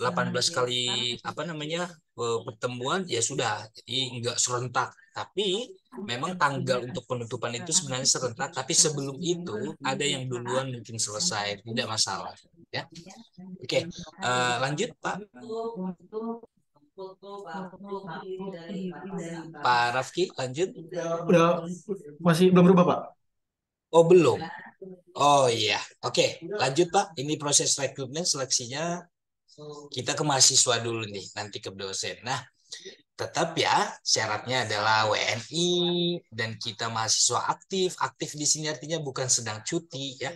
Speaker 13: 18 kali apa namanya eh, pertemuan ya sudah. Jadi enggak serentak tapi memang tanggal untuk penutupan itu sebenarnya serentak, tapi sebelum itu ada yang duluan mungkin selesai, tidak masalah.
Speaker 6: Ya, oke, okay. uh, eh, lanjut
Speaker 13: Pak.
Speaker 8: Pak
Speaker 10: Rafki, lanjut.
Speaker 8: Udah, masih
Speaker 10: belum berubah Pak? Oh belum. Oh iya,
Speaker 13: oke, okay. lanjut Pak. Ini proses rekrutmen seleksinya kita ke mahasiswa dulu nih, nanti ke dosen. Nah, tetap ya syaratnya adalah WNI dan kita mahasiswa aktif. Aktif di sini artinya bukan sedang cuti ya.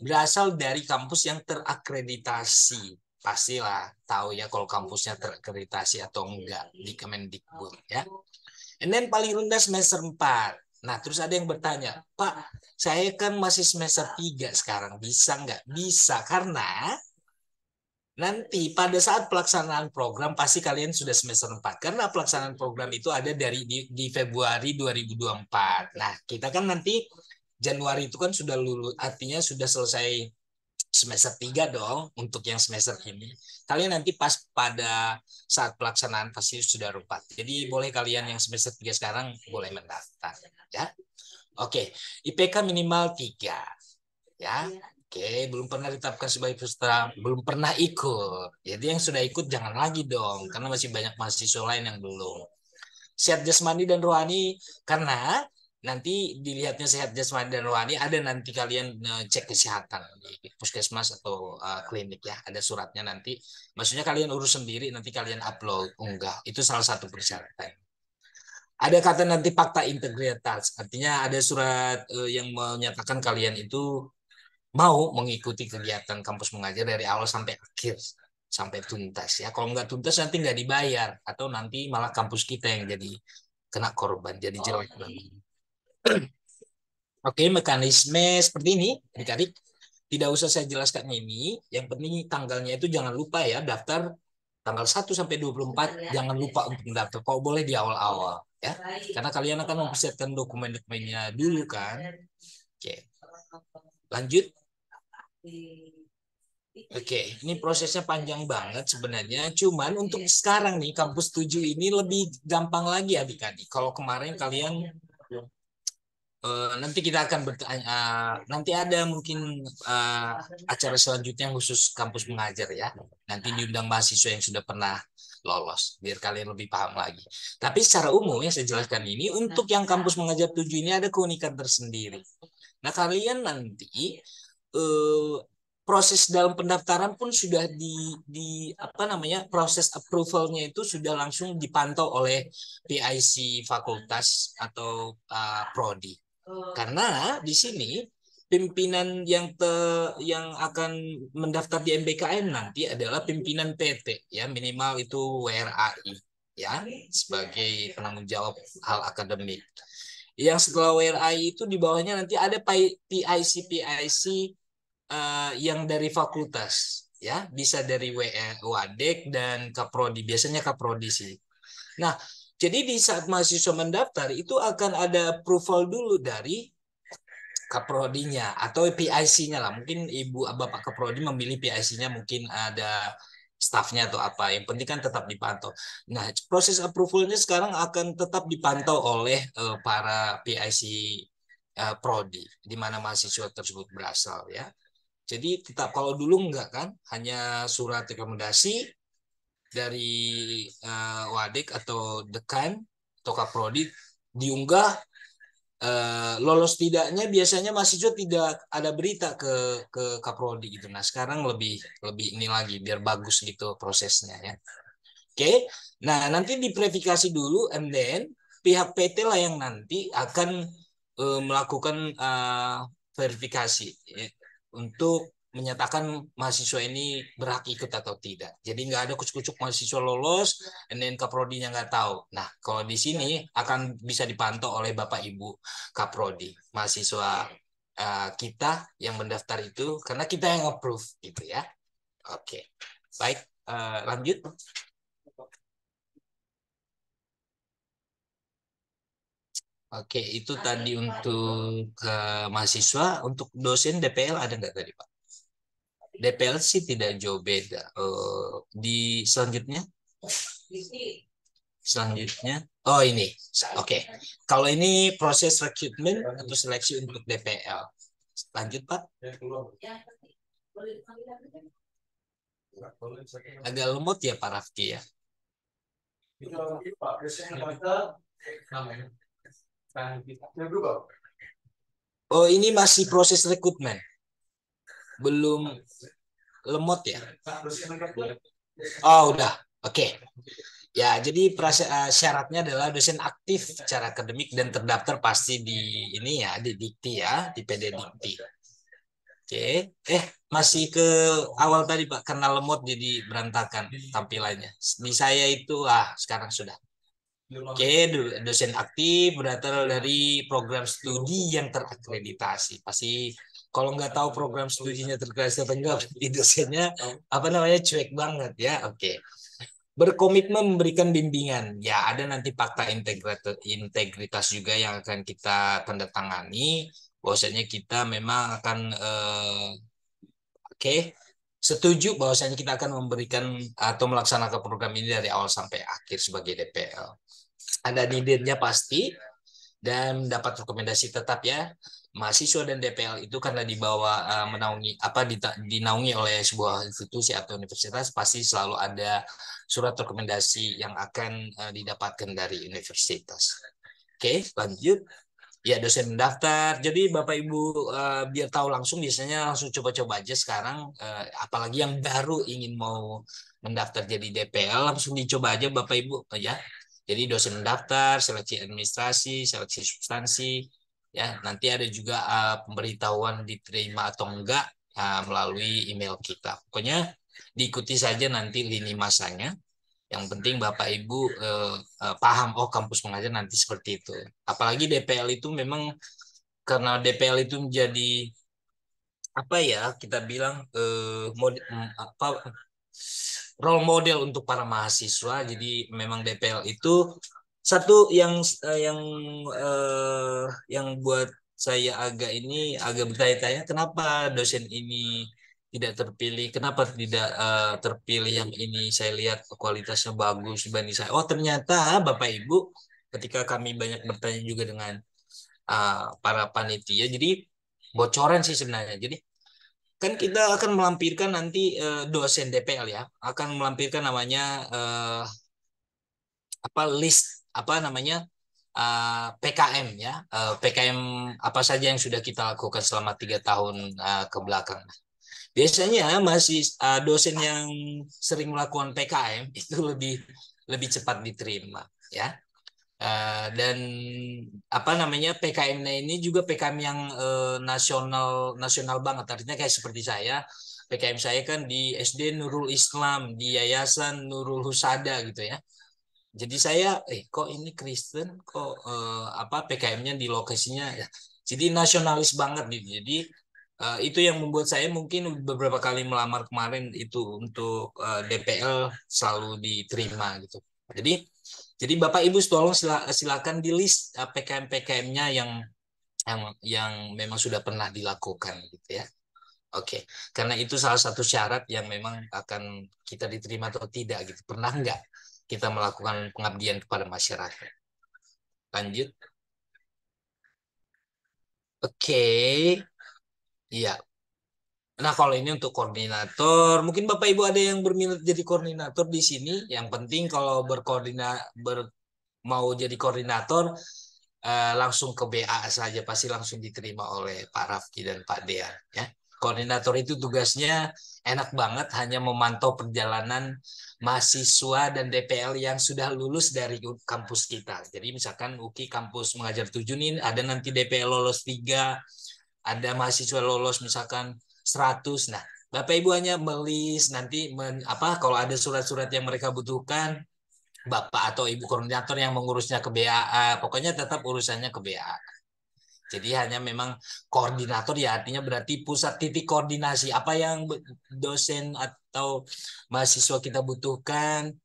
Speaker 13: Berasal dari kampus yang terakreditasi. Pastilah tahu ya kalau kampusnya terakreditasi atau enggak di Kemendikbud ya. And then paling rendah semester 4. Nah, terus ada yang bertanya, Pak, saya kan masih semester 3 sekarang, bisa nggak? Bisa, karena Nanti pada saat pelaksanaan program pasti kalian sudah semester 4 karena pelaksanaan program itu ada dari di, di Februari 2024. Nah, kita kan nanti Januari itu kan sudah lulus artinya sudah selesai semester 3 dong untuk yang semester ini. Kalian nanti pas pada saat pelaksanaan pasti sudah rupat. Jadi boleh kalian yang semester 3 sekarang boleh mendaftar ya. Oke, IPK minimal 3 ya. Oke, belum pernah ditetapkan sebagai peserta, belum pernah ikut. Jadi yang sudah ikut jangan lagi dong, karena masih banyak mahasiswa lain yang belum. Sehat jasmani dan rohani, karena nanti dilihatnya sehat jasmani dan rohani ada nanti kalian e, cek kesehatan di puskesmas atau uh, klinik ya, ada suratnya nanti. Maksudnya kalian urus sendiri, nanti kalian upload, unggah. Itu salah satu persyaratan ada kata nanti fakta integritas artinya ada surat e, yang menyatakan kalian itu mau mengikuti kegiatan kampus mengajar dari awal sampai akhir sampai tuntas ya kalau nggak tuntas nanti nggak dibayar atau nanti malah kampus kita yang jadi kena korban jadi jelek banget oke mekanisme seperti ini adik tidak usah saya jelaskan ini yang penting tanggalnya itu jangan lupa ya daftar tanggal 1 sampai 24 jangan lupa untuk mendaftar kau boleh di awal-awal
Speaker 9: ya karena
Speaker 13: kalian akan mempersiapkan dokumen-dokumennya dulu kan oke lanjut
Speaker 6: Oke,
Speaker 13: okay. ini prosesnya panjang banget sebenarnya. Cuman iya. untuk sekarang nih kampus 7 ini lebih gampang lagi ya, nih. Kalau kemarin iya, kalian uh, nanti kita akan bertanya uh, nanti ada mungkin uh, acara selanjutnya khusus kampus mengajar ya. Nanti diundang mahasiswa yang sudah pernah lolos biar kalian lebih paham lagi. Tapi secara umum yang saya jelaskan ini untuk yang kampus mengajar 7 ini ada keunikan tersendiri. Nah, kalian nanti eh, proses dalam pendaftaran pun sudah di, di apa namanya proses approvalnya itu sudah langsung dipantau oleh PIC fakultas atau uh, prodi karena di sini pimpinan yang te, yang akan mendaftar di MBKN nanti adalah pimpinan PT ya minimal itu WRAI ya sebagai penanggung jawab hal akademik yang setelah WRAI itu di bawahnya nanti ada PIC PIC uh, yang dari fakultas ya bisa dari WADEK e, dan kaprodi biasanya kaprodi sih nah jadi di saat mahasiswa mendaftar itu akan ada approval dulu dari kaprodinya atau PIC-nya lah mungkin ibu bapak kaprodi memilih PIC-nya mungkin ada stafnya atau apa yang penting kan tetap dipantau nah proses approvalnya sekarang akan tetap dipantau oleh uh, para PIC uh, eh, prodi di mana mahasiswa tersebut berasal ya jadi tetap kalau dulu enggak kan, hanya surat rekomendasi dari uh, wadik atau dekan atau kaprodi diunggah uh, lolos tidaknya biasanya masih juga tidak ada berita ke ke kaprodi gitu. Nah sekarang lebih lebih ini lagi biar bagus gitu prosesnya ya. Oke, okay. nah nanti diverifikasi dulu, and then pihak PT lah yang nanti akan uh, melakukan uh, verifikasi. Ya untuk menyatakan mahasiswa ini berhak ikut atau tidak. Jadi nggak ada kucuk-kucuk mahasiswa lolos, kaprodi-nya nggak tahu. Nah, kalau di sini iya. akan bisa dipantau oleh Bapak Ibu Kaprodi, mahasiswa uh, kita yang mendaftar itu, karena kita yang approve gitu ya. Oke, okay. baik, uh, lanjut. Oke, itu tadi untuk uh, mahasiswa, untuk dosen DPL ada nggak tadi Pak? DPL sih tidak jauh beda. Uh, di selanjutnya? Selanjutnya, oh ini, oke. Okay. Kalau ini proses rekrutmen atau seleksi untuk DPL. Lanjut Pak. Agak lemot ya Pak Rafki ya. Oh, ini masih proses rekrutmen. Belum lemot ya? Oh, udah. Oke. Okay. Ya, jadi eh, syaratnya adalah dosen aktif secara akademik dan terdaftar pasti di ini ya, di Dikti ya, di PD Dikti. Oke, okay. eh masih ke awal tadi Pak karena lemot jadi berantakan tampilannya. Di saya itu ah sekarang sudah. Oke, dosen aktif berasal dari program studi yang terakreditasi. Pasti kalau nggak tahu program studinya terkreditasi atau enggak, dosennya apa namanya cuek banget ya. Oke. Berkomitmen memberikan bimbingan. Ya, ada nanti fakta integritas juga yang akan kita tanda tangani. Bahwasanya kita memang akan uh, oke, okay, setuju bahwasanya kita akan memberikan atau melaksanakan program ini dari awal sampai akhir sebagai DPL. Ada nidirnya pasti dan dapat rekomendasi tetap ya. Mahasiswa dan DPL itu karena dibawa uh, menaungi apa dinaungi oleh sebuah institusi atau universitas pasti selalu ada surat rekomendasi yang akan eh, didapatkan dari universitas. Oke, lanjut ya dosen mendaftar. Jadi Bapak Ibu uh, biar tahu langsung biasanya langsung coba-coba aja sekarang uh, apalagi yang baru ingin mau mendaftar jadi DPL langsung dicoba aja Bapak Ibu eh, ya. Jadi dosen mendaftar, seleksi administrasi, seleksi substansi ya. Nanti ada juga uh, pemberitahuan diterima atau enggak uh, melalui email kita. Pokoknya diikuti saja nanti lini masanya yang penting Bapak Ibu eh, eh, paham oh kampus mengajar nanti seperti itu. Apalagi DPL itu memang karena DPL itu menjadi apa ya kita bilang eh, mod, apa role model untuk para mahasiswa. Jadi memang DPL itu satu yang eh, yang eh, yang buat saya agak ini agak bertanya-tanya kenapa dosen ini tidak terpilih kenapa tidak uh, terpilih yang ini saya lihat kualitasnya bagus dibanding saya oh ternyata bapak ibu ketika kami banyak bertanya juga dengan uh, para panitia jadi bocoran sih sebenarnya jadi kan kita akan melampirkan nanti uh, dosen DPL ya akan melampirkan namanya uh, apa list apa namanya uh, PKM ya uh, PKM apa saja yang sudah kita lakukan selama tiga tahun uh, ke belakang nah Biasanya masih uh, dosen yang sering melakukan PKM [laughs] itu lebih lebih cepat diterima ya. Uh, dan apa namanya pkm ini juga PKM yang uh, nasional nasional banget artinya kayak seperti saya PKM saya kan di SD Nurul Islam di Yayasan Nurul Husada gitu ya jadi saya eh kok ini Kristen kok eh, apa PKM-nya di lokasinya ya jadi nasionalis banget gitu jadi uh, itu yang membuat saya mungkin beberapa kali melamar kemarin itu untuk uh, eh, DPL selalu diterima gitu. Jadi jadi Bapak Ibu tolong sila, silakan di list uh, eh, PKM PKM-nya yang yang yang memang sudah pernah dilakukan gitu ya. Oke, okay. karena itu salah satu syarat yang memang akan kita diterima atau tidak gitu. Pernah nggak kita melakukan pengabdian kepada masyarakat? Lanjut. Oke, okay Iya. Nah, kalau ini untuk koordinator, mungkin Bapak Ibu ada yang berminat jadi koordinator di sini. Yang penting kalau berkoordina ber mau jadi koordinator eh, langsung ke BA saja pasti langsung diterima oleh Pak Rafki dan Pak Dea. ya. Koordinator itu tugasnya enak banget hanya memantau perjalanan mahasiswa dan DPL yang sudah lulus dari kampus kita. Jadi misalkan UKI kampus mengajar tujuh nih ada nanti DPL lolos tiga ada mahasiswa lolos misalkan 100 nah Bapak Ibu hanya melis nanti men, apa kalau ada surat-surat yang mereka butuhkan Bapak atau Ibu koordinator yang mengurusnya ke BAA pokoknya tetap urusannya ke BAA jadi hanya memang koordinator ya artinya berarti pusat titik koordinasi apa yang dosen atau mahasiswa kita butuhkan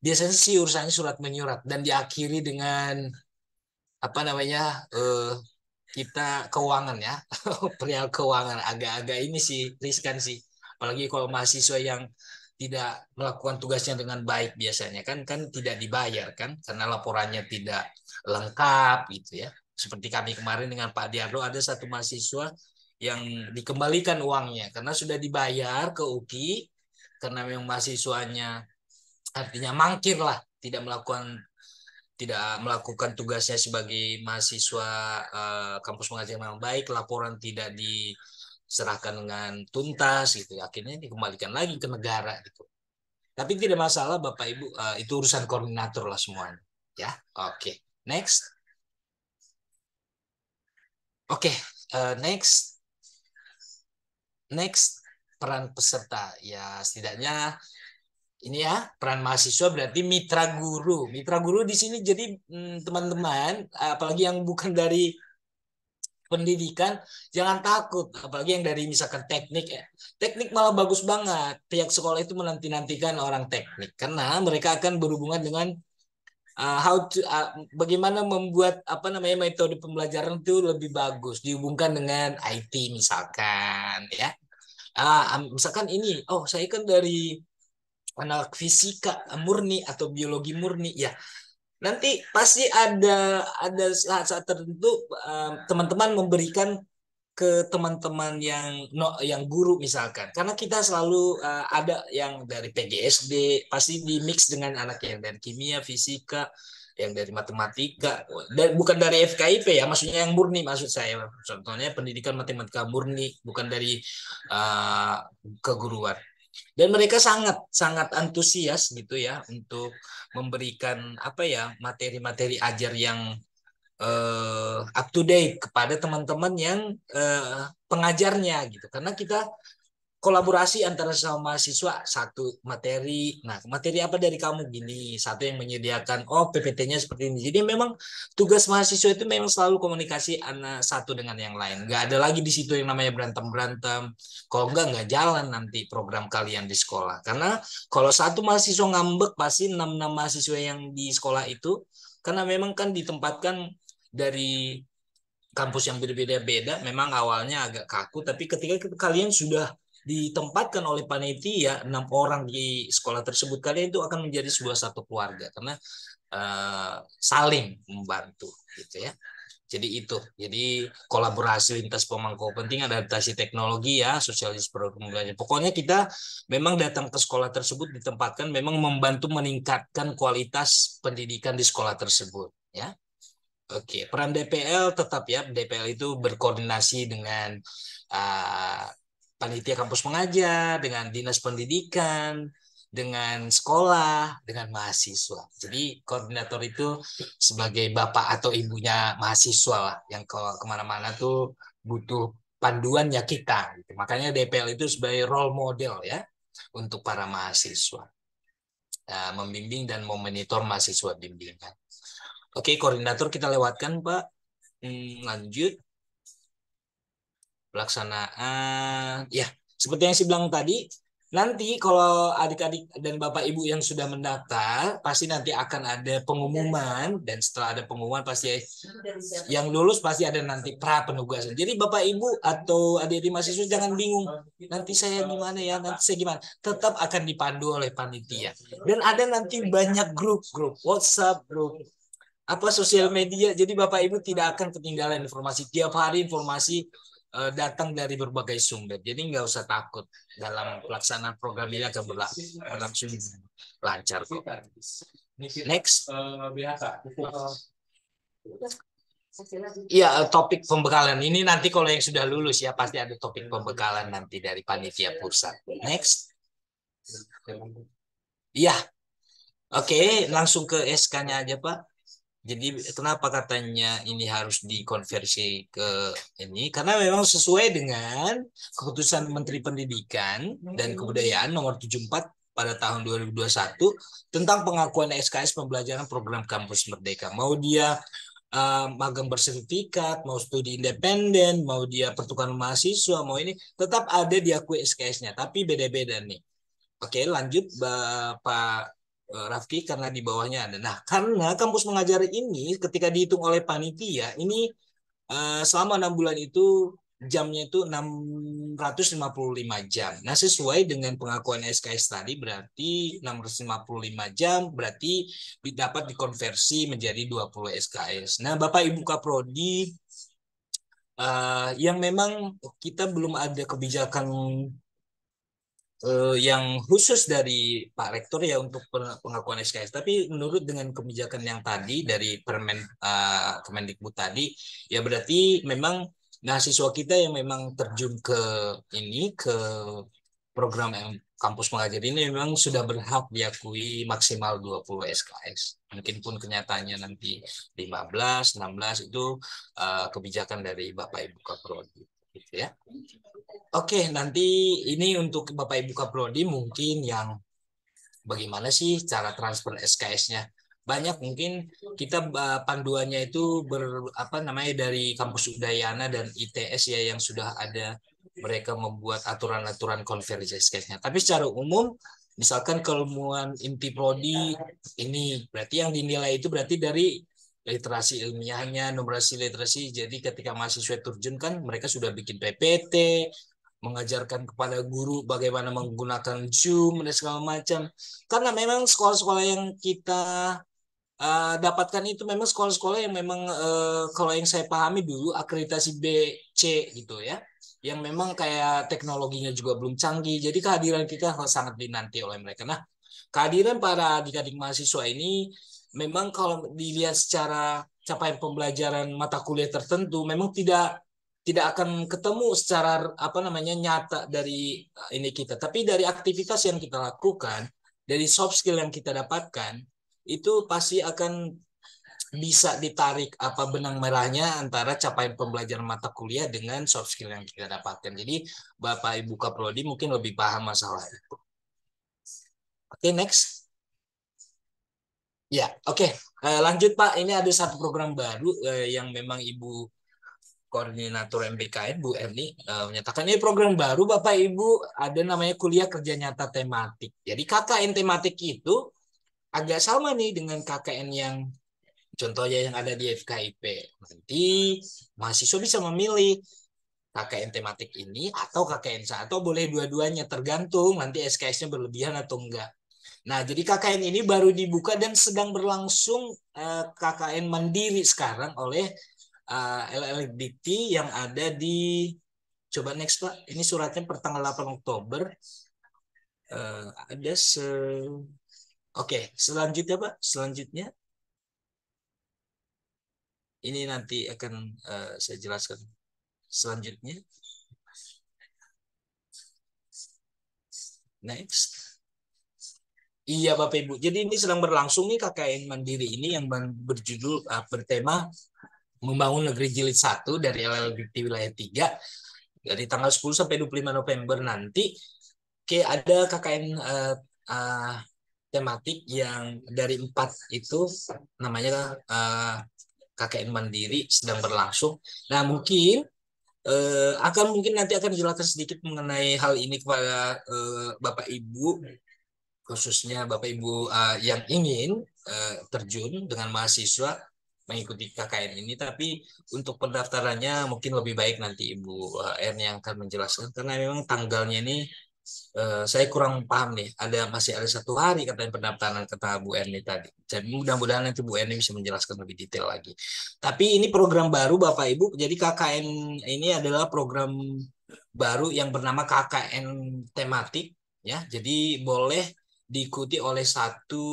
Speaker 13: biasanya sih urusannya surat menyurat dan diakhiri dengan apa namanya eh, kita keuangan ya [laughs] perihal keuangan agak-agak ini sih riskan sih apalagi kalau mahasiswa yang tidak melakukan tugasnya dengan baik biasanya kan kan tidak dibayar kan karena laporannya tidak lengkap gitu ya seperti kami kemarin dengan Pak Diardo ada satu mahasiswa yang dikembalikan uangnya karena sudah dibayar ke UKI karena memang mahasiswanya artinya mangkir lah tidak melakukan tidak melakukan tugasnya sebagai mahasiswa uh, kampus mengajar yang baik, laporan tidak diserahkan dengan tuntas gitu. Ya. Akhirnya dikembalikan lagi ke negara gitu. Tapi tidak masalah Bapak Ibu, uh, itu urusan koordinator lah semuanya, ya. Oke. Okay. Next. Oke, okay. uh, eh, next. Next peran peserta ya setidaknya ini ya peran mahasiswa berarti mitra guru. Mitra guru di sini jadi hmm, teman-teman apalagi yang bukan dari pendidikan jangan takut apalagi yang dari misalkan teknik ya. Teknik malah bagus banget. Pihak sekolah itu menanti-nantikan orang teknik karena mereka akan berhubungan dengan uh, how to uh, bagaimana membuat apa namanya metode pembelajaran itu lebih bagus dihubungkan dengan IT misalkan ya. Uh, misalkan ini, oh saya kan dari anak fisika murni atau biologi murni ya nanti pasti ada ada saat-saat tertentu teman-teman uh, memberikan ke teman-teman yang no, yang guru misalkan karena kita selalu uh, ada yang dari PGSD pasti di mix dengan anak yang dari kimia fisika yang dari matematika dan bukan dari FKIP ya maksudnya yang murni maksud saya contohnya pendidikan matematika murni bukan dari uh, keguruan dan mereka sangat sangat antusias gitu ya untuk memberikan apa ya materi-materi ajar yang uh, up to date kepada teman-teman yang uh, pengajarnya gitu karena kita kolaborasi antara sama mahasiswa satu materi. Nah, materi apa dari kamu gini? Satu yang menyediakan oh PPT-nya seperti ini. Jadi memang tugas mahasiswa itu memang selalu komunikasi anak satu dengan yang lain. nggak ada lagi di situ yang namanya berantem-berantem. Kalau enggak nggak jalan nanti program kalian di sekolah. Karena kalau satu mahasiswa ngambek pasti enam-enam mahasiswa yang di sekolah itu karena memang kan ditempatkan dari kampus yang berbeda-beda memang awalnya agak kaku tapi ketika kalian sudah ditempatkan oleh panitia enam orang di sekolah tersebut kalian itu akan menjadi sebuah satu keluarga karena uh, saling membantu gitu ya jadi itu jadi kolaborasi lintas pemangku penting adaptasi teknologi ya sosialis program pokoknya kita memang datang ke sekolah tersebut ditempatkan memang membantu meningkatkan kualitas pendidikan di sekolah tersebut ya Oke, peran DPL tetap ya. DPL itu berkoordinasi dengan eh, panitia kampus mengajar, dengan dinas pendidikan, dengan sekolah, dengan mahasiswa. Jadi koordinator itu sebagai bapak atau ibunya mahasiswa lah, yang ke kemana-mana tuh butuh panduannya kita. Gitu. Makanya DPL itu sebagai role model ya untuk para mahasiswa. Ya, membimbing dan memonitor mahasiswa bimbingan. Oke, koordinator kita lewatkan, Pak. Hmm, lanjut pelaksanaan ya seperti yang saya bilang tadi nanti kalau adik-adik dan bapak ibu yang sudah mendaftar pasti nanti akan ada pengumuman dan setelah ada pengumuman pasti yang lulus pasti ada nanti pra penugasan jadi bapak ibu atau adik-adik mahasiswa jangan bingung nanti saya gimana ya nanti saya gimana tetap akan dipandu oleh panitia dan ada nanti banyak grup-grup WhatsApp grup apa sosial media jadi bapak ibu tidak akan ketinggalan informasi tiap hari informasi Eh, datang dari berbagai sumber. Jadi nggak usah takut dalam pelaksanaan program ini akan berlangsung lancar kok. Next. Iya, topik pembekalan ini nanti kalau yang sudah lulus ya pasti ada topik pembekalan nanti dari panitia pusat. Next. Iya. Oke, langsung ke SK-nya aja, Pak. Jadi kenapa katanya ini harus dikonversi ke ini? Karena memang sesuai dengan keputusan Menteri Pendidikan dan hmm. Kebudayaan nomor 74 pada tahun 2021 tentang pengakuan SKS pembelajaran program kampus merdeka. Mau dia uh, magang bersertifikat, mau studi independen, mau dia pertukaran mahasiswa, mau ini tetap ada diakui SKS-nya, tapi beda-beda nih. Oke, lanjut Bapak Eh, Rafki karena di bawahnya ada. Nah, karena kampus mengajar ini ketika dihitung oleh panitia ini eh, selama enam bulan itu jamnya itu 655 jam. Nah, sesuai dengan pengakuan SKS tadi berarti 655 jam berarti dapat dikonversi menjadi 20 SKS. Nah, Bapak Ibu Kaprodi uh, yang memang kita belum ada kebijakan uh, yang khusus dari Pak Rektor ya untuk pengakuan SKS. Tapi menurut dengan kebijakan yang tadi dari Permen uh, Kemendikbud tadi, ya berarti memang mahasiswa kita yang memang terjun ke ini ke program yang kampus mengajar ini memang sudah berhak diakui maksimal 20 SKS. Mungkin pun kenyataannya nanti 15, 16 itu uh, kebijakan dari Bapak Ibu Kaprodi gitu ya. Oke, nanti ini untuk Bapak Ibu Kaprodi mungkin yang bagaimana sih cara transfer SKS-nya. Banyak mungkin kita panduannya itu ber apa namanya dari kampus Udayana dan ITS ya yang sudah ada mereka membuat aturan-aturan konversi SKS-nya. Tapi secara umum misalkan keilmuan inti prodi ini berarti yang dinilai itu berarti dari literasi ilmiahnya, numerasi literasi. Jadi ketika mahasiswa terjun kan mereka sudah bikin PPT, mengajarkan kepada guru bagaimana menggunakan Zoom dan segala macam. Karena memang sekolah-sekolah yang kita uh, dapatkan itu memang sekolah-sekolah yang memang uh, kalau yang saya pahami dulu akreditasi B, C gitu ya. Yang memang kayak teknologinya juga belum canggih. Jadi kehadiran kita sangat dinanti oleh mereka. Nah, kehadiran para adik-adik mahasiswa ini memang kalau dilihat secara capaian pembelajaran mata kuliah tertentu memang tidak tidak akan ketemu secara apa namanya nyata dari eh, ini kita tapi dari aktivitas yang kita lakukan dari soft skill yang kita dapatkan itu pasti akan bisa ditarik apa benang merahnya antara capaian pembelajaran mata kuliah dengan soft skill yang kita dapatkan. Jadi Bapak Ibu Kaprodi mungkin lebih paham masalah itu. Oke, okay, next. Ya, oke. Okay. Eh, lanjut Pak, ini ada satu program baru eh, yang memang Ibu koordinator MBKN Bu Emni eh, menyatakan ini program baru Bapak Ibu ada namanya kuliah kerja nyata tematik. Jadi KKN tematik itu agak sama nih dengan KKN yang contohnya yang ada di FKIP. Nanti mahasiswa bisa memilih KKN tematik ini atau KKN atau boleh dua-duanya tergantung nanti SKS-nya berlebihan atau enggak. Nah, jadi KKN ini baru dibuka dan sedang berlangsung eh, KKN mandiri sekarang oleh uh, eh, LLDT yang ada di coba next Pak. Ini suratnya per tanggal 8 Oktober. Uh, ada se Oke, okay, selanjutnya Pak, selanjutnya ini nanti akan uh, saya jelaskan selanjutnya. Next. Iya Bapak Ibu. Jadi ini sedang berlangsung nih KKN Mandiri ini yang berjudul uh, bertema membangun negeri jilid satu dari LLBT wilayah tiga dari tanggal 10 sampai 25 November nanti oke ada KKN uh, eh, uh, eh, tematik yang dari empat itu namanya uh, eh, KKN Mandiri sedang berlangsung. Nah mungkin uh, akan mungkin nanti akan jelaskan sedikit mengenai hal ini kepada uh, Bapak Ibu khususnya Bapak Ibu uh, yang ingin uh, terjun dengan mahasiswa mengikuti KKN ini, tapi untuk pendaftarannya mungkin lebih baik nanti Ibu eh, N yang akan menjelaskan karena memang tanggalnya ini uh, saya kurang paham nih. Ada masih ada satu hari katanya pendaftaran kata Bu Erni tadi. Jadi mudah-mudahan nanti Bu Erni bisa menjelaskan lebih detail lagi. Tapi ini program baru Bapak Ibu. Jadi KKN ini adalah program baru yang bernama KKN tematik ya. Jadi boleh diikuti oleh satu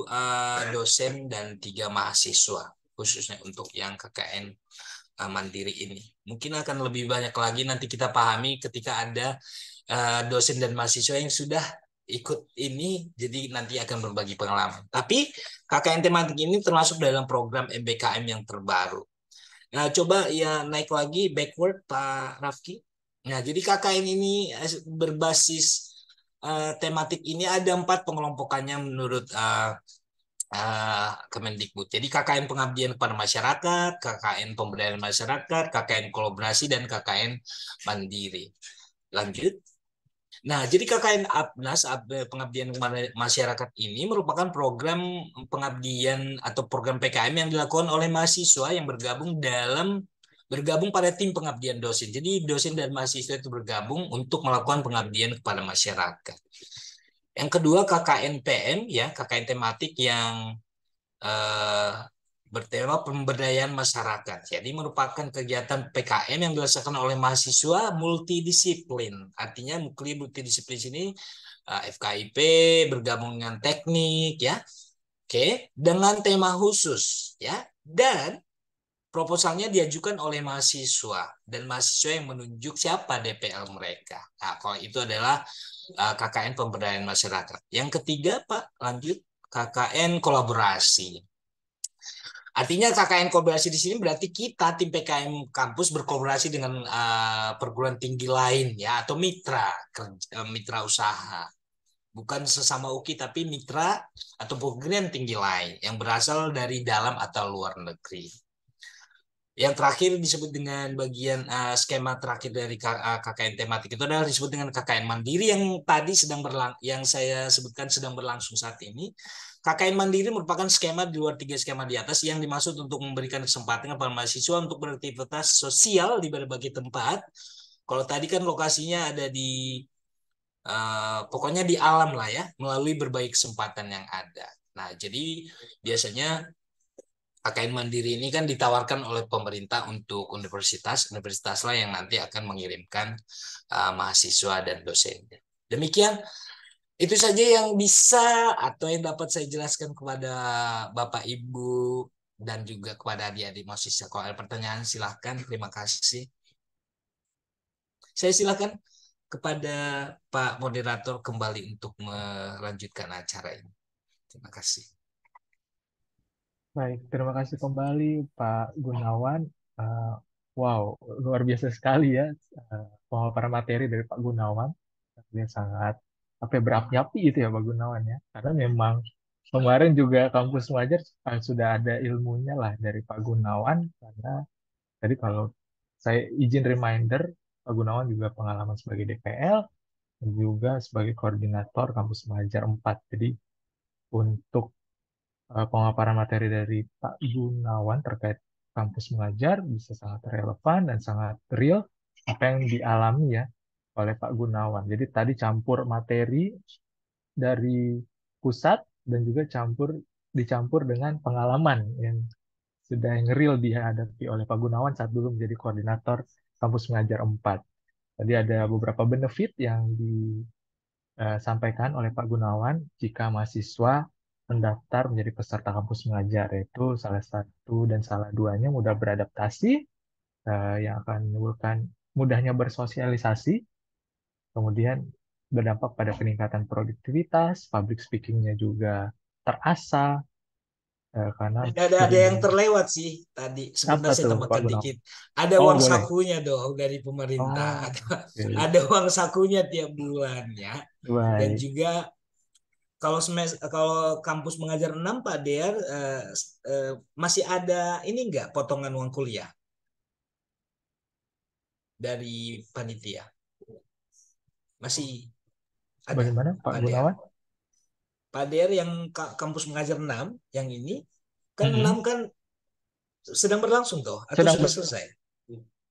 Speaker 13: uh, dosen dan tiga mahasiswa khususnya untuk yang KKN uh, eh, mandiri ini. Mungkin akan lebih banyak lagi nanti kita pahami ketika ada uh, dosen dan mahasiswa yang sudah ikut ini jadi nanti akan berbagi pengalaman. Tapi KKN tematik ini termasuk dalam program MBKM yang terbaru. Nah, coba ya naik lagi backward Pak Rafki. Nah, jadi KKN ini eh, berbasis uh, tematik ini ada empat pengelompokannya menurut uh, uh, Kemendikbud. Jadi KKN pengabdian kepada masyarakat, KKN pemberdayaan masyarakat, KKN kolaborasi dan KKN mandiri. Lanjut. Nah, jadi KKN Abnas pengabdian kepada masyarakat ini merupakan program pengabdian atau program PKM yang dilakukan oleh mahasiswa yang bergabung dalam bergabung pada tim pengabdian dosen. Jadi dosen dan mahasiswa itu bergabung untuk melakukan pengabdian kepada masyarakat. Yang kedua KKNPM ya, KKN tematik yang eh, bertema pemberdayaan masyarakat. Jadi merupakan kegiatan PKM yang dilaksanakan oleh mahasiswa multidisiplin. Artinya mukli multidisiplin ini eh, FKIP bergabung dengan teknik ya. Oke, dengan tema khusus ya. Dan proposalnya diajukan oleh mahasiswa dan mahasiswa yang menunjuk siapa DPL mereka. Nah, kalau itu adalah Eh, KKN pemberdayaan masyarakat. Yang ketiga, Pak, lanjut KKN kolaborasi. Artinya KKN kolaborasi di sini berarti kita tim PKM kampus berkolaborasi dengan uh, perguruan tinggi lain ya atau mitra kerja, eh, mitra usaha. Bukan sesama UKI tapi mitra atau perguruan tinggi lain yang berasal dari dalam atau luar negeri. Yang terakhir disebut dengan bagian uh, skema terakhir dari K, eh, KKN tematik itu adalah disebut dengan KKN mandiri yang tadi sedang berlang yang saya sebutkan sedang berlangsung saat ini. KKN mandiri merupakan skema di luar tiga skema di atas yang dimaksud untuk memberikan kesempatan kepada mahasiswa untuk beraktivitas sosial di berbagai tempat. Kalau tadi kan lokasinya ada di uh, pokoknya di alam lah ya, melalui berbagai kesempatan yang ada. Nah, jadi biasanya KKN Mandiri ini kan ditawarkan oleh pemerintah untuk universitas, universitas lah yang nanti akan mengirimkan uh, mahasiswa dan dosennya. Demikian itu saja yang bisa atau yang dapat saya jelaskan kepada Bapak Ibu dan juga kepada adik-adik mahasiswa. Kalau ada pertanyaan silahkan. Terima kasih. Saya silakan kepada Pak Moderator kembali untuk melanjutkan acara ini. Terima kasih.
Speaker 10: Baik, terima kasih kembali Pak Gunawan. Uh, wow, luar biasa sekali ya uh, para materi dari Pak Gunawan. Dia sangat apa ya, berapi-api itu ya Pak Gunawan ya. Karena memang kemarin juga kampus wajar eh, sudah ada ilmunya lah dari Pak Gunawan karena tadi kalau saya izin reminder Pak Gunawan juga pengalaman sebagai DPL dan juga sebagai koordinator kampus wajar 4. Jadi untuk Eh, pengaparan materi dari Pak hmm. Gunawan terkait kampus mengajar bisa sangat relevan dan sangat real apa yang dialami ya oleh Pak Gunawan. Jadi tadi campur materi dari pusat dan juga campur dicampur dengan pengalaman yang sudah yang real dihadapi oleh Pak Gunawan saat dulu menjadi koordinator kampus mengajar 4. Tadi ada beberapa benefit yang disampaikan eh, oleh Pak Gunawan jika mahasiswa mendaftar menjadi peserta kampus mengajar yaitu salah satu dan salah duanya mudah beradaptasi eh, yang akan menimbulkan mudahnya bersosialisasi kemudian berdampak pada peningkatan produktivitas public speakingnya juga terasa eh, karena ada ada, ada yang terlewat sih tadi sebentar saya tambahkan dikit ada oh, uang boleh. sakunya
Speaker 13: dong dari pemerintah oh, [laughs] ada, uang sakunya tiap bulannya dan juga kalau semes kalau kampus mengajar enam Pak Der uh, eh, uh, eh, masih ada ini enggak potongan uang kuliah dari panitia masih
Speaker 10: ada bagaimana Pak Pak Gunawan
Speaker 13: Pak Dear yang kampus mengajar enam yang ini kan mm -hmm. kan sedang berlangsung toh atau sudah selesai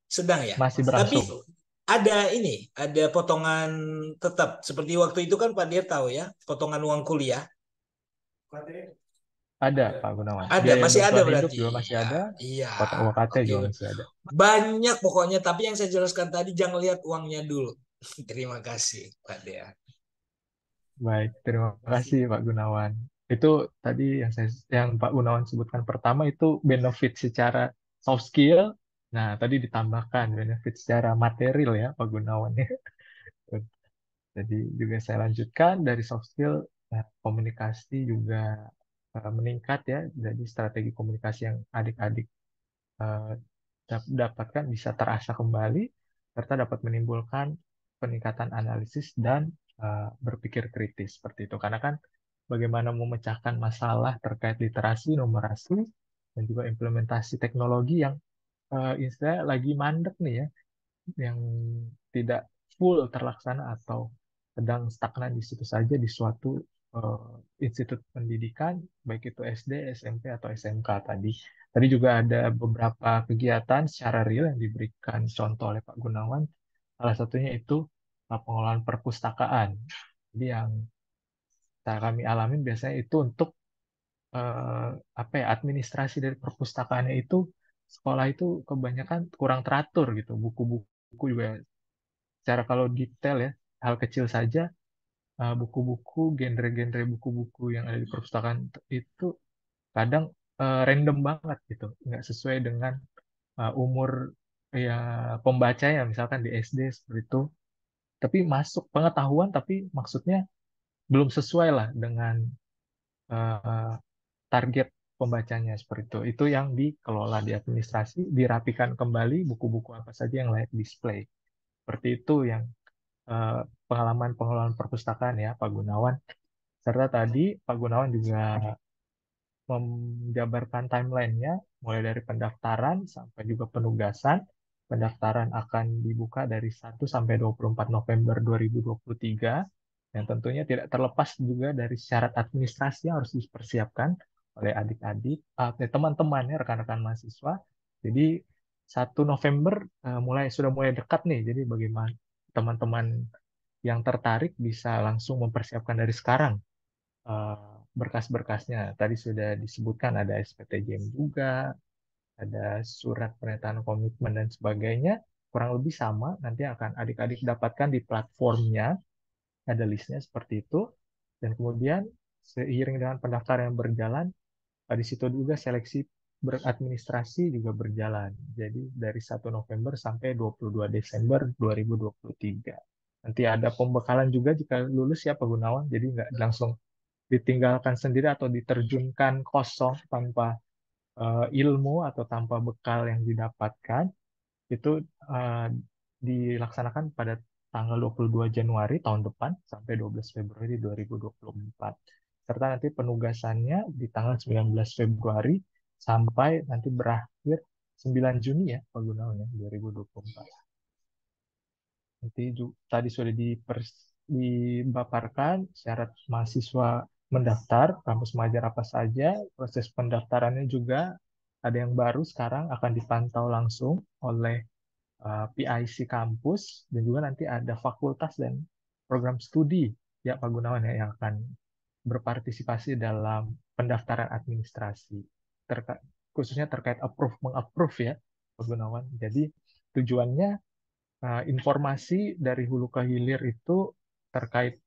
Speaker 13: sedang ya masih berlangsung tapi ada ini, ada potongan tetap. Seperti waktu itu kan Pak Dir tahu ya, potongan uang kuliah.
Speaker 10: Ada Pak Gunawan. Ada, Biaya masih ada berarti. Juga masih ada. Iya. uang okay. juga masih ada.
Speaker 13: Banyak pokoknya, tapi yang saya jelaskan tadi jangan lihat uangnya dulu. [laughs] terima kasih Pak
Speaker 10: Dir. Baik, terima kasih Pak Gunawan. Itu tadi yang saya yang Pak Gunawan sebutkan pertama itu benefit secara soft skill Nah, tadi ditambahkan benefit secara material ya Pak Gunawan ya. Jadi juga saya lanjutkan dari soft skill nah, komunikasi juga eh, meningkat ya. Jadi strategi komunikasi yang adik-adik eh, dapatkan bisa terasa kembali serta dapat menimbulkan peningkatan analisis dan eh, berpikir kritis seperti itu. Karena kan bagaimana memecahkan masalah terkait literasi, numerasi, dan juga implementasi teknologi yang uh, lagi mandek nih ya, yang tidak full terlaksana atau sedang stagnan di situ saja di suatu uh, institut pendidikan, baik itu SD, SMP, atau SMK tadi. Tadi juga ada beberapa kegiatan secara real yang diberikan contoh oleh Pak Gunawan, salah satunya itu eh, pengelolaan perpustakaan. Jadi yang kami alamin biasanya itu untuk eh, apa ya administrasi dari perpustakaannya itu sekolah itu kebanyakan kurang teratur gitu buku-buku juga secara kalau detail ya hal kecil saja eh, buku-buku genre-genre buku-buku yang ada di perpustakaan itu kadang eh, random banget gitu nggak sesuai dengan eh, umur ya pembaca ya misalkan di SD seperti itu tapi masuk pengetahuan tapi maksudnya belum sesuai lah dengan target pembacanya seperti itu. Itu yang dikelola di administrasi, dirapikan kembali buku-buku apa saja yang layak display. Seperti itu yang eh, pengalaman pengelolaan perpustakaan ya Pak Gunawan. Serta tadi Pak Gunawan juga menjabarkan timelinenya mulai dari pendaftaran sampai juga penugasan. Pendaftaran akan dibuka dari 1 sampai 24 November 2023 yang tentunya tidak terlepas juga dari syarat administrasi yang harus dipersiapkan oleh adik-adik, ah, teman-temannya, rekan-rekan mahasiswa. Jadi 1 November uh, mulai sudah mulai dekat nih. Jadi bagaimana teman-teman yang tertarik bisa langsung mempersiapkan dari sekarang uh, berkas-berkasnya. Tadi sudah disebutkan ada SPTJM juga, ada surat pernyataan komitmen dan sebagainya. Kurang lebih sama nanti akan adik-adik dapatkan di platformnya. Ada listnya seperti itu. Dan kemudian seiring dengan pendaftaran yang berjalan, di situ juga seleksi beradministrasi juga berjalan. Jadi dari 1 November sampai 22 Desember 2023. Nanti ada pembekalan juga jika lulus ya Pak Gunawan, jadi nggak langsung ditinggalkan sendiri atau diterjunkan kosong tanpa uh, ilmu atau tanpa bekal yang didapatkan. Itu uh, dilaksanakan pada tanggal 22 Januari tahun depan sampai 12 Februari 2024 serta nanti penugasannya di tanggal 19 Februari sampai nanti berakhir 9 Juni ya Pak Gunawan penggunaannya 2024. Nanti tadi sudah dipers, dibaparkan syarat mahasiswa mendaftar, kampus mengajar apa saja, proses pendaftarannya juga ada yang baru sekarang akan dipantau langsung oleh uh, eh, PIC kampus dan juga nanti ada fakultas dan program studi ya Pak Gunawan ya yang akan berpartisipasi dalam pendaftaran administrasi terka khususnya terkait approve mengapprove ya Pak Gunawan. Jadi tujuannya uh, informasi dari hulu ke hilir itu terkait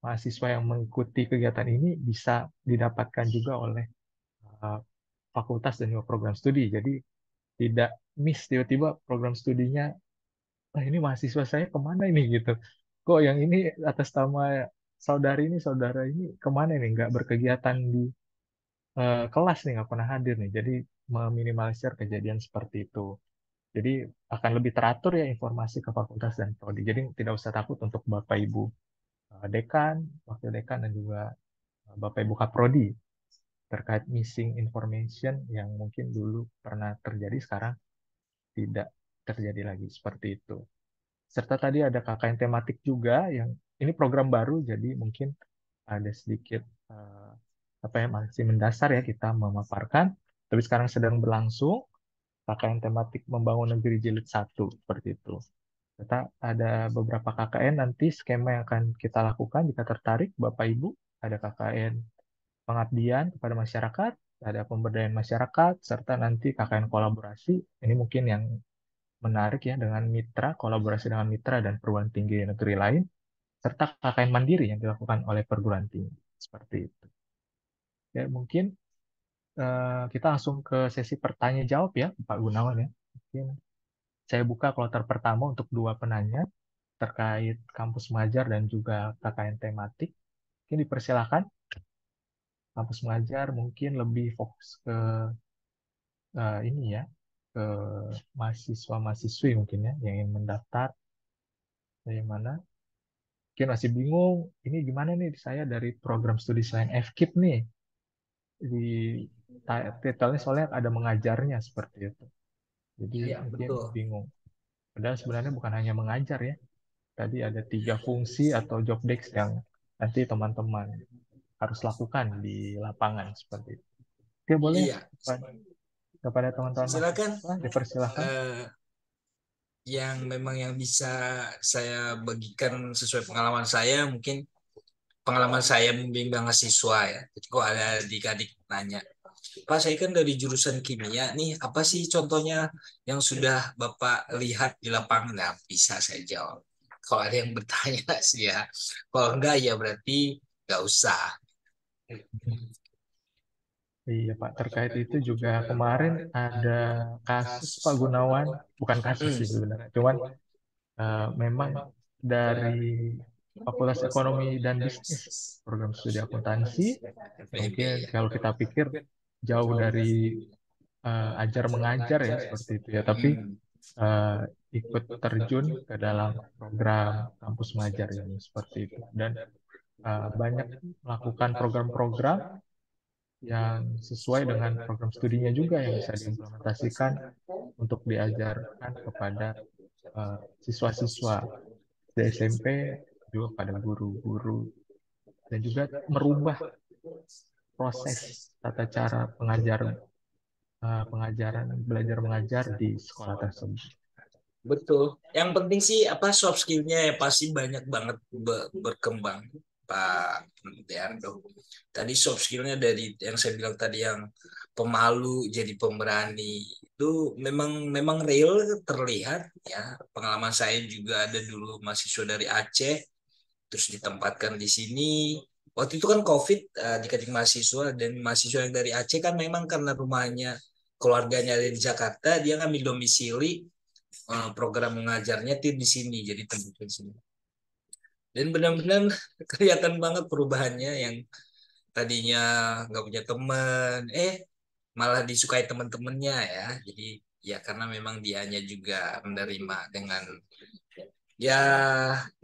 Speaker 10: mahasiswa yang mengikuti kegiatan ini bisa didapatkan juga oleh uh, fakultas dan juga program studi. Jadi tidak miss tiba-tiba program studinya, ah, ini mahasiswa saya kemana ini gitu. Kok yang ini atas nama saudari ini saudara ini kemana nih nggak berkegiatan di uh, kelas nih nggak pernah hadir nih jadi meminimalisir kejadian seperti itu jadi akan lebih teratur ya informasi ke fakultas dan prodi jadi tidak usah takut untuk bapak ibu eh, dekan wakil dekan dan juga eh, bapak ibu kaprodi terkait missing information yang mungkin dulu pernah terjadi sekarang tidak terjadi lagi seperti itu serta tadi ada KKN tematik juga yang ini program baru jadi mungkin ada sedikit uh, apa ya masih mendasar ya kita memaparkan tapi sekarang sedang berlangsung KKN tematik membangun negeri jilid satu seperti itu kita ada beberapa KKN nanti skema yang akan kita lakukan jika tertarik Bapak Ibu ada KKN pengabdian kepada masyarakat ada pemberdayaan masyarakat serta nanti KKN kolaborasi ini mungkin yang menarik ya dengan mitra kolaborasi dengan mitra dan perguruan tinggi negeri lain serta KKN mandiri yang dilakukan oleh perguruan tinggi seperti itu. Ya, mungkin uh, kita langsung ke sesi pertanyaan jawab ya Pak Gunawan ya. Mungkin saya buka kloter pertama untuk dua penanya terkait kampus mengajar dan juga KKN tematik. Mungkin dipersilakan kampus mengajar mungkin lebih fokus ke uh, ini ya ke mahasiswa mahasiswi mungkin ya yang ingin mendaftar Bagaimana? mana mungkin masih bingung ini gimana nih saya dari program studi selain FKIP nih di titelnya soalnya ada mengajarnya seperti itu jadi ya, mungkin betul. bingung padahal sebenarnya bukan hanya mengajar ya tadi ada tiga fungsi atau job desk yang nanti teman-teman harus lakukan di lapangan seperti itu. Oke boleh iya. kepada teman-teman silakan
Speaker 6: dipersilahkan. Uh
Speaker 13: yang memang yang bisa saya bagikan sesuai pengalaman saya mungkin pengalaman oh. saya membimbing mahasiswa ya. Jadi kok ada adik-adik nanya, Pak saya kan dari jurusan kimia nih, apa sih contohnya yang sudah Bapak lihat di lapangan? Nah, bisa saya jawab. Kalau ada yang bertanya [laughs] sih ya, kalau enggak ya berarti nggak usah.
Speaker 10: Iya Pak, terkait itu juga kemarin ada kasus Pak Gunawan, bukan hmm. kasus sih sebenarnya, cuman uh, memang dari Fakultas Ekonomi dan Bisnis, program studi akuntansi, mungkin kalau kita pikir jauh dari uh, ajar ya, mengajar ya seperti itu ya, tapi uh, ikut terjun ke dalam program kampus mengajar ini seperti itu dan uh, banyak melakukan program-program yang sesuai dengan program studinya juga yang bisa diimplementasikan untuk diajarkan kepada eh, siswa-siswa di SMP juga pada guru-guru dan juga merubah proses tata cara pengajaran uh, eh, pengajaran belajar mengajar di sekolah tersebut.
Speaker 13: Betul. Yang penting sih apa soft skillnya ya pasti banyak banget berkembang. Pak Tiardo. Tadi soft skillnya dari yang saya bilang tadi yang pemalu jadi pemberani itu memang memang real terlihat ya. Pengalaman saya juga ada dulu mahasiswa dari Aceh terus ditempatkan di sini. Waktu itu kan COVID uh, dikasih mahasiswa dan mahasiswa yang dari Aceh kan memang karena rumahnya keluarganya ada di Jakarta, dia ngambil domisili uh, program mengajarnya di sini jadi tempat di sini dan benar-benar [laughs] kelihatan banget perubahannya yang tadinya nggak punya teman eh malah disukai teman-temannya ya jadi ya karena memang dianya juga menerima dengan ya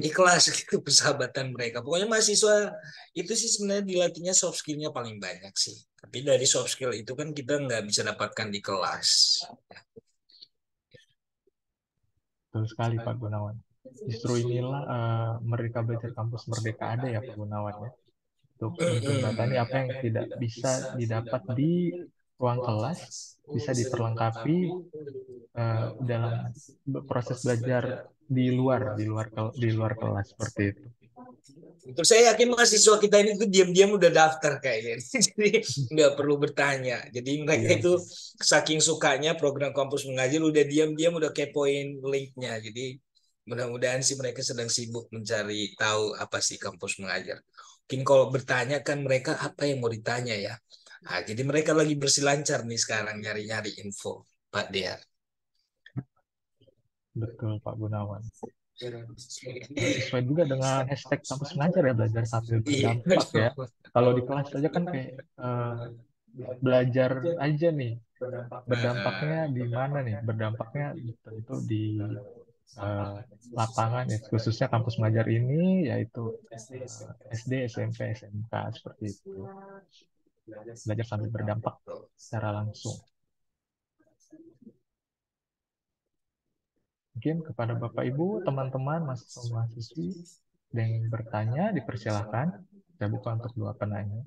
Speaker 13: ikhlas [laughs] gitu persahabatan mereka pokoknya mahasiswa itu sih sebenarnya dilatihnya soft skillnya paling banyak sih tapi dari soft skill itu kan kita nggak bisa dapatkan di kelas
Speaker 10: betul sekali Pak Gunawan justru inilah uh, eh, mereka Belajar Kampus Merdeka ada ya penggunaannya. untuk hmm, hmm, menjembatani hmm. apa yang tidak bisa didapat di ruang kelas bisa diperlengkapi uh, eh, dalam proses belajar di luar di luar di luar kelas seperti itu.
Speaker 13: Terus saya yakin mahasiswa kita ini tuh diam-diam udah daftar kayaknya, [laughs] jadi nggak perlu bertanya. Jadi mereka iya. itu saking sukanya program kampus mengajar udah diam-diam udah kepoin linknya. Jadi mudah-mudahan sih mereka sedang sibuk mencari tahu apa sih kampus mengajar. Mungkin kalau bertanya kan mereka apa yang mau ditanya ya. Nah, jadi mereka lagi bersilancar nih sekarang nyari-nyari info, Pak Dear.
Speaker 10: Betul, Pak Gunawan.
Speaker 6: Ya. Sesuai
Speaker 10: juga dengan hashtag kampus mengajar ya, belajar sambil iya, berdampak ya. Kalau di kelas aja kan kayak uh, belajar aja nih, berdampaknya nah, di mana nih? Berdampaknya tentu gitu, di uh, lapangan ya, ya, khususnya kampus mengajar ini yaitu uh, eh, SD, SMP, SMK seperti itu. Belajar sambil berdampak secara langsung. Mungkin kepada Bapak Ibu, teman-teman, mahasiswa-mahasiswi yang bertanya dipersilahkan. Saya buka untuk dua penanya.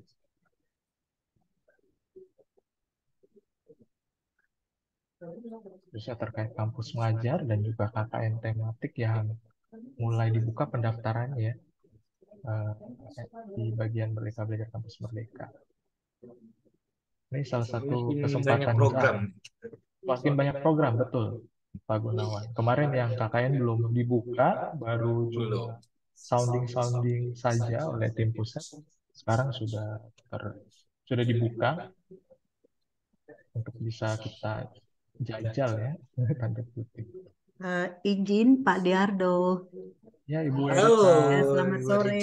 Speaker 10: bisa terkait kampus mengajar dan juga KKN tematik yang mulai dibuka pendaftarannya uh, di bagian Merdeka Belajar Kampus Merdeka. Ini salah satu kesempatan juga program. Makin banyak program, betul Pak Gunawan. Kemarin yang KKN belum dibuka, baru sounding-sounding saja oleh tim pusat. Sekarang sudah ter, sudah dibuka untuk bisa kita Jajal ya, [laughs] tanda kutip.
Speaker 15: Uh, izin Pak Diardo.
Speaker 6: Ya Ibu Erita. Halo, selamat
Speaker 15: sore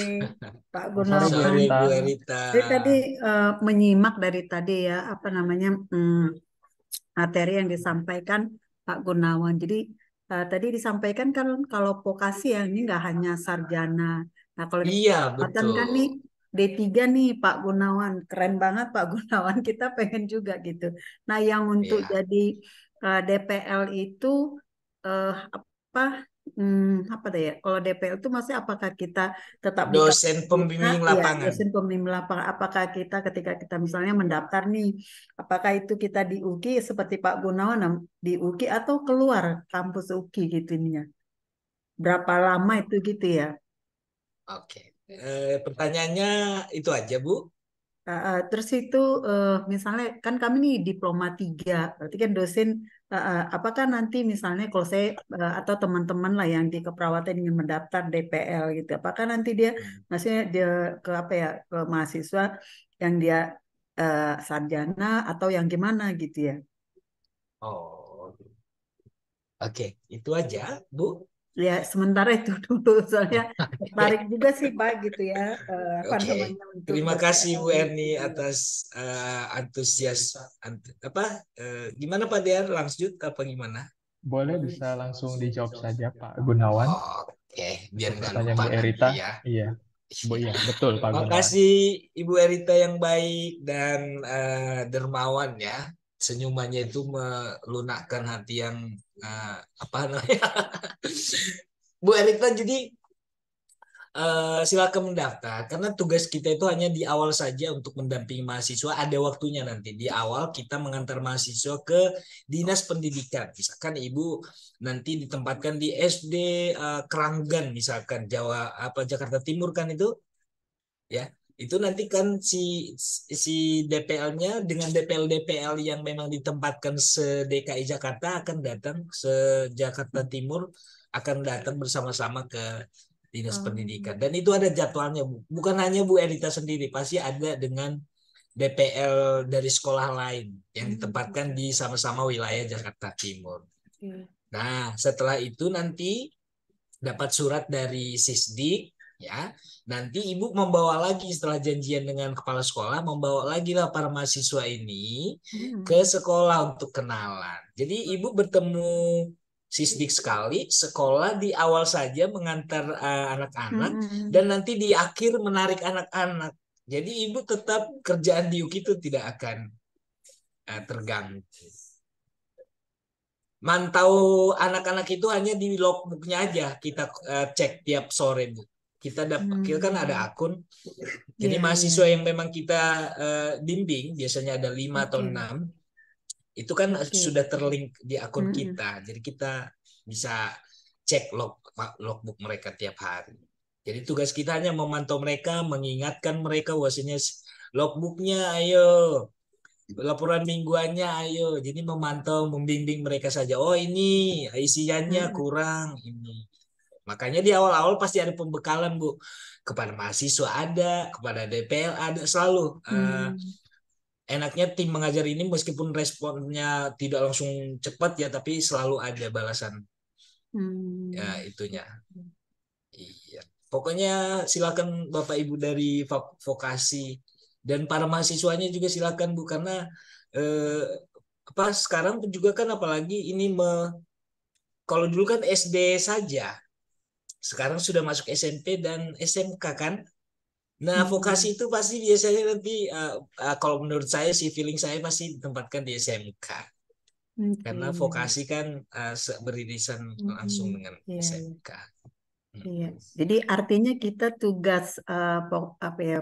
Speaker 15: Pak Gunawan. Selamat sore Ibu Jadi tadi uh, menyimak dari tadi ya apa namanya um, materi yang disampaikan Pak Gunawan. Jadi uh, tadi disampaikan kan kalau vokasi ya ini nggak hanya sarjana. Nah kalau iya, kan betul. kan nih D3 nih Pak Gunawan, keren banget Pak Gunawan, [laughs] kita pengen juga gitu. Nah yang untuk yeah. jadi uh, eh, DPL itu uh, apa hmm, apa deh ya? Kalau DPL itu masih apakah kita tetap dosen pembimbing kita, lapangan? Ya, dosen pembimbing lapangan. Apakah kita ketika kita misalnya mendaftar nih, apakah itu kita di Uki seperti Pak Gunawan di Uki atau keluar kampus Uki gitu ininya? Berapa lama itu gitu ya? Oke. Okay.
Speaker 13: Eh, pertanyaannya itu aja, Bu
Speaker 15: terus itu uh, misalnya kan kami nih diploma tiga, berarti kan dosen uh, apakah nanti misalnya kalau saya uh, atau teman-teman lah yang di keperawatan ingin mendaftar DPL gitu, apakah nanti dia hmm. maksudnya dia ke apa ya ke mahasiswa yang dia uh, sarjana atau yang gimana gitu ya?
Speaker 6: Oh, oke okay.
Speaker 13: itu aja Bu
Speaker 15: ya sementara itu [laughs] dulu soalnya tarik [laughs] juga sih Pak gitu ya. Uh, eh, okay. untuk
Speaker 13: Terima kasih Bu Erni atas uh, antusias ant, apa uh, gimana Pak Dean lanjut apa gimana?
Speaker 10: Boleh bisa langsung dijawab saja Pak
Speaker 6: Gunawan.
Speaker 13: Oke, biar nggak lupa. Bu Erita. Ya.
Speaker 6: Iya. Bu, ya, betul Pak
Speaker 10: Terima kasih
Speaker 13: Ibu Erita yang baik dan uh, dermawan ya senyumannya itu melunakkan hati yang uh, apa namanya [laughs] Bu Erita jadi uh, silakan mendaftar karena tugas kita itu hanya di awal saja untuk mendampingi mahasiswa ada waktunya nanti di awal kita mengantar mahasiswa ke dinas pendidikan misalkan ibu nanti ditempatkan di SD uh, eh, Keranggan misalkan Jawa apa Jakarta Timur kan itu ya itu nanti kan si si DPL-nya dengan DPL-DPL yang memang ditempatkan se DKI Jakarta akan datang se Jakarta Timur akan datang bersama-sama ke dinas oh. pendidikan dan itu ada jadwalnya bu bukan hanya Bu Erita sendiri pasti ada dengan DPL dari sekolah lain yang hmm. ditempatkan di sama-sama wilayah Jakarta Timur. Iya. Nah setelah itu nanti dapat surat dari Sisdik ya nanti ibu membawa lagi setelah janjian dengan kepala sekolah membawa lagi lah para mahasiswa ini
Speaker 6: hmm. ke
Speaker 13: sekolah untuk kenalan jadi ibu bertemu sisdik sekali sekolah di awal saja mengantar eh, anak-anak uh, hmm. dan nanti di akhir menarik anak-anak jadi ibu tetap kerjaan di UK itu tidak akan uh, terganggu mantau anak-anak itu hanya di logbooknya aja kita uh, cek tiap sore bu kita dapat hmm. kan ada akun jadi yeah, mahasiswa yeah. yang memang kita uh, bimbing biasanya ada lima okay. atau enam itu kan okay. sudah terlink di akun hmm, hmm. kita jadi kita bisa cek log logbook mereka tiap hari jadi tugas kita hanya memantau mereka mengingatkan mereka wasinya logbooknya ayo laporan mingguannya ayo jadi memantau membimbing mereka saja oh ini isiannya hmm. kurang ini Makanya di awal-awal pasti ada pembekalan, Bu. Kepada mahasiswa ada, kepada DPL ada selalu.
Speaker 9: Eh,
Speaker 14: hmm. Uh,
Speaker 13: enaknya tim mengajar ini meskipun responnya tidak langsung cepat ya, tapi selalu ada balasan.
Speaker 14: Hmm. Ya,
Speaker 13: itunya. Iya. Pokoknya silakan Bapak Ibu dari vokasi dan para mahasiswanya juga silakan Bu karena eh, apa sekarang juga kan apalagi ini me kalau dulu kan SD saja sekarang sudah masuk SMP dan SMK kan nah hmm. vokasi itu pasti biasanya nanti uh, uh, kalau menurut saya sih feeling saya pasti ditempatkan di SMK
Speaker 15: okay. karena vokasi
Speaker 13: kan uh, beririsan hmm. langsung dengan yeah. SMK hmm.
Speaker 15: iya jadi artinya kita tugas uh, apa ya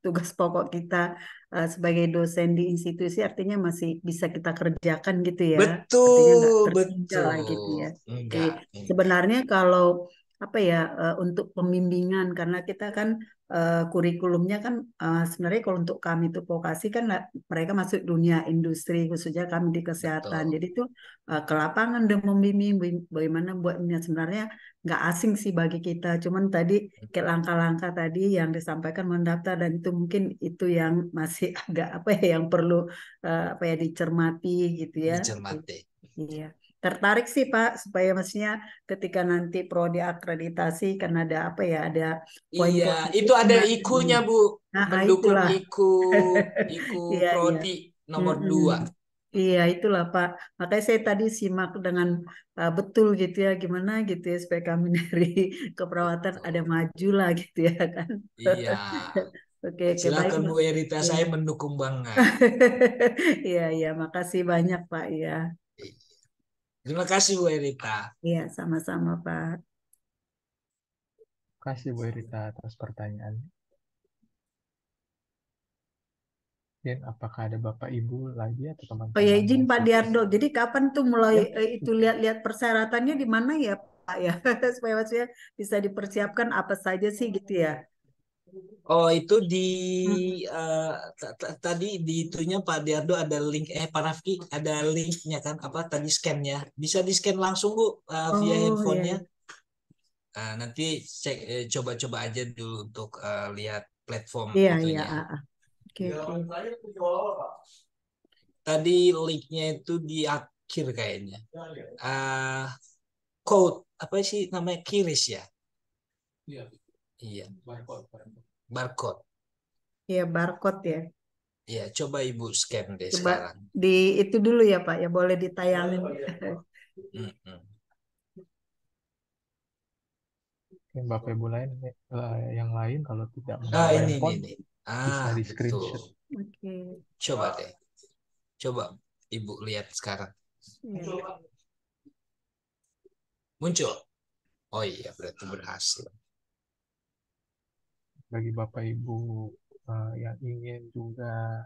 Speaker 15: tugas pokok kita uh, sebagai dosen di institusi artinya masih bisa kita kerjakan gitu ya. Betul, gitu betul. Gitu ya. Enggak, Jadi, enggak. Sebenarnya kalau apa ya uh, untuk pembimbingan karena kita kan uh, kurikulumnya kan uh, sebenarnya kalau untuk kami itu vokasi kan mereka masuk dunia industri khususnya kami di kesehatan Betul. jadi itu uh, ke lapangan dan membimbing bagaimana buatnya sebenarnya nggak asing sih bagi kita cuman tadi hmm. ke langkah-langkah tadi yang disampaikan mendaftar dan itu mungkin itu yang masih [laughs] agak apa ya yang perlu uh, apa ya dicermati gitu ya dicermati iya tertarik sih Pak supaya maksudnya ketika nanti prodi akreditasi kan ada apa ya ada poin iya itu ada ikunya Bu nah, mendukung itulah. iku [laughs] iku iya, iya. prodi iya. nomor -hmm. dua Iya, itulah Pak. Makanya saya tadi simak dengan uh, betul gitu ya, gimana gitu ya supaya kami [laughs] dari keperawatan ada maju lah gitu ya kan. Iya. [laughs] Oke, okay, silakan Bu Erita, iya. saya
Speaker 13: mendukung banget.
Speaker 15: Iya, iya, makasih banyak Pak ya.
Speaker 10: Terima kasih Bu Erita.
Speaker 15: Iya, sama-sama Pak. Terima
Speaker 10: kasih Bu Erita atas pertanyaan. Dan apakah ada Bapak Ibu lagi atau teman-teman?
Speaker 15: Oh ya izin Pak Diardo. Jadi kapan tuh mulai ya. Eh, itu lihat-lihat persyaratannya di mana ya Pak ya [laughs] supaya maksudnya bisa dipersiapkan apa saja sih gitu ya?
Speaker 13: Oh itu di hmm. eh, tadi di itunya Pak Diardo ada link eh Pak Rafki ada linknya kan apa tadi scannya bisa di scan langsung bu eh, via oh, handphonenya. Iya. Nah, nanti cek eh, coba-coba aja dulu untuk lihat platform iya, iya itunya. Iya,
Speaker 6: Oke. Okay, okay.
Speaker 13: Tadi linknya itu di akhir kayaknya. code apa sih namanya kiris ya? Iya. Iya barcode.
Speaker 15: Iya, barcode ya.
Speaker 13: Iya, coba Ibu scan deh coba sekarang.
Speaker 15: Di itu dulu ya, Pak. Ya boleh ditayangin. Oh, ya,
Speaker 6: mm -hmm.
Speaker 10: Bapak Ibu lain eh, yang lain kalau
Speaker 6: tidak ah, ini, ini, ini.
Speaker 9: Ah, bisa di screenshot. Oke. Okay. Coba deh.
Speaker 13: Coba Ibu lihat sekarang. Ya. Muncul. Oh iya, berarti berhasil
Speaker 10: bagi Bapak Ibu uh, yang ingin juga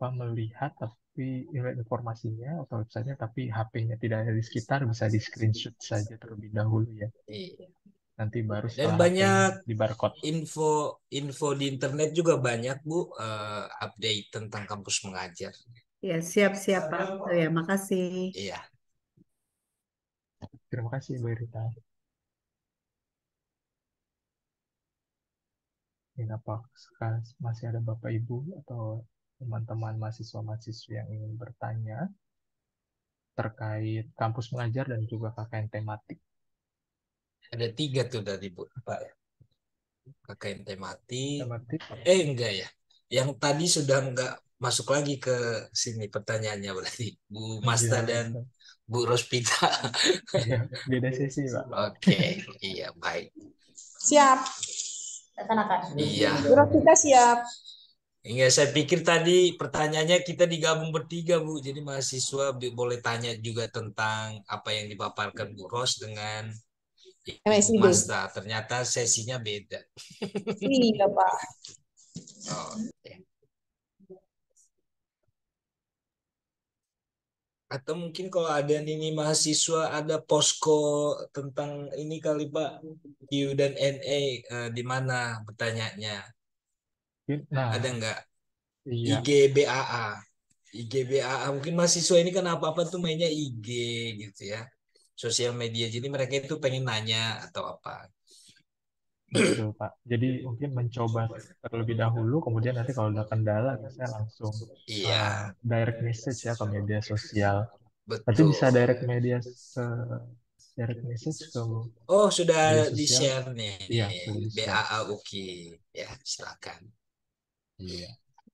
Speaker 10: apa melihat tapi informasinya atau websitenya tapi HP-nya tidak ada di sekitar bisa di screenshot saja terlebih dahulu ya. Iya. Nanti baru dan banyak di barcode.
Speaker 13: Info info di internet juga banyak Bu uh, update tentang kampus mengajar.
Speaker 15: Iya siap siap Pak. Oh, ya makasih. Iya.
Speaker 10: Terima kasih Bu Rita. mungkin apakah masih ada Bapak Ibu atau teman-teman mahasiswa-mahasiswi yang ingin bertanya terkait kampus mengajar dan juga KKN tematik?
Speaker 13: Ada tiga tuh dari Bu, Pak. KKN tematik. tematik. Eh enggak ya. Yang tadi sudah enggak masuk lagi ke sini pertanyaannya berarti Bu iya, Masta ya, dan ya. Bu Rospita. Ya, beda sesi, Pak. Oke, okay. iya baik.
Speaker 11: Siap laksanakan. Iya. Bro, kita siap.
Speaker 13: Iya, saya pikir tadi pertanyaannya kita digabung bertiga, Bu. Jadi mahasiswa boleh tanya juga tentang apa yang dipaparkan Bu Ros dengan
Speaker 2: MSIB. Masta.
Speaker 13: Ternyata sesinya beda.
Speaker 6: Iya, Pak. Oh, ya.
Speaker 13: atau mungkin kalau ada ini mahasiswa ada posko tentang ini kali Pak Q dan NA uh, eh, di mana bertanyanya nah, ada nggak iya. IGBAA IGBAA mungkin mahasiswa ini kan apa apa tuh mainnya IG gitu ya sosial media jadi mereka itu pengen nanya atau apa
Speaker 10: Betul gitu, Pak. Jadi mungkin mencoba terlebih dahulu, kemudian nanti kalau ada kendala saya langsung iya. uh, direct message ya ke media sosial. Betul. Nanti bisa direct media se direct message ke Oh sudah di share nih. Iya.
Speaker 13: BAA Uki ya silakan. Iya.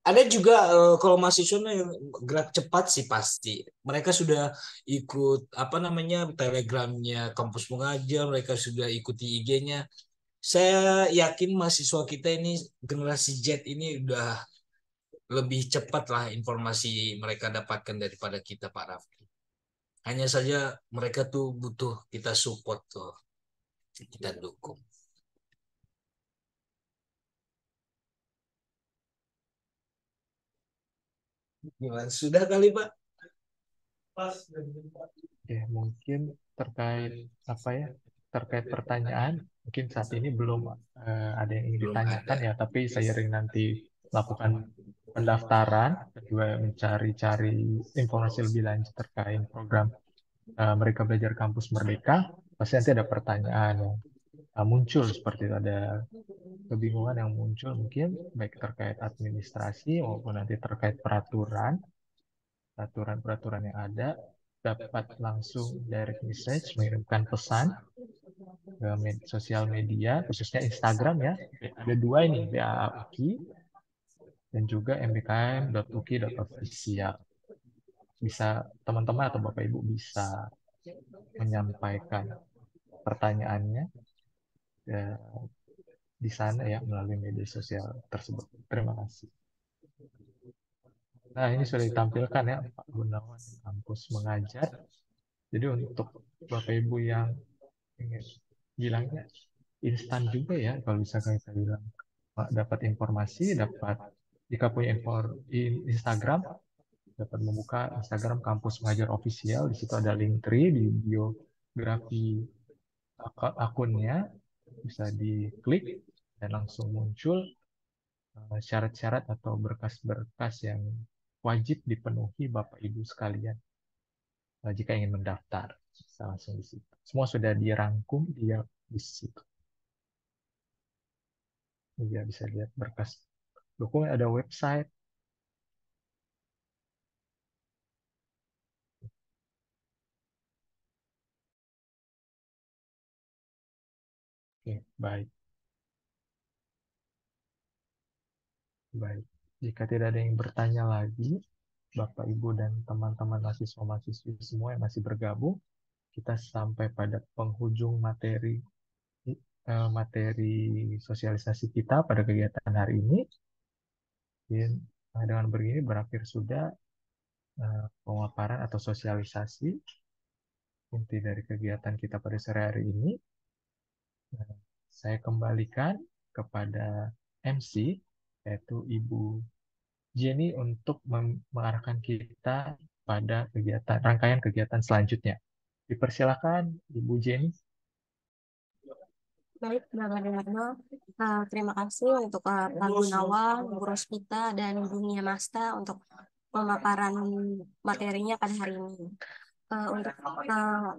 Speaker 13: Ada juga uh, kalau mahasiswa yang gerak cepat sih pasti. Mereka sudah ikut apa namanya telegramnya kampus mengajar, mereka sudah ikuti IG-nya saya yakin mahasiswa kita ini generasi Z ini udah lebih cepat lah informasi mereka dapatkan daripada kita Pak Raffi. Hanya saja mereka tuh butuh
Speaker 9: kita support tuh, kita iya. dukung. Gimana? Sudah kali Pak? Pas. Ya mungkin
Speaker 10: terkait apa ya terkait pertanyaan, mungkin saat ini belum uh, ada yang ingin ditanyakan ya, tapi saya seiring nanti lakukan pendaftaran, kedua mencari-cari informasi lebih lanjut terkait program uh, mereka belajar kampus merdeka, pasti nanti ada pertanyaan yang uh, muncul seperti itu ada kebingungan yang muncul mungkin baik terkait administrasi maupun nanti terkait peraturan peraturan-peraturan yang ada dapat langsung direct message mengirimkan pesan ke med sosial media, khususnya Instagram ya. Ada dua ini, BAA UKI dan juga mbkm.uki.official. Bisa teman-teman atau Bapak Ibu bisa menyampaikan pertanyaannya ya, di sana ya melalui media sosial tersebut. Terima kasih. Nah, ini sudah ditampilkan ya Pak Gunawan kampus mengajar. Jadi untuk Bapak Ibu yang Iya. bilangnya instan juga ya kalau bisa kita bilang dapat informasi dapat jika punya in Instagram dapat membuka Instagram kampus mengajar official di situ ada link tree di biografi ak akunnya bisa diklik dan langsung muncul eh, syarat-syarat atau berkas-berkas yang wajib dipenuhi Bapak Ibu sekalian eh, jika ingin mendaftar bisa langsung di situ semua sudah dirangkum dia di situ.
Speaker 6: Iya bisa lihat berkas dokumen ada website.
Speaker 9: Oke, baik. Baik. Jika tidak ada yang bertanya lagi,
Speaker 10: Bapak, Ibu, dan teman-teman mahasiswa-mahasiswi semua yang masih bergabung, kita sampai pada penghujung materi eh, materi sosialisasi kita pada kegiatan hari ini. Eh, dengan begini berakhir sudah eh, pemaparan atau sosialisasi inti dari kegiatan kita pada sore hari ini. Nah, saya kembalikan kepada MC yaitu Ibu Jenny untuk mengarahkan kita pada kegiatan rangkaian kegiatan selanjutnya. Dipersilakan Ibu Jenny.
Speaker 1: Baik, Bapak uh, terima kasih untuk uh, Pak Gunawan, Bu Rospita, dan Bu Nia Masta untuk pemaparan materinya pada hari ini. Uh, untuk uh,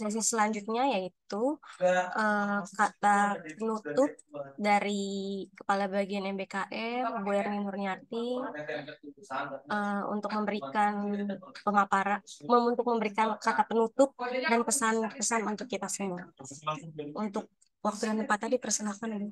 Speaker 1: sesi selanjutnya yaitu
Speaker 9: uh,
Speaker 1: kata penutup dari Kepala Bagian MBKM Bu Erni Nurnyati
Speaker 6: uh,
Speaker 1: untuk memberikan pemaparan untuk memberikan kata penutup dan pesan-pesan untuk kita semua. Untuk waktu dan tempat tadi persilahkan.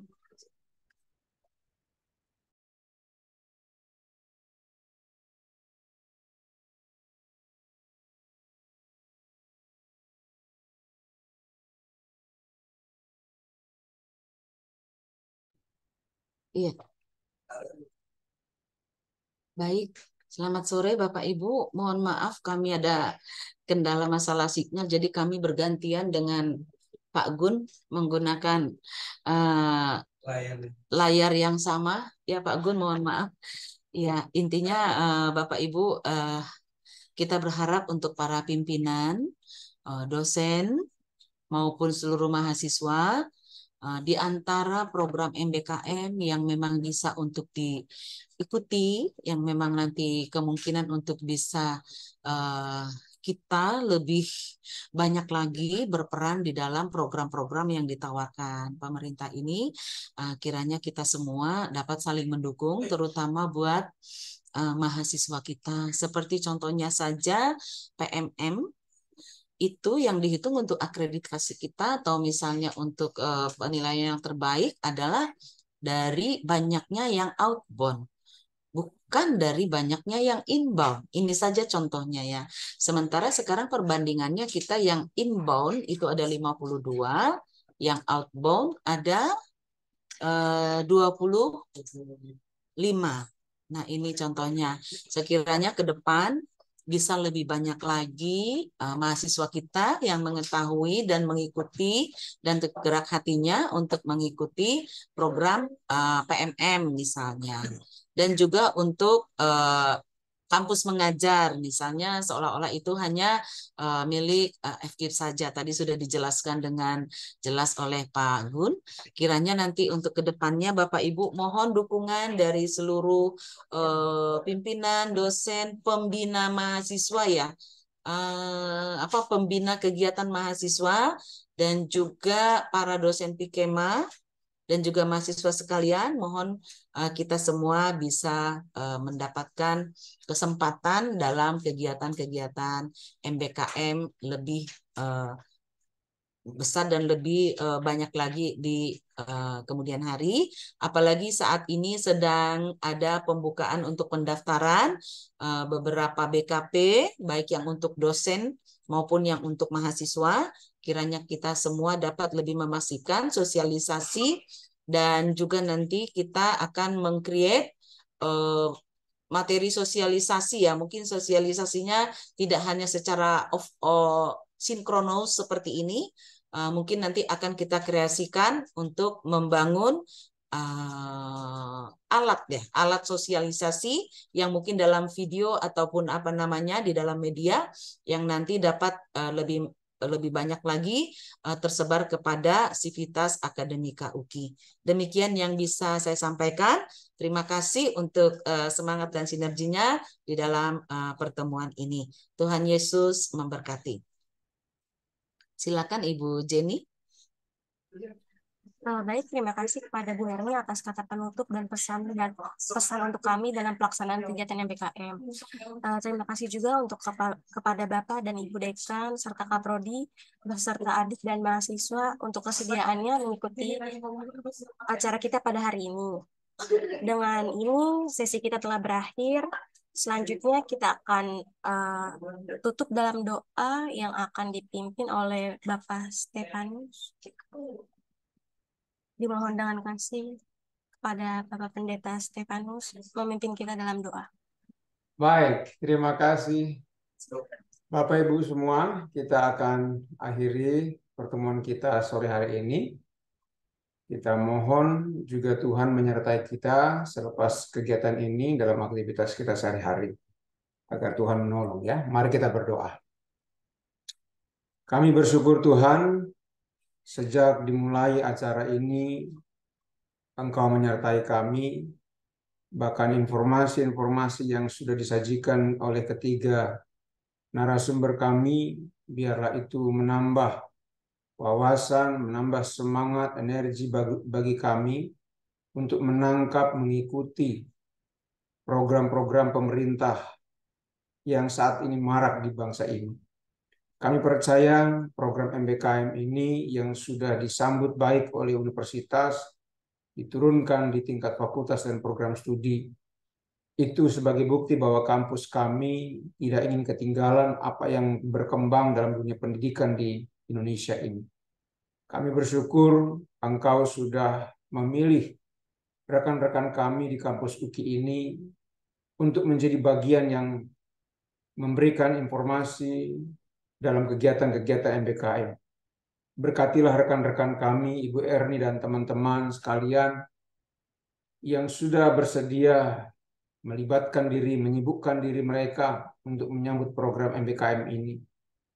Speaker 5: Iya. Baik, selamat sore Bapak Ibu. Mohon maaf kami ada kendala masalah signal, jadi kami bergantian dengan Pak Gun menggunakan uh, layar. layar yang sama. Ya Pak Gun, mohon maaf. Ya, intinya uh, Bapak Ibu, uh, kita berharap untuk para pimpinan, uh, dosen, maupun seluruh mahasiswa Eh, di antara program MBKM yang memang bisa untuk diikuti, yang memang nanti kemungkinan untuk bisa eh, kita lebih banyak lagi berperan di dalam program-program yang ditawarkan pemerintah ini, eh, kiranya kita semua dapat saling mendukung, terutama buat mahasiswa kita. Seperti contohnya saja PMM itu yang dihitung untuk akreditasi kita atau misalnya untuk uh, penilaian yang terbaik adalah dari banyaknya yang outbound bukan dari banyaknya yang inbound. Ini saja contohnya ya. Sementara sekarang perbandingannya kita yang inbound itu ada 52, yang outbound ada eh, 25. Nah, ini contohnya. Sekiranya ke depan bisa lebih banyak lagi uh, mahasiswa kita yang mengetahui dan mengikuti dan tergerak hatinya untuk mengikuti program uh, eh, PMM misalnya iya. dan juga untuk uh, kampus mengajar misalnya seolah-olah itu hanya uh, milik uh, eh, FKIP saja tadi sudah dijelaskan dengan jelas oleh Pak Gun kiranya nanti untuk kedepannya Bapak Ibu mohon dukungan dari seluruh uh, pimpinan dosen pembina mahasiswa ya uh, apa pembina kegiatan mahasiswa dan juga para dosen Pikema dan juga mahasiswa sekalian, mohon eh, kita semua bisa eh, mendapatkan kesempatan dalam kegiatan-kegiatan MBKM lebih eh, besar dan lebih banyak lagi di kemudian hari. Apalagi saat ini sedang ada pembukaan untuk pendaftaran beberapa BKP, baik yang untuk dosen maupun yang untuk mahasiswa. Kiranya kita semua dapat lebih memastikan sosialisasi dan juga nanti kita akan mengcreate uh, materi sosialisasi ya. Mungkin sosialisasinya tidak hanya secara of, uh, sinkronos seperti ini, uh, mungkin nanti akan kita kreasikan untuk membangun uh, alat ya, alat sosialisasi yang mungkin dalam video ataupun apa namanya di dalam media yang nanti dapat uh, lebih lebih banyak lagi eh, tersebar kepada Sivitas Akademika UKI. Demikian yang bisa saya sampaikan. Terima kasih untuk eh, semangat dan sinerginya di dalam eh, pertemuan ini. Tuhan Yesus memberkati. Silakan Ibu Jenny.
Speaker 1: Ya. Oh, baik, terima kasih kepada Bu Erni atas kata penutup dan pesan dan pesan untuk kami dalam pelaksanaan kegiatan MBKM. Uh, eh, terima kasih juga untuk kepa kepada Bapak dan Ibu Dekan serta Kaprodi beserta adik dan mahasiswa untuk kesediaannya mengikuti acara kita pada hari ini. Dengan ini sesi kita telah berakhir. Selanjutnya kita akan uh, tutup dalam doa yang akan dipimpin oleh Bapak Stefanus dimohon dengan kasih kepada Bapak Pendeta Stefanus memimpin kita dalam doa.
Speaker 16: Baik, terima kasih. Bapak Ibu semua, kita akan akhiri pertemuan kita sore hari ini. Kita mohon juga Tuhan menyertai kita selepas kegiatan ini dalam aktivitas kita sehari-hari. Agar Tuhan menolong ya. Mari kita berdoa. Kami bersyukur Tuhan Sejak dimulai acara ini, Engkau menyertai kami, bahkan informasi-informasi yang sudah disajikan oleh ketiga narasumber kami, biarlah itu menambah wawasan, menambah semangat, energi bagi, kami untuk menangkap, mengikuti program-program pemerintah yang saat ini marak di bangsa ini. Kami percaya program MBKM ini yang sudah disambut baik oleh universitas, diturunkan di tingkat fakultas dan program studi, itu sebagai bukti bahwa kampus kami tidak ingin ketinggalan apa yang berkembang dalam dunia pendidikan di Indonesia ini. Kami bersyukur engkau sudah memilih rekan-rekan kami di kampus UKI ini untuk menjadi bagian yang memberikan informasi, dalam kegiatan-kegiatan MBKM. Berkatilah rekan-rekan kami, Ibu Erni dan teman-teman sekalian yang sudah bersedia melibatkan diri, menyibukkan diri mereka untuk menyambut program MBKM ini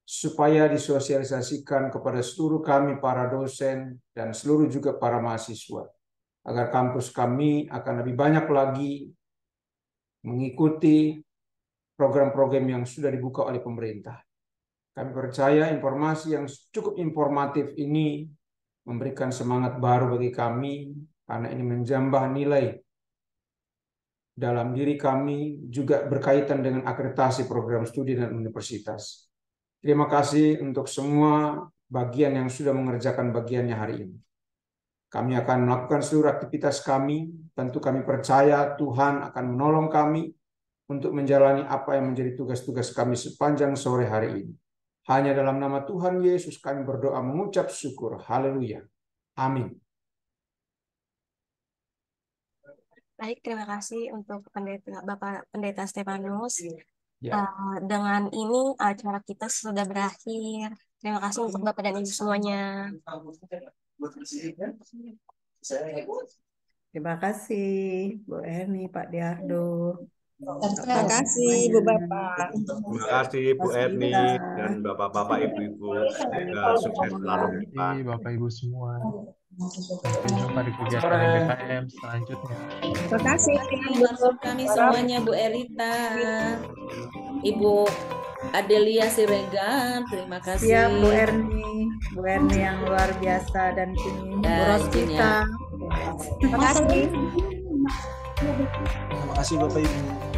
Speaker 16: supaya disosialisasikan kepada seluruh kami para dosen dan seluruh juga para mahasiswa agar kampus kami akan lebih banyak lagi mengikuti program-program yang sudah dibuka oleh pemerintah. Kami percaya informasi yang cukup informatif ini memberikan semangat baru bagi kami karena ini menjambah nilai dalam diri kami juga berkaitan dengan akreditasi program studi dan universitas. Terima kasih untuk semua bagian yang sudah mengerjakan bagiannya hari ini. Kami akan melakukan seluruh aktivitas kami. Tentu kami percaya Tuhan akan menolong kami untuk menjalani apa yang menjadi tugas-tugas kami sepanjang sore hari ini. Hanya dalam nama Tuhan Yesus kami berdoa mengucap syukur. Haleluya. Amin.
Speaker 1: Baik, terima kasih untuk pendeta, Bapak Pendeta Stefanus. Ya. Uh, dengan ini acara kita sudah berakhir. Terima kasih untuk Bapak dan Ibu semuanya.
Speaker 15: Terima kasih Bu Erni, Pak Diardo. Terima kasih Bu Bapak.
Speaker 14: Terima
Speaker 6: kasih Bu Erni dan Bapak-bapak Ibu-ibu semoga sukses selalu Bapak. Bapak Ibu semua.
Speaker 14: Sampai
Speaker 10: jumpa
Speaker 6: di kegiatan BKM
Speaker 2: selanjutnya.
Speaker 5: Terima kasih buat kami semuanya Bu Erita, Ibu Adelia Siregar, terima kasih. Ya, Bu Erni, Bu Erni yang luar biasa dan ini ya, Bu Terima kasih.
Speaker 8: Terima kasih Bapak Ibu.